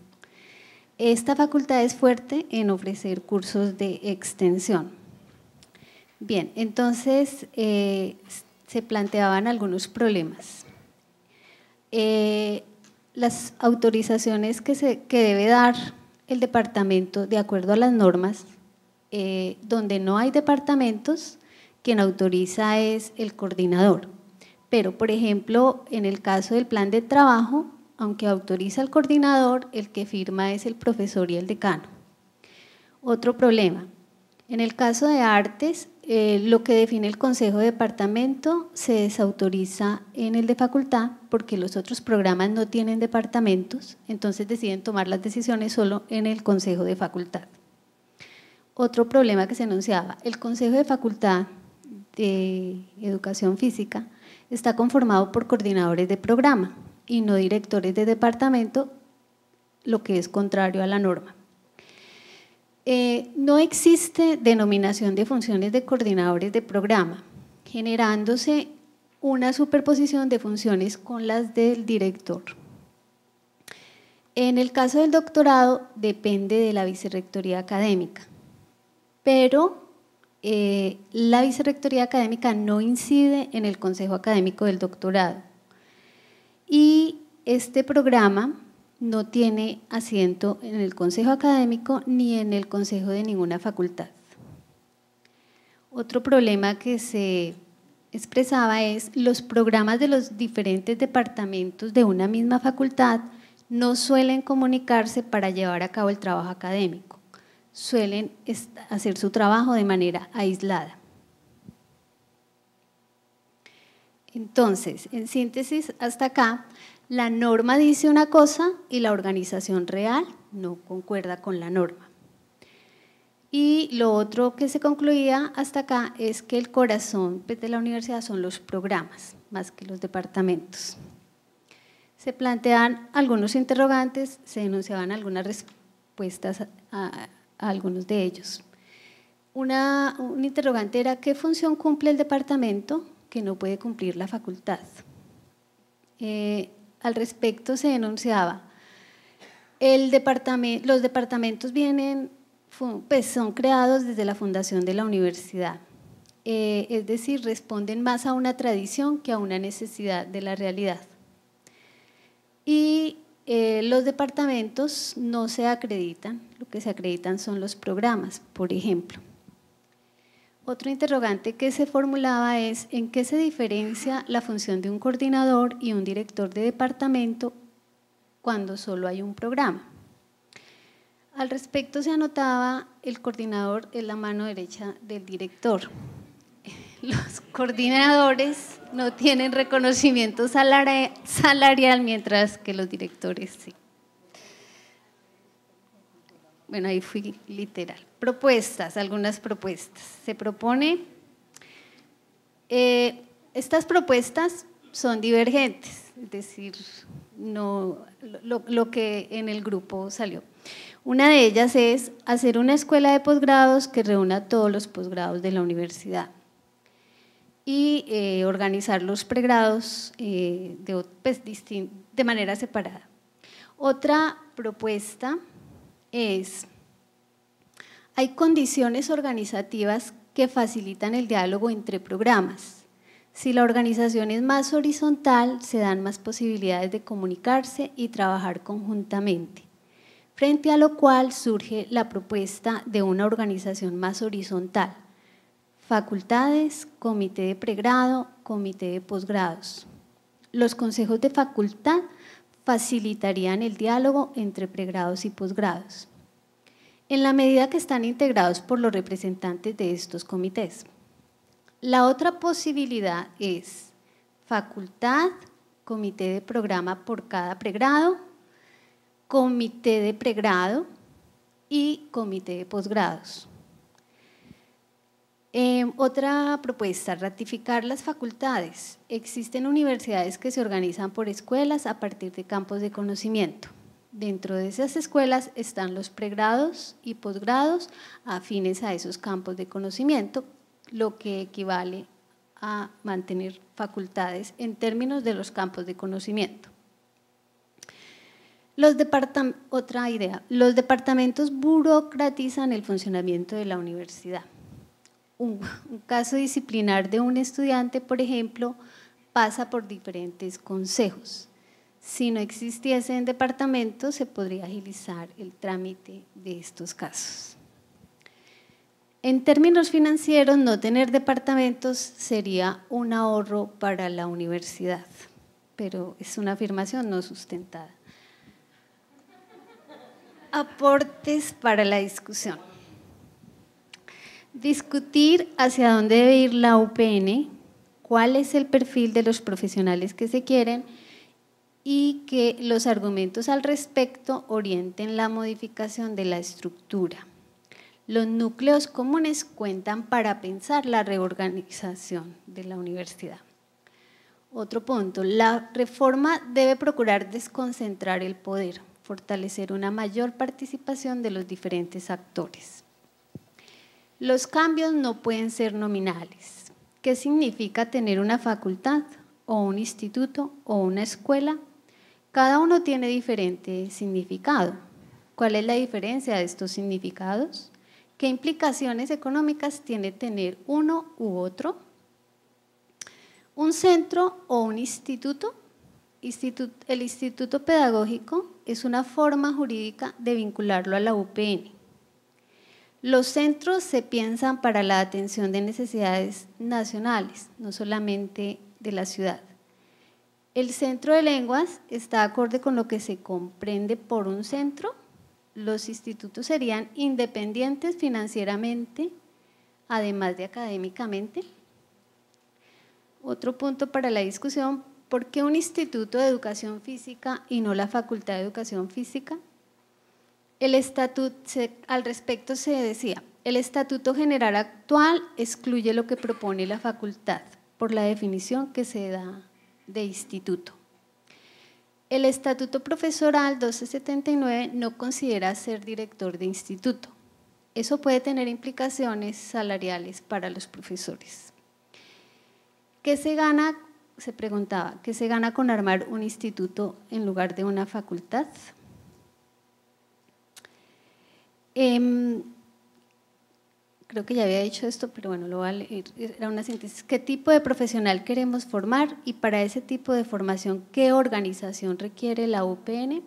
Esta facultad es fuerte en ofrecer cursos de extensión. Bien, entonces eh, se planteaban algunos problemas. Eh, las autorizaciones que, se, debe dar el departamento de acuerdo a las normas, eh, donde no hay departamentos, quien autoriza es el coordinador. Pero, por ejemplo, en el caso del plan de trabajo, aunque autoriza el coordinador, el que firma es el profesor y el decano. Otro problema. En el caso de artes, eh, lo que define el Consejo de Departamento se desautoriza en el de facultad porque los otros programas no tienen departamentos, entonces deciden tomar las decisiones solo en el Consejo de Facultad. Otro problema que se anunciaba: el Consejo de Facultad de Educación Física está conformado por coordinadores de programa y no directores de departamento, lo que es contrario a la norma. Eh, no existe denominación de funciones de coordinadores de programa, generándose una superposición de funciones con las del director. En el caso del doctorado depende de la vicerrectoría académica, pero eh, la vicerrectoría académica no incide en el consejo académico del doctorado. Y este programa no tiene asiento en el Consejo Académico ni en el Consejo de ninguna facultad. Otro problema que se expresaba es los programas de los diferentes departamentos de una misma facultad no suelen comunicarse para llevar a cabo el trabajo académico, suelen hacer su trabajo de manera aislada. Entonces, en síntesis, hasta acá la norma dice una cosa y la organización real no concuerda con la norma. Y lo otro que se concluía hasta acá es que el corazón de la universidad son los programas, más que los departamentos. Se plantean algunos interrogantes, se denunciaban algunas respuestas a, algunos de ellos. Una, un interrogante era qué función cumple el departamento que no puede cumplir la facultad. Eh, al respecto se denunciaba, el los departamentos vienen, pues son creados desde la fundación de la universidad, eh, es decir, responden más a una tradición que a una necesidad de la realidad. Y eh, los departamentos no se acreditan, lo que se acreditan son los programas, por ejemplo. Otro interrogante que se formulaba es en qué se diferencia la función de un coordinador y un director de departamento cuando solo hay un programa. Al respecto se anotaba el coordinador es la mano derecha del director. Los coordinadores no tienen reconocimiento salarial mientras que los directores sí. Bueno, ahí fui literal propuestas, algunas propuestas. Se propone, eh, estas propuestas son divergentes, es decir, no, lo, que en el grupo salió. Una de ellas es hacer una escuela de posgrados que reúna todos los posgrados de la universidad y eh, organizar los pregrados eh, pues, de manera separada. Otra propuesta es hay condiciones organizativas que facilitan el diálogo entre programas. Si la organización es más horizontal, se dan más posibilidades de comunicarse y trabajar conjuntamente, frente a lo cual surge la propuesta de una organización más horizontal, facultades, comité de pregrado, comité de posgrados. Los consejos de facultad facilitarían el diálogo entre pregrados y posgrados en la medida que están integrados por los representantes de estos comités. La otra posibilidad es facultad, comité de programa por cada pregrado, comité de pregrado y comité de posgrados. Em, otra propuesta, ratificar las facultades. Existen universidades que se organizan por escuelas a partir de campos de conocimiento. Dentro de esas escuelas están los pregrados y posgrados afines a esos campos de conocimiento, lo que equivale a mantener facultades en términos de los campos de conocimiento. Los otra idea, los departamentos burocratizan el funcionamiento de la universidad. un caso disciplinar de un estudiante, por ejemplo, pasa por diferentes consejos. Si no existiese en departamento, se podría agilizar el trámite de estos casos. En términos financieros, no tener departamentos sería un ahorro para la universidad, pero es una afirmación no sustentada. Aportes para la discusión. Discutir hacia dónde debe ir la UPN, cuál es el perfil de los profesionales que se quieren y que los argumentos al respecto orienten la modificación de la estructura. Los núcleos comunes cuentan para pensar la reorganización de la universidad. Otro punto, la reforma debe procurar desconcentrar el poder, fortalecer una mayor participación de los diferentes actores. Los cambios no pueden ser nominales. ¿Qué significa tener una facultad o un instituto o una escuela cada uno tiene diferente significado. ¿Cuál es la diferencia de estos significados? ¿Qué implicaciones económicas tiene tener uno u otro? Un centro o un instituto. el instituto pedagógico es una forma jurídica de vincularlo a la UPN. Los centros se piensan para la atención de necesidades nacionales, no solamente de la ciudad. El centro de lenguas está acorde con lo que se comprende por un centro. Los institutos serían independientes financieramente, además de académicamente. Otro punto para la discusión, ¿por qué un instituto de educación física y no la Facultad de Educación Física? El estatuto, al respecto se decía, el estatuto general actual excluye lo que propone la facultad por la definición que se da de instituto. El Estatuto Profesoral 1279 no considera ser director de instituto. Eso puede tener implicaciones salariales para los profesores. ¿Qué se gana? Se preguntaba, ¿qué se gana con armar un instituto en lugar de una facultad? Em, creo que ya había dicho esto, pero bueno, lo voy a leer. Era una síntesis. ¿Qué tipo de profesional queremos formar y para ese tipo de formación qué organización requiere la UPN?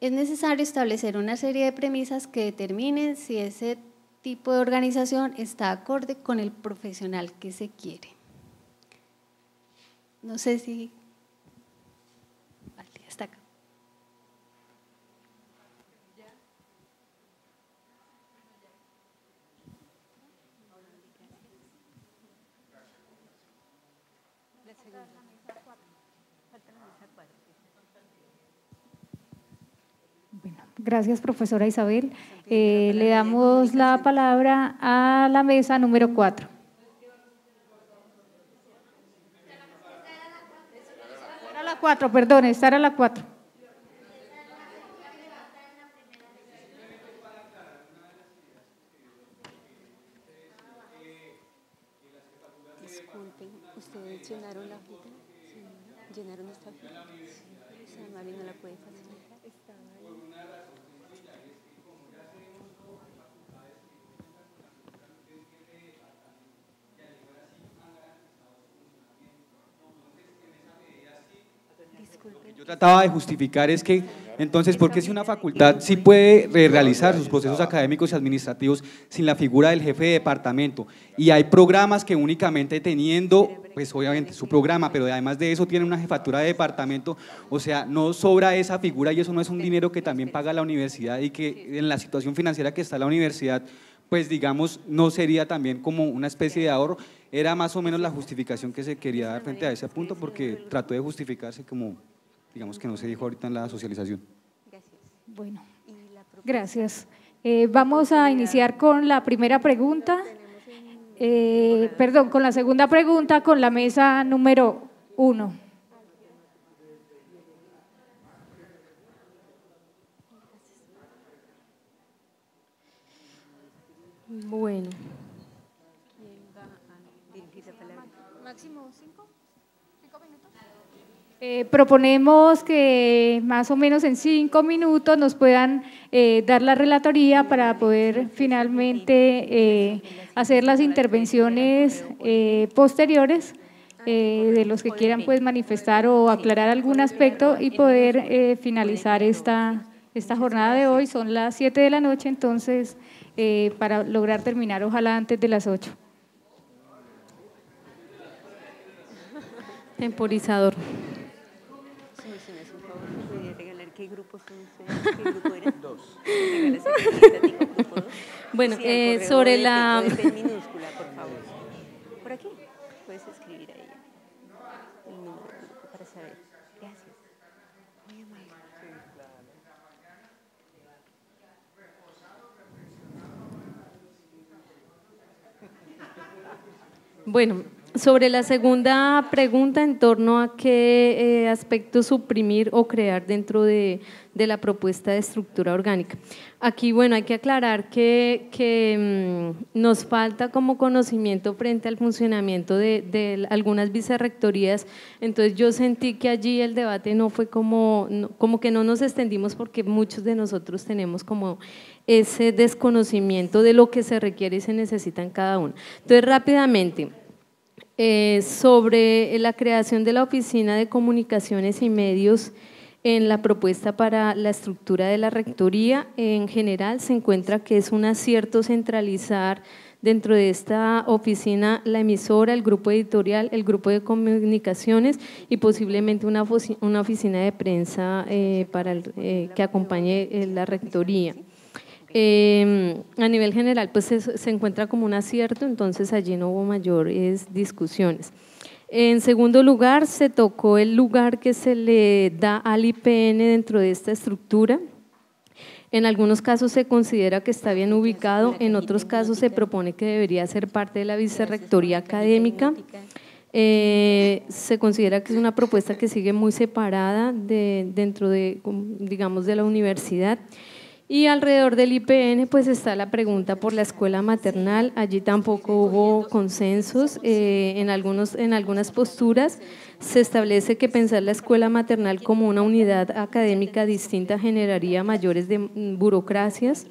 Es necesario establecer una serie de premisas que determinen si ese tipo de organización está acorde con el profesional que se quiere. No sé si Gracias, profesora Isabel. Eh, le damos la palabra a la mesa número 4. Estar a la 4, perdón, estar a la 4. trataba de justificar es que entonces, ¿por qué si una facultad sí puede realizar sus procesos académicos y administrativos sin la figura del jefe de departamento? Y hay programas que únicamente teniendo, pues obviamente su programa, pero además de eso tiene una jefatura de departamento, o sea, no sobra esa figura y eso no es un dinero que también paga la universidad y que en la situación financiera que está la universidad, pues digamos, no sería también como una especie de ahorro. Era más o menos la justificación que se quería dar frente a ese punto porque trató de justificarse como digamos que no se dijo ahorita en la socialización. Gracias. Bueno, gracias. Eh, vamos a iniciar con la primera pregunta. Eh, perdón, con la segunda pregunta, con la mesa número uno. Bueno. Eh, proponemos que más o menos en cinco minutos nos puedan eh, dar la relatoría para poder finalmente eh, hacer las intervenciones posteriores de los que quieran pues manifestar o aclarar algún aspecto y poder finalizar esta, jornada de hoy. Son las siete de la noche, entonces para lograr terminar ojalá antes de las ocho. Temporizador grupo son ustedes? ¿Qué grupo eres? Dos. bueno, sí, eh, sobre de, la... De minúscula, por favor. Por aquí. Puedes escribir ahí el número del grupo para saber. Gracias. Muy amable. Bueno, sobre la segunda pregunta, en torno a qué eh, aspecto suprimir o crear dentro de, la propuesta de estructura orgánica. Aquí, bueno, hay que aclarar que, mm, nos falta como conocimiento frente al funcionamiento de, algunas vicerrectorías, entonces yo sentí que allí el debate no fue como, como que no nos extendimos porque muchos de nosotros tenemos como ese desconocimiento de lo que se requiere y se necesita en cada uno. Entonces, rápidamente… Eh, sobre eh, la creación de la Oficina de Comunicaciones y Medios en la propuesta para la estructura de la Rectoría. En general se encuentra que es un acierto centralizar dentro de esta oficina la emisora, el grupo editorial, el grupo de comunicaciones y posiblemente una, oficina de prensa eh, para que acompañe la Rectoría. Eh, a nivel general, pues se encuentra como un acierto, entonces allí no hubo mayores discusiones. En segundo lugar, se tocó el lugar que se le da al IPN dentro de esta estructura. En algunos casos se considera que está bien ubicado, en otros casos se propone que debería ser parte de la vicerrectoría académica. Eh, se considera que es una propuesta que sigue muy separada dentro digamos, de la universidad. Y alrededor del IPN pues está la pregunta por la escuela maternal. Allí tampoco hubo consensos eh, en, algunos, en algunas posturas. Se establece que pensar la escuela maternal como una unidad académica distinta generaría mayores mm, burocracias.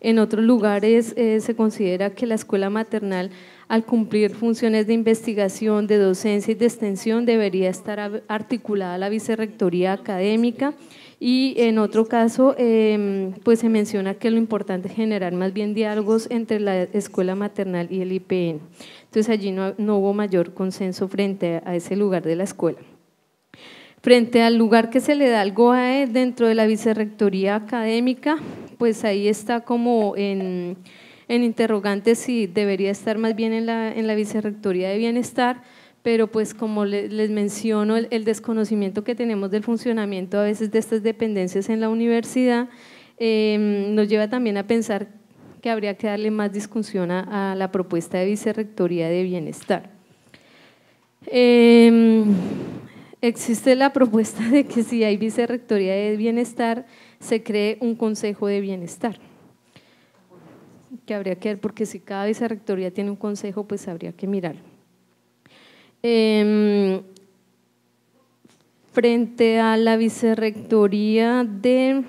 En otros lugares eh, se considera que la escuela maternal, al cumplir funciones de investigación, de docencia y de extensión, debería estar articulada a la vicerrectoría académica y en otro caso, em, pues se menciona que lo importante es generar más bien diálogos entre la escuela maternal y el IPN. Entonces allí no, hubo mayor consenso frente a ese lugar de la escuela. Frente al lugar que se le da al GOAE dentro de la vicerrectoría académica, pues ahí está como en, interrogante si debería estar más bien en la vicerrectoría de bienestar, pero pues como les menciono, el, desconocimiento que tenemos del funcionamiento a veces de estas dependencias en la universidad em, nos lleva también a pensar que habría que darle más discusión a, la propuesta de Vicerrectoría de Bienestar. Em, existe la propuesta de que si hay Vicerrectoría de Bienestar, se cree un Consejo de Bienestar que habría que ver, porque si cada vicerrectoría tiene un consejo, pues habría que mirarlo. Em, frente a la vicerrectoría de...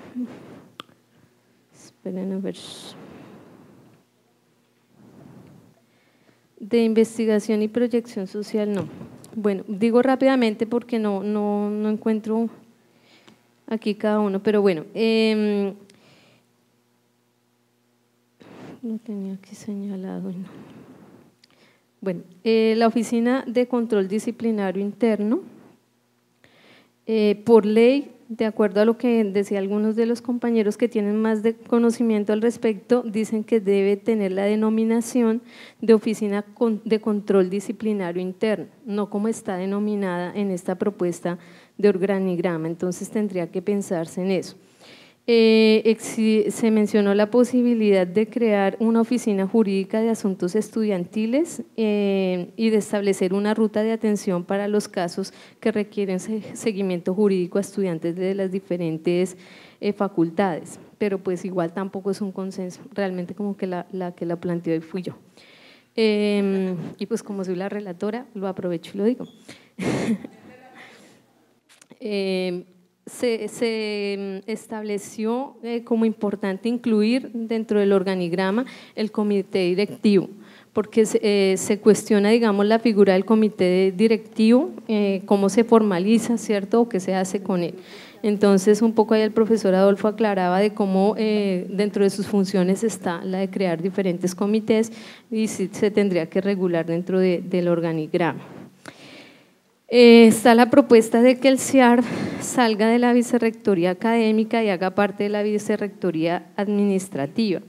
De investigación y proyección social, no. Bueno, digo rápidamente porque no, no, no encuentro aquí cada uno, pero bueno. No em, tenía aquí señalado. No. Bueno, eh, la Oficina de Control Disciplinario Interno, eh, por ley, de acuerdo a lo que decía algunos de los compañeros que tienen más de conocimiento al respecto, dicen que debe tener la denominación de Oficina de Control Disciplinario Interno, no como está denominada en esta propuesta de organigrama. Entonces tendría que pensarse en eso. Eh, se mencionó la posibilidad de crear una oficina jurídica de asuntos estudiantiles eh, y de establecer una ruta de atención para los casos que requieren seguimiento jurídico a estudiantes de las diferentes eh, facultades, pero pues igual tampoco es un consenso, realmente como que la, que la planteó hoy fui yo. Em, y pues como soy la relatora, lo aprovecho y lo digo. Em, se, se mm, estableció eh, como importante incluir dentro del organigrama el comité directivo porque se eh, cuestiona, digamos, la figura del comité directivo, eh, cómo se formaliza, ¿cierto?, o qué se hace con él. Entonces, un poco ahí el profesor Adolfo aclaraba de cómo dentro de sus funciones está la de crear diferentes comités y si se tendría que regular dentro del organigrama. Eh, está la propuesta de que el CIAR salga de la vicerrectoría académica y haga parte de la vicerrectoría administrativa.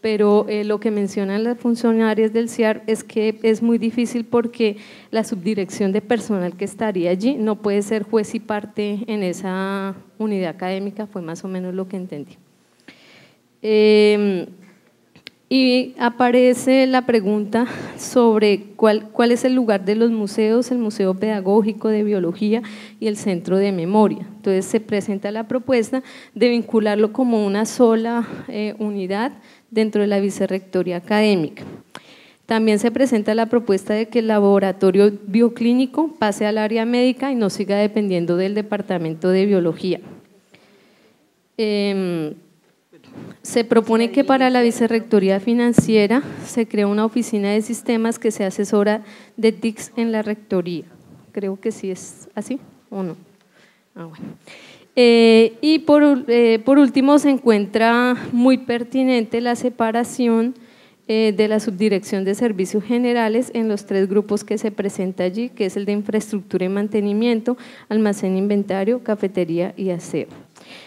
Pero eh, lo que mencionan las funcionarias del CIAR es que es muy difícil porque la subdirección de personal que estaría allí no puede ser juez y parte en esa unidad académica, fue más o menos lo que entendí. Eh, y aparece la pregunta sobre cuál, cuál es el lugar de los museos, el Museo Pedagógico de Biología y el Centro de Memoria. Entonces se presenta la propuesta de vincularlo como una sola eh, unidad dentro de la Vicerrectoría Académica. También se presenta la propuesta de que el laboratorio bioclínico pase al área médica y no siga dependiendo del Departamento de Biología. Em, se propone que para la Vicerrectoría Financiera se crea una oficina de sistemas que se asesora de TICS en la Rectoría. Creo que sí es así o no. Ah, eh, y eh, por, último se encuentra muy pertinente la separación eh, de la Subdirección de Servicios Generales en los tres grupos que se presenta allí, que es el de infraestructura y mantenimiento, almacén, inventario, cafetería y aseo.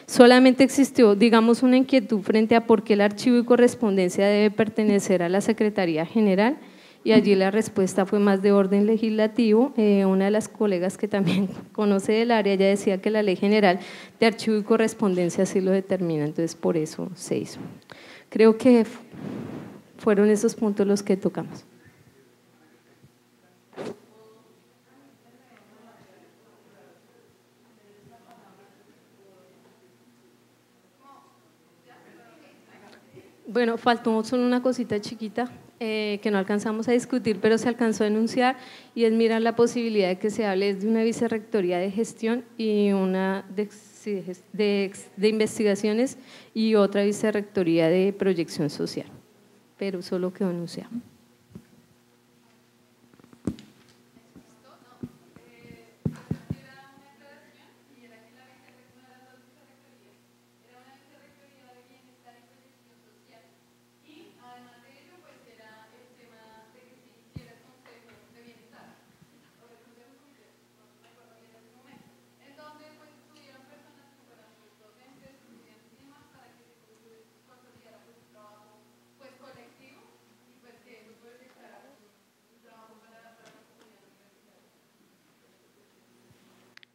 Solamente existió, digamos, una inquietud frente a por qué el archivo y correspondencia debe pertenecer a la Secretaría General y allí la respuesta fue más de orden legislativo. Eh, una de las colegas que también conoce el área ya decía que la Ley General de Archivo y Correspondencia así lo determina, entonces por eso se hizo. Creo que fueron esos puntos los que tocamos. Bueno, faltó solo una cosita chiquita eh, que no alcanzamos a discutir, pero se alcanzó a anunciar y es mirar la posibilidad de que se hable de una vicerrectoría de gestión y una de, investigaciones y otra vicerrectoría de proyección social. Pero solo quedó enunciado.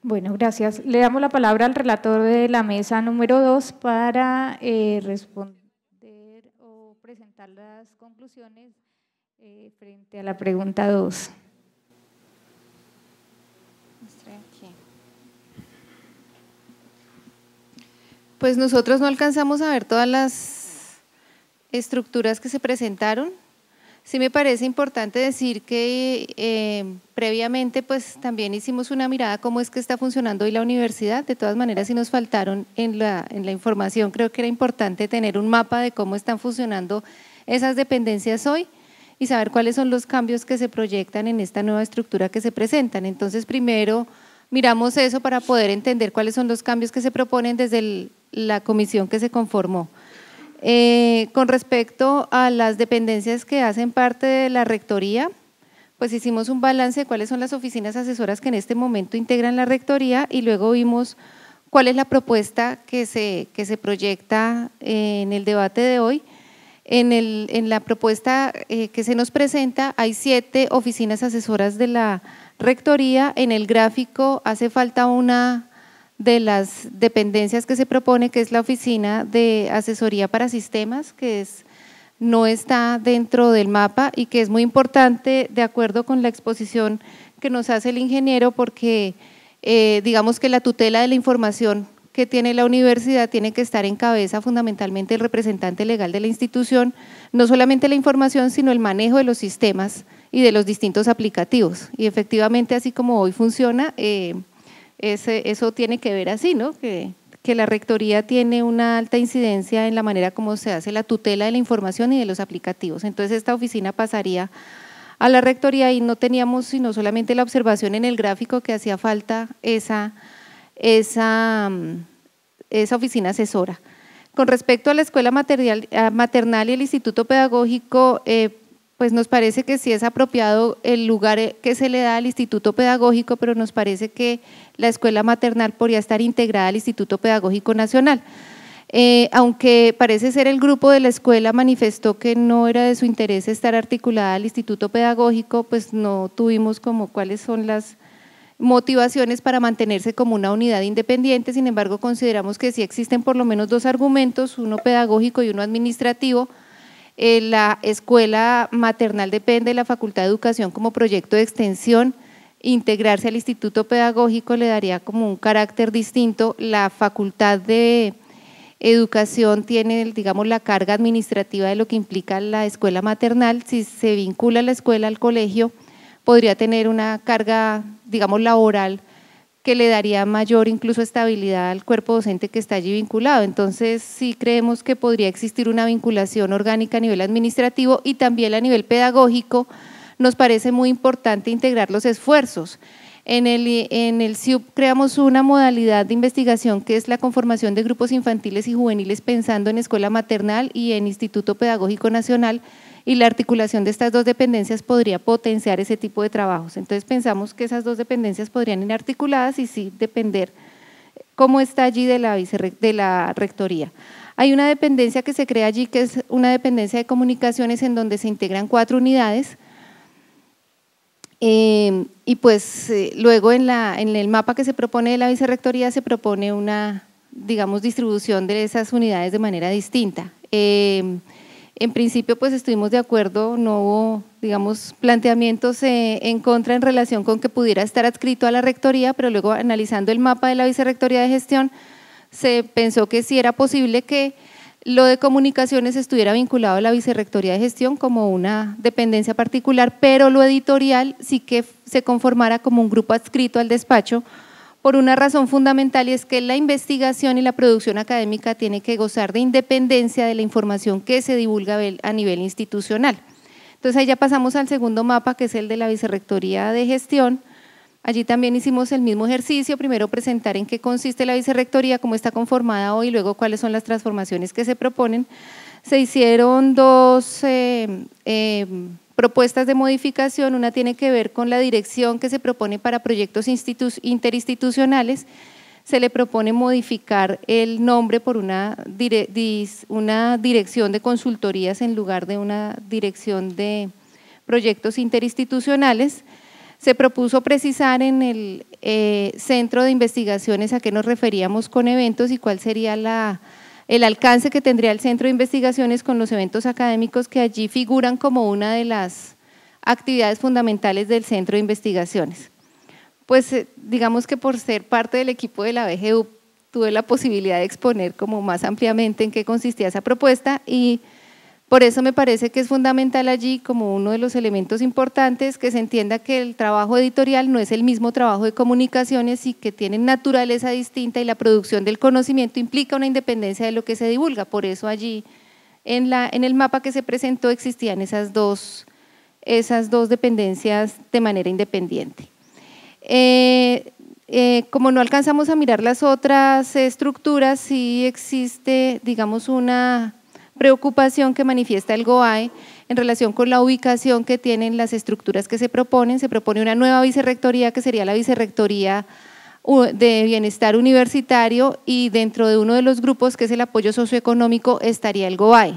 Bueno, gracias. Le damos la palabra al relator de la mesa número 2 para eh, responder o presentar las conclusiones eh, frente a la pregunta 2. Pues nosotros no alcanzamos a ver todas las estructuras que se presentaron, Sí me parece importante decir que eh, previamente pues también hicimos una mirada cómo es que está funcionando hoy la universidad. De todas maneras, si nos faltaron en la, información, creo que era importante tener un mapa de cómo están funcionando esas dependencias hoy y saber cuáles son los cambios que se proyectan en esta nueva estructura que se presentan. Entonces, primero miramos eso para poder entender cuáles son los cambios que se proponen desde la comisión que se conformó. Eh, con respecto a las dependencias que hacen parte de la rectoría, pues hicimos un balance de cuáles son las oficinas asesoras que en este momento integran la rectoría y luego vimos cuál es la propuesta que se, se proyecta eh, en el debate de hoy. En, el, en la propuesta eh, que se nos presenta hay siete oficinas asesoras de la rectoría. En el gráfico hace falta una de las dependencias que se propone, que es la Oficina de Asesoría para Sistemas, que es, no está dentro del mapa y que es muy importante de acuerdo con la exposición que nos hace el ingeniero porque eh, digamos que la tutela de la información que tiene la universidad tiene que estar en cabeza fundamentalmente el representante legal de la institución, no solamente la información, sino el manejo de los sistemas y de los distintos aplicativos. Y efectivamente, así como hoy funciona, eh, eso tiene que ver así, ¿no? Que, la Rectoría tiene una alta incidencia en la manera como se hace la tutela de la información y de los aplicativos. Entonces esta oficina pasaría a la Rectoría y no teníamos sino solamente la observación en el gráfico que hacía falta esa, esa, mm, esa oficina asesora. Con respecto a la escuela material, eh, maternal y el instituto pedagógico, eh, pues nos parece que sí es apropiado el lugar eh, que se le da al instituto pedagógico, pero nos parece que la escuela maternal podría estar integrada al Instituto Pedagógico Nacional. Eh, aunque parece ser el grupo de la escuela manifestó que no era de su interés estar articulada al instituto pedagógico, pues no tuvimos como cuáles son las motivaciones para mantenerse como una unidad independiente, sin embargo consideramos que sí existen por lo menos dos argumentos, uno pedagógico y uno administrativo, eh, la escuela maternal depende de la Facultad de Educación como proyecto de extensión. Integrarse al Instituto Pedagógico le daría como un carácter distinto. La Facultad de Educación tiene, digamos, la carga administrativa de lo que implica la escuela maternal. Si se vincula la escuela al colegio, podría tener una carga, digamos, laboral que le daría mayor incluso estabilidad al cuerpo docente que está allí vinculado. Entonces, sí creemos que podría existir una vinculación orgánica a nivel administrativo y también a nivel pedagógico. Nos parece muy importante integrar los esfuerzos. En el, en el CIUP creamos una modalidad de investigación que es la conformación de grupos infantiles y juveniles pensando en escuela maternal y en Instituto Pedagógico Nacional, y la articulación de estas dos dependencias podría potenciar ese tipo de trabajos. Entonces pensamos que esas dos dependencias podrían ir articuladas y sí depender cómo está allí de la, de la rectoría. Hay una dependencia que se crea allí, que es una dependencia de comunicaciones en donde se integran cuatro unidades. Eh, y pues eh, luego en, la, en el mapa que se propone de la vicerrectoría se propone una, digamos, distribución de esas unidades de manera distinta. Eh, en principio, pues estuvimos de acuerdo, no hubo, digamos, planteamientos eh, en contra en relación con que pudiera estar adscrito a la rectoría, pero luego analizando el mapa de la vicerrectoría de gestión, se pensó que sí era posible que lo de comunicaciones estuviera vinculado a la vicerrectoría de gestión como una dependencia particular, pero lo editorial sí que se conformara como un grupo adscrito al despacho por una razón fundamental y es que la investigación y la producción académica tiene que gozar de independencia de la información que se divulga a nivel institucional. Entonces ahí ya pasamos al segundo mapa, que es el de la Vicerrectoría de Gestión. Allí también hicimos el mismo ejercicio, primero presentar en qué consiste la Vicerrectoría, cómo está conformada hoy, luego cuáles son las transformaciones que se proponen. Se hicieron dos eh, eh, propuestas de modificación. Una tiene que ver con la dirección que se propone para proyectos interinstitucionales. Se le propone modificar el nombre por una, dirección de consultorías en lugar de una dirección de proyectos interinstitucionales. Se propuso precisar en el eh, Centro de Investigaciones a qué nos referíamos con eventos y cuál sería la el alcance que tendría el Centro de Investigaciones con los eventos académicos que allí figuran como una de las actividades fundamentales del Centro de Investigaciones. Pues eh, digamos que por ser parte del equipo de la BGU tuve la posibilidad de exponer como más ampliamente en qué consistía esa propuesta y por eso me parece que es fundamental allí, como uno de los elementos importantes, que se entienda que el trabajo editorial no es el mismo trabajo de comunicaciones y que tienen naturaleza distinta y la producción del conocimiento implica una independencia de lo que se divulga. Por eso allí, en, el mapa que se presentó, existían esas dos, dependencias de manera independiente. Eh, eh, como no alcanzamos a mirar las otras estructuras, sí existe, digamos, una preocupación que manifiesta el GOAI e en relación con la ubicación que tienen las estructuras que se proponen. Se propone una nueva vicerrectoría que sería la vicerrectoría de bienestar universitario y dentro de uno de los grupos que es el apoyo socioeconómico estaría el GOAI.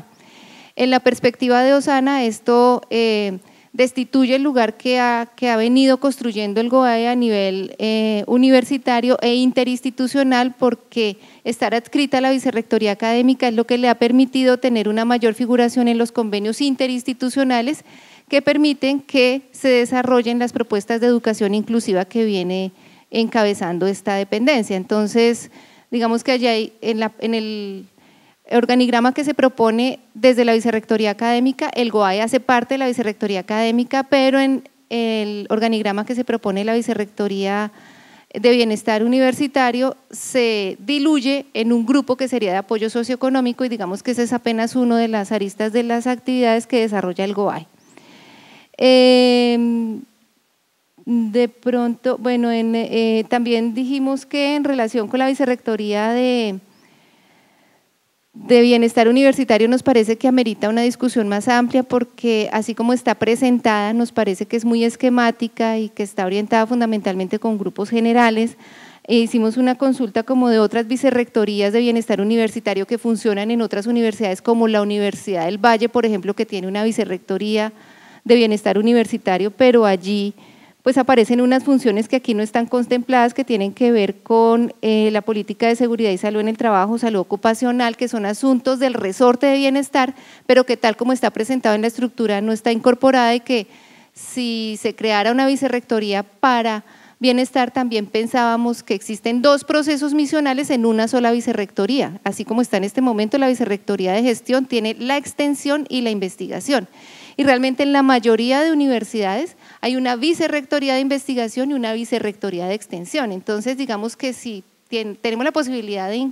E. En la perspectiva de Osana, esto eh, destituye el lugar que ha, que ha venido construyendo el GOAE a nivel eh, universitario e interinstitucional porque estar adscrita a la Vicerrectoría Académica es lo que le ha permitido tener una mayor figuración en los convenios interinstitucionales que permiten que se desarrollen las propuestas de educación inclusiva que viene encabezando esta dependencia. Entonces, digamos que allá en, la, en el organigrama que se propone desde la Vicerrectoría Académica, el GOAE hace parte de la Vicerrectoría Académica, pero en el organigrama que se propone la Vicerrectoría de Bienestar Universitario se diluye en un grupo que sería de apoyo socioeconómico y digamos que ese es apenas uno de las aristas de las actividades que desarrolla el GOAE. Em, de pronto, bueno, eh, también dijimos que en relación con la Vicerrectoría de de bienestar universitario nos parece que amerita una discusión más amplia porque así como está presentada nos parece que es muy esquemática y que está orientada fundamentalmente con grupos generales. E hicimos una consulta como de otras vicerrectorías de bienestar universitario que funcionan en otras universidades como la Universidad del Valle, por ejemplo, que tiene una vicerrectoría de bienestar universitario, pero allí pues aparecen unas funciones que aquí no están contempladas, que tienen que ver con eh, la política de seguridad y salud en el trabajo, salud ocupacional, que son asuntos del resorte de bienestar, pero que tal como está presentado en la estructura no está incorporada y que si se creara una vicerrectoría para bienestar, también pensábamos que existen dos procesos misionales en una sola vicerrectoría. Así como está en este momento, la vicerrectoría de gestión tiene la extensión y la investigación. Y realmente en la mayoría de universidades hay una vicerrectoría de investigación y una vicerrectoría de extensión. Entonces, digamos que si tenemos la posibilidad de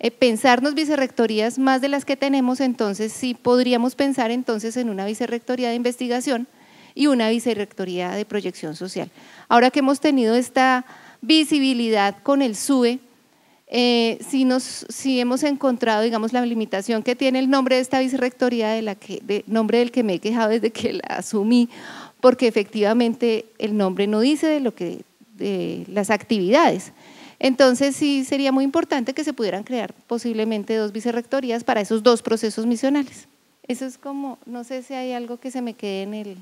eh, pensarnos vicerrectorías más de las que tenemos, entonces sí podríamos pensar entonces en una vicerrectoría de investigación y una vicerrectoría de proyección social. Ahora que hemos tenido esta visibilidad con el SUE, eh, si, hemos encontrado, digamos, la limitación que tiene el nombre de esta vicerrectoría, de la que, de nombre del que me he quejado desde que la asumí, porque efectivamente el nombre no dice de lo que de las actividades. Entonces sí sería muy importante que se pudieran crear posiblemente dos vicerrectorías para esos dos procesos misionales. Eso es como, no sé si hay algo que se me quede en el,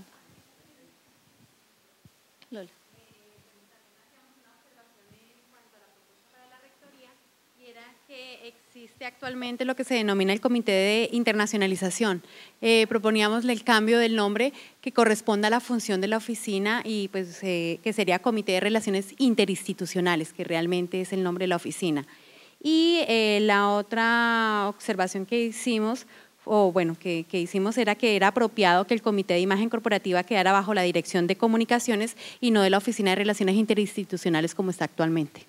actualmente lo que se denomina el Comité de Internacionalización. Eh, proponíamos el cambio del nombre que corresponda a la función de la oficina y pues eh, que sería Comité de Relaciones Interinstitucionales, que realmente es el nombre de la oficina. Y eh, la otra observación que hicimos o bueno, que, que, hicimos era que era apropiado que el Comité de Imagen Corporativa quedara bajo la Dirección de Comunicaciones y no de la Oficina de Relaciones Interinstitucionales como está actualmente.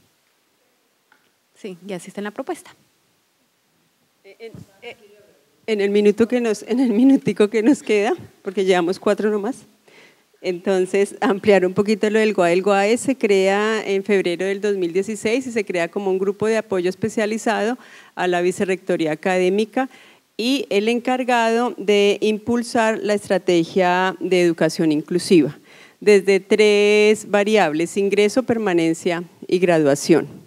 Sí, y así está en la propuesta. En, el minuto que nos, minutico que nos queda, porque llevamos cuatro nomás. Entonces, ampliar un poquito lo del GUAE. El e se crea en febrero del 2016 y se crea como un grupo de apoyo especializado a la Vicerrectoría Académica y el encargado de impulsar la estrategia de educación inclusiva desde tres variables, ingreso, permanencia y graduación.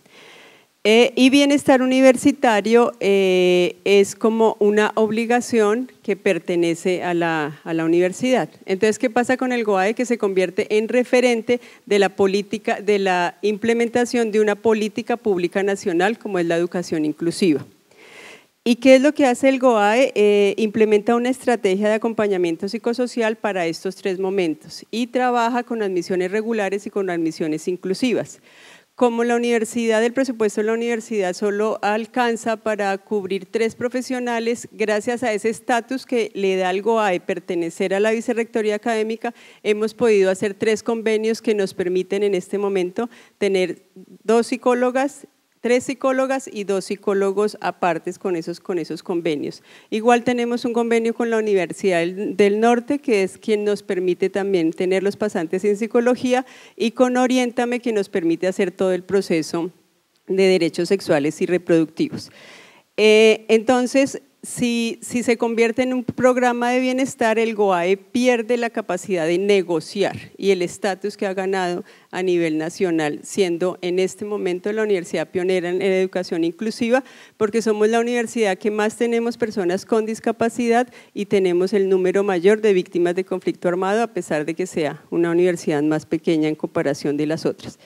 Eh, y bienestar universitario eh, es como una obligación que pertenece a la, universidad. Entonces, ¿qué pasa con el GOAE? Que se convierte en referente de la política, de la implementación de una política pública nacional como es la educación inclusiva. ¿Y qué es lo que hace el GOAE? Eh, implementa una estrategia de acompañamiento psicosocial para estos tres momentos y trabaja con admisiones regulares y con admisiones inclusivas. Como la universidad, el presupuesto de la universidad solo alcanza para cubrir tres profesionales, gracias a ese estatus que le da algo a pertenecer a la Vicerrectoría Académica, hemos podido hacer tres convenios que nos permiten en este momento tener dos psicólogas tres psicólogas y dos psicólogos apartes con esos, con esos convenios. Igual tenemos un convenio con la Universidad del Norte, que es quien nos permite también tener los pasantes en psicología, y con Oriéntame, que nos permite hacer todo el proceso de derechos sexuales y reproductivos. Eh, entonces, si, se convierte en un programa de bienestar, el GOAE pierde la capacidad de negociar y el estatus que ha ganado a nivel nacional, siendo en este momento la universidad pionera en educación inclusiva, porque somos la universidad que más tenemos personas con discapacidad y tenemos el número mayor de víctimas de conflicto armado, a pesar de que sea una universidad más pequeña en comparación de las otras.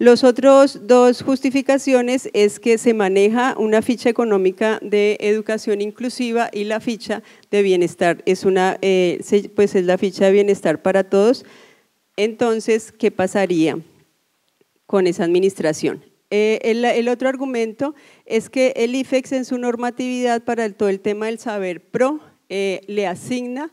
Los otros dos justificaciones es que se maneja una ficha económica de educación inclusiva y la ficha de bienestar. Es una, eh, pues es la ficha de bienestar para todos. Entonces, ¿qué pasaría con esa administración? Eh, el, otro argumento es que el IFEX en su normatividad para todo el tema del saber pro eh, le asigna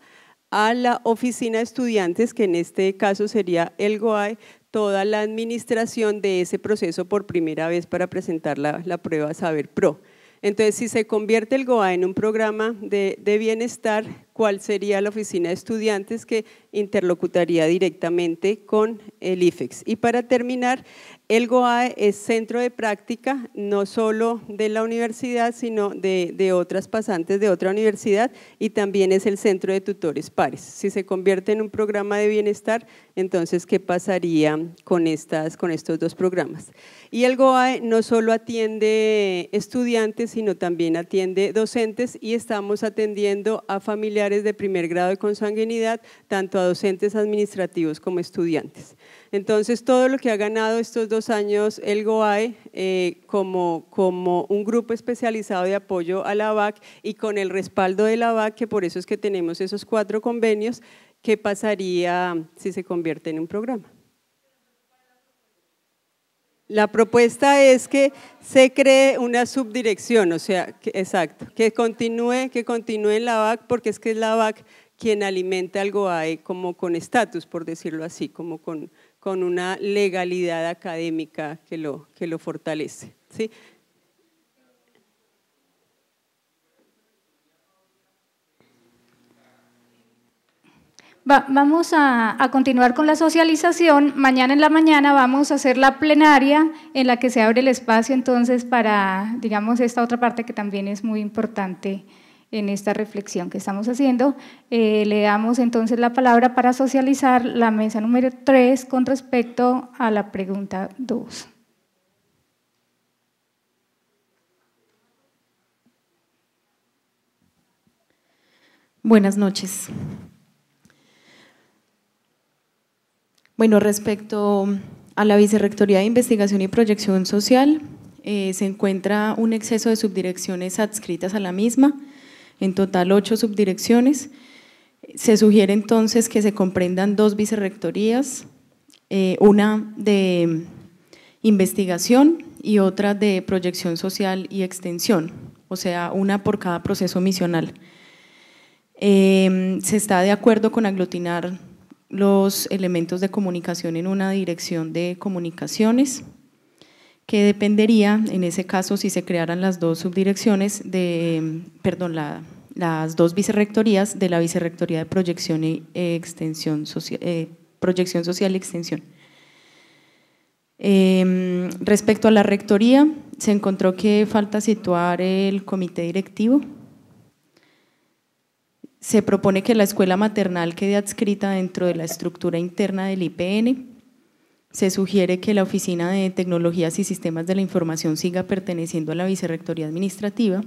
a la oficina de estudiantes, que en este caso sería el GOAE, toda la administración de ese proceso por primera vez para presentar la, prueba Saber Pro. Entonces, si se convierte el GOA en un programa de, de, bienestar, ¿cuál sería la oficina de estudiantes que interlocutaría directamente con el IFEX? Y para terminar, el GOAE es centro de práctica no solo de la universidad, sino de, otras pasantes de otra universidad y también es el centro de tutores pares. Si se convierte en un programa de bienestar, entonces, ¿qué pasaría con, estas, con estos dos programas? Y el GOAE no solo atiende estudiantes, sino también atiende docentes y estamos atendiendo a familiares de primer grado de consanguinidad, tanto a docentes administrativos como estudiantes. Entonces, todo lo que ha ganado estos dos años el GOAE eh, como, un grupo especializado de apoyo a la VAC y con el respaldo de la VAC, que por eso es que tenemos esos cuatro convenios, ¿qué pasaría si se convierte en un programa? La propuesta es que se cree una subdirección, o sea, exacto, que continúe, que continúe la VAC, porque es que es la VAC quien alimenta al GOAE como con estatus, por decirlo así, como con, con una legalidad académica que lo, fortalece. vamos a, a, continuar con la socialización. Mañana en la mañana vamos a hacer la plenaria en la que se abre el espacio entonces para, digamos, esta otra parte que también es muy importante en esta reflexión que estamos haciendo. Eh, le damos entonces la palabra para socializar la mesa número 3 con respecto a la pregunta 2. Buenas noches. Bueno, respecto a la Vicerrectoría de Investigación y Proyección Social, eh, se encuentra un exceso de subdirecciones adscritas a la misma en total ocho subdirecciones. Se sugiere entonces que se comprendan dos vicerrectorías, eh, una de investigación y otra de proyección social y extensión, o sea, una por cada proceso misional. Eh, se está de acuerdo con aglutinar los elementos de comunicación en una dirección de comunicaciones que dependería, en ese caso, si se crearan las dos subdirecciones, de, perdón, las dos vicerrectorías de la Vicerrectoría de Proyección y Extensión Social, eh, Proyección Social y Extensión. Em, respecto a la rectoría, se encontró que falta situar el comité directivo. Se propone que la escuela maternal quede adscrita dentro de la estructura interna del IPN se sugiere que la Oficina de Tecnologías y Sistemas de la Información siga perteneciendo a la Vicerrectoría Administrativa,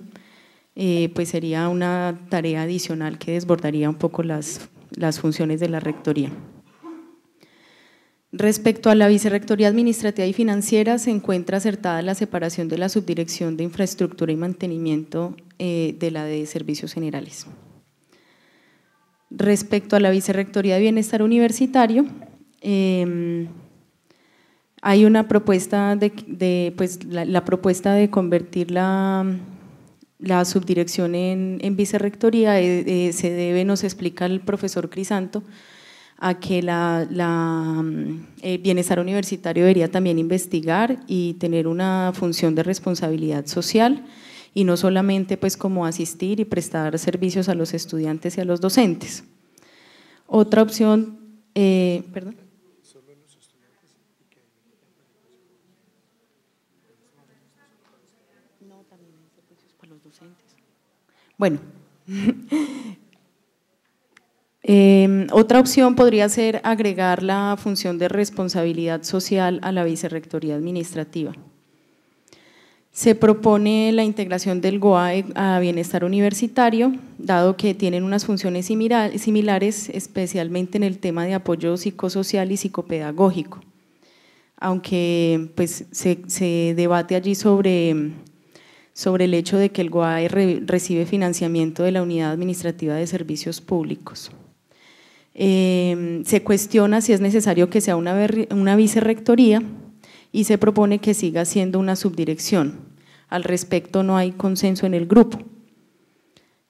eh, pues sería una tarea adicional que desbordaría un poco las, las funciones de la Rectoría. Respecto a la Vicerrectoría Administrativa y Financiera, se encuentra acertada la separación de la Subdirección de Infraestructura y Mantenimiento eh, de la de Servicios Generales. Respecto a la Vicerrectoría de Bienestar Universitario, em, hay una propuesta de, pues, la, propuesta de convertir la, subdirección en, en vicerrectoría eh, eh, se debe, nos explica el profesor Crisanto, a que la, eh, bienestar universitario debería también investigar y tener una función de responsabilidad social y no solamente pues como asistir y prestar servicios a los estudiantes y a los docentes. Otra opción, perdón. Bueno, em, otra opción podría ser agregar la función de responsabilidad social a la vicerrectoría administrativa. Se propone la integración del GOAE a bienestar universitario, dado que tienen unas funciones similares, especialmente en el tema de apoyo psicosocial y psicopedagógico, aunque pues, se debate allí sobre sobre el hecho de que el GOAE recibe financiamiento de la Unidad Administrativa de Servicios Públicos. Em, se cuestiona si es necesario que sea una, una vicerrectoría y se propone que siga siendo una subdirección. Al respecto no hay consenso en el grupo.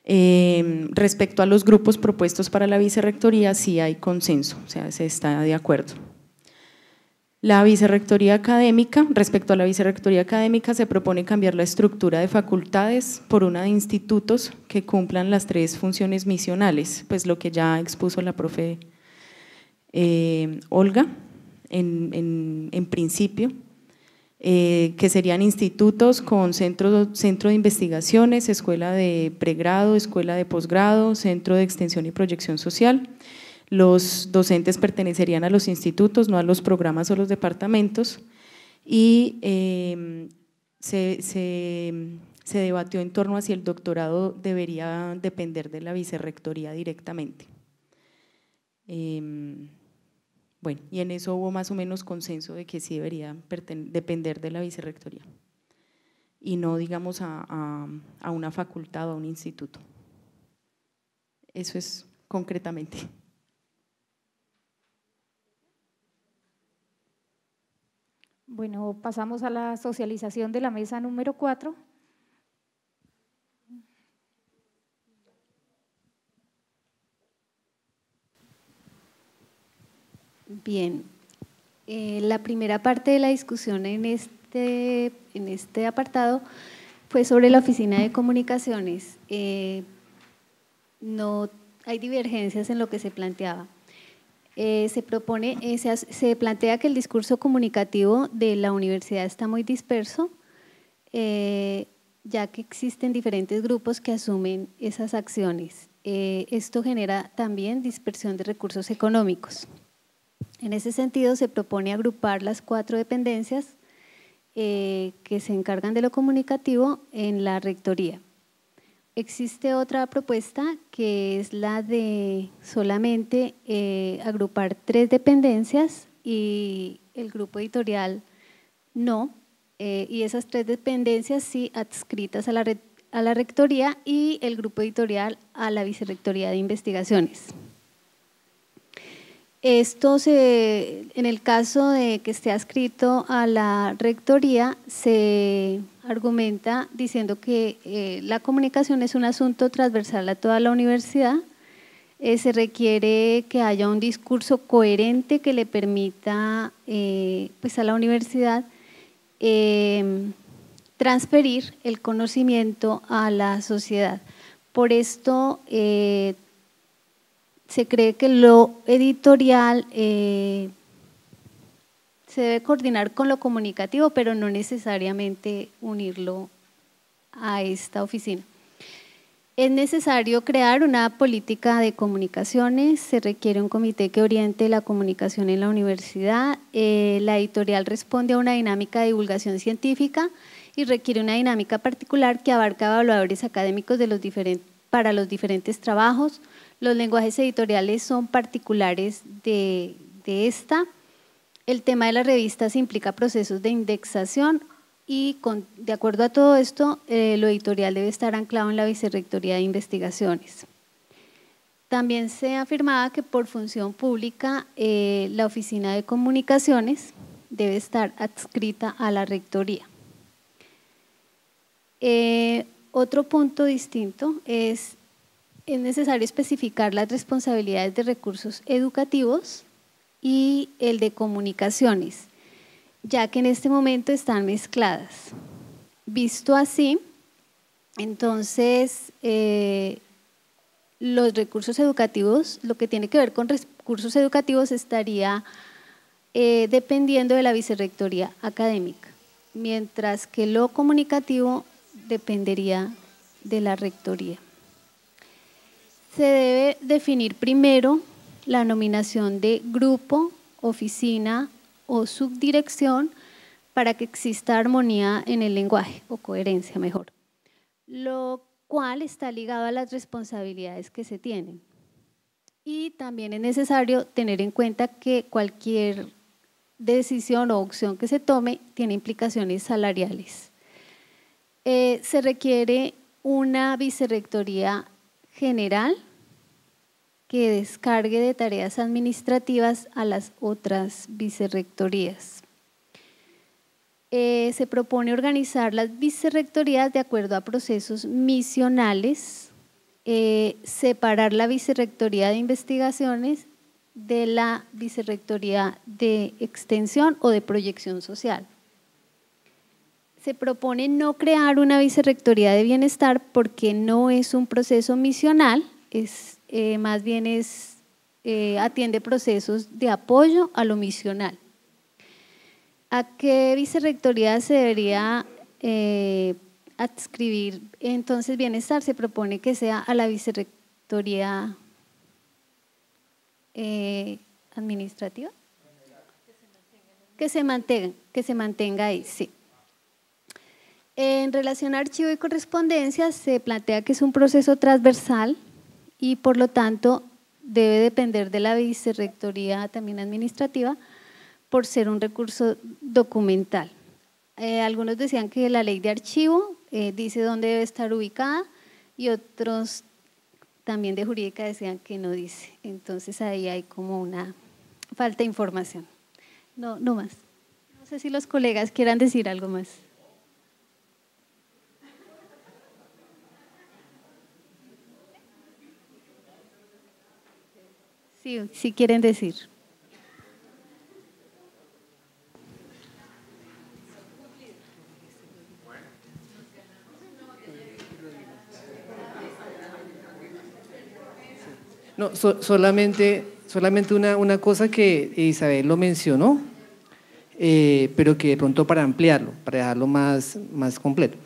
Em, respecto a los grupos propuestos para la vicerrectoría, sí hay consenso, o sea, se está de acuerdo. La vicerrectoría académica, respecto a la vicerrectoría académica, se propone cambiar la estructura de facultades por una de institutos que cumplan las tres funciones misionales, pues lo que ya expuso la profe eh, Olga en, principio, eh, que serían institutos con centro, centro de investigaciones, escuela de pregrado, escuela de posgrado, centro de extensión y proyección social los docentes pertenecerían a los institutos, no a los programas o los departamentos. Y em, se, se, se debatió en torno a si el doctorado debería depender de la vicerrectoría directamente. Em, bueno, y en eso hubo más o menos consenso de que sí debería depender de la vicerrectoría y no, digamos, a, a, a una facultad o a un instituto. Eso es concretamente. Bueno, pasamos a la socialización de la mesa número cuatro. Bien, eh, la primera parte de la discusión en este, en este apartado fue sobre la oficina de comunicaciones. Eh, no hay divergencias en lo que se planteaba. Eh, se propone, eh, se, plantea que el discurso comunicativo de la universidad está muy disperso, eh, ya que existen diferentes grupos que asumen esas acciones. esto genera también dispersión de recursos económicos. En ese sentido, se propone agrupar las cuatro dependencias que se encargan de lo comunicativo en la rectoría. Existe otra propuesta que es la de solamente eh, agrupar tres dependencias y el grupo editorial no, eh, y esas tres dependencias sí adscritas a la, a la rectoría y el grupo editorial a la vicerrectoría de investigaciones. Esto se, en el caso de que esté adscrito a la rectoría, se argumenta diciendo que eh, la comunicación es un asunto transversal a toda la universidad. Eh, se requiere que haya un discurso coherente que le permita eh, pues a la universidad transferir el conocimiento a la sociedad. Por esto se cree que lo editorial se debe coordinar con lo comunicativo, pero no necesariamente unirlo a esta oficina. Es necesario crear una política de comunicaciones, se requiere un comité que oriente la comunicación en la universidad, eh, la editorial responde a una dinámica de divulgación científica y requiere una dinámica particular que abarca evaluadores académicos para los diferentes trabajos. Los lenguajes editoriales son particulares de, de esta el tema de las revistas implica procesos de indexación y de acuerdo a todo esto, el eh, lo editorial debe estar anclado en la Vicerrectoría de Investigaciones. También se afirmaba que por función pública eh, la Oficina de Comunicaciones debe estar adscrita a la Rectoría. Eh, otro punto distinto es, es necesario especificar las responsabilidades de recursos educativos y el de comunicaciones, ya que en este momento están mezcladas. Visto así, entonces eh, los recursos educativos, lo que tiene que ver con recursos educativos estaría eh, dependiendo de la vicerrectoría académica, mientras que lo comunicativo dependería de la rectoría. Se debe definir primero la nominación de grupo, oficina o subdirección para que exista armonía en el lenguaje o coherencia mejor, lo cual está ligado a las responsabilidades que se tienen. Y también es necesario tener en cuenta que cualquier decisión o opción que se tome tiene implicaciones salariales. Eh, se requiere una vicerrectoría general que descargue de tareas administrativas a las otras vicerrectorías. Eh, se propone organizar las vicerrectorías de acuerdo a procesos misionales, eh, separar la vicerrectoría de investigaciones de la vicerrectoría de extensión o de proyección social. Se propone no crear una vicerrectoría de bienestar porque no es un proceso misional, es eh, más bien es, eh, atiende procesos de apoyo a lo misional. ¿A qué vicerrectoría se debería eh, adscribir entonces bienestar? Se propone que sea a la vicerrectoría administrativa. Que se mantenga, que se mantenga ahí, sí. En relación a archivo y correspondencia, se plantea que es un proceso transversal y por lo tanto debe depender de la vicerrectoría también administrativa por ser un recurso documental. Eh, algunos decían que la ley de archivo eh, dice dónde debe estar ubicada y otros también de jurídica decían que no dice. Entonces ahí hay como una falta de información. No, no más. No sé si los colegas quieran decir algo más. si quieren decir. No, solamente, solamente una, una, cosa que Isabel lo mencionó, eh, pero que de pronto para ampliarlo, para dejarlo más, más completo.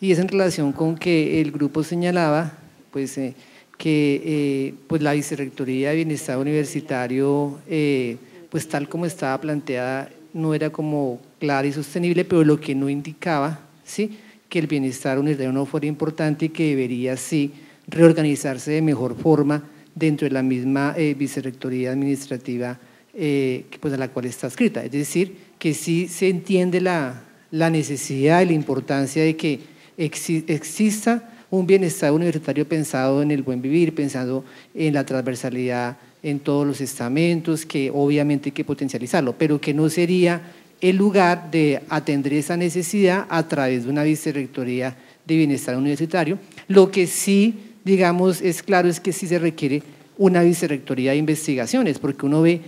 Y es en relación con que el grupo señalaba, pues, eh, que eh, pues la Vicerrectoría de Bienestar Universitario, eh, pues tal como estaba planteada, no era como clara y sostenible, pero lo que no indicaba, ¿sí?, que el bienestar universitario no fuera importante y que debería, sí, reorganizarse de mejor forma dentro de la misma eh, Vicerrectoría Administrativa pues a la cual está escrita. Es decir, que sí se entiende la, la necesidad y la importancia de que exista un bienestar universitario pensado en el buen vivir, pensado en la transversalidad en todos los estamentos, que obviamente hay que potencializarlo, pero que no sería el lugar de atender esa necesidad a través de una vicerrectoría de bienestar universitario. Lo que sí, digamos, es claro es que sí se requiere una vicerrectoría de investigaciones, porque uno ve,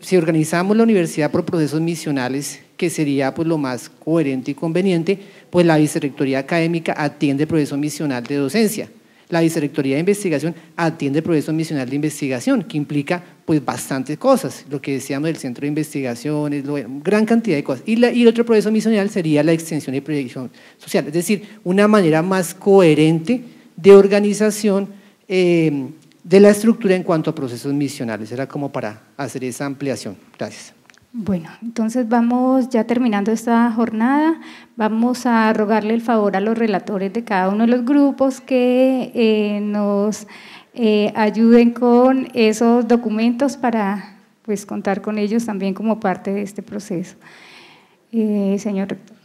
si organizamos la universidad por procesos misionales, que sería pues, lo más coherente y conveniente, pues la Vicerrectoría Académica atiende el proceso misional de docencia. La Vicerrectoría de Investigación atiende el proceso misional de investigación, que implica pues bastantes cosas, lo que decíamos del centro de investigaciones, gran cantidad de cosas. Y, el otro proceso misional sería la extensión y proyección social, es decir, una manera más coherente de organización eh, de la estructura en cuanto a procesos misionales. Era como para hacer esa ampliación. Gracias. Bueno, entonces vamos ya terminando esta jornada, vamos a rogarle el favor a los relatores de cada uno de los grupos que eh, nos eh, ayuden con esos documentos para pues contar con ellos también como parte de este proceso. Eh, señor rector.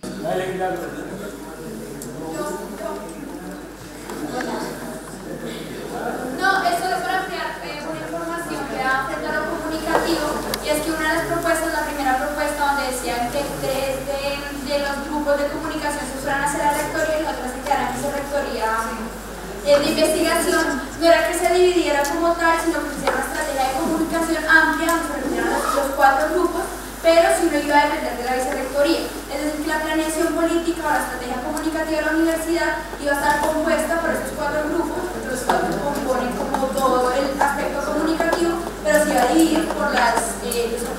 En la investigación no era que se dividiera como tal, sino que se hiciera una estrategia de comunicación amplia donde se reunieran los cuatro grupos, pero si no iba a depender de la vicerrectoría. Es decir, que la planeación política o la estrategia comunicativa de la universidad iba a estar compuesta por estos cuatro grupos, los cuatro componen como todo el aspecto comunicativo, pero se iba a dividir por las... Eh,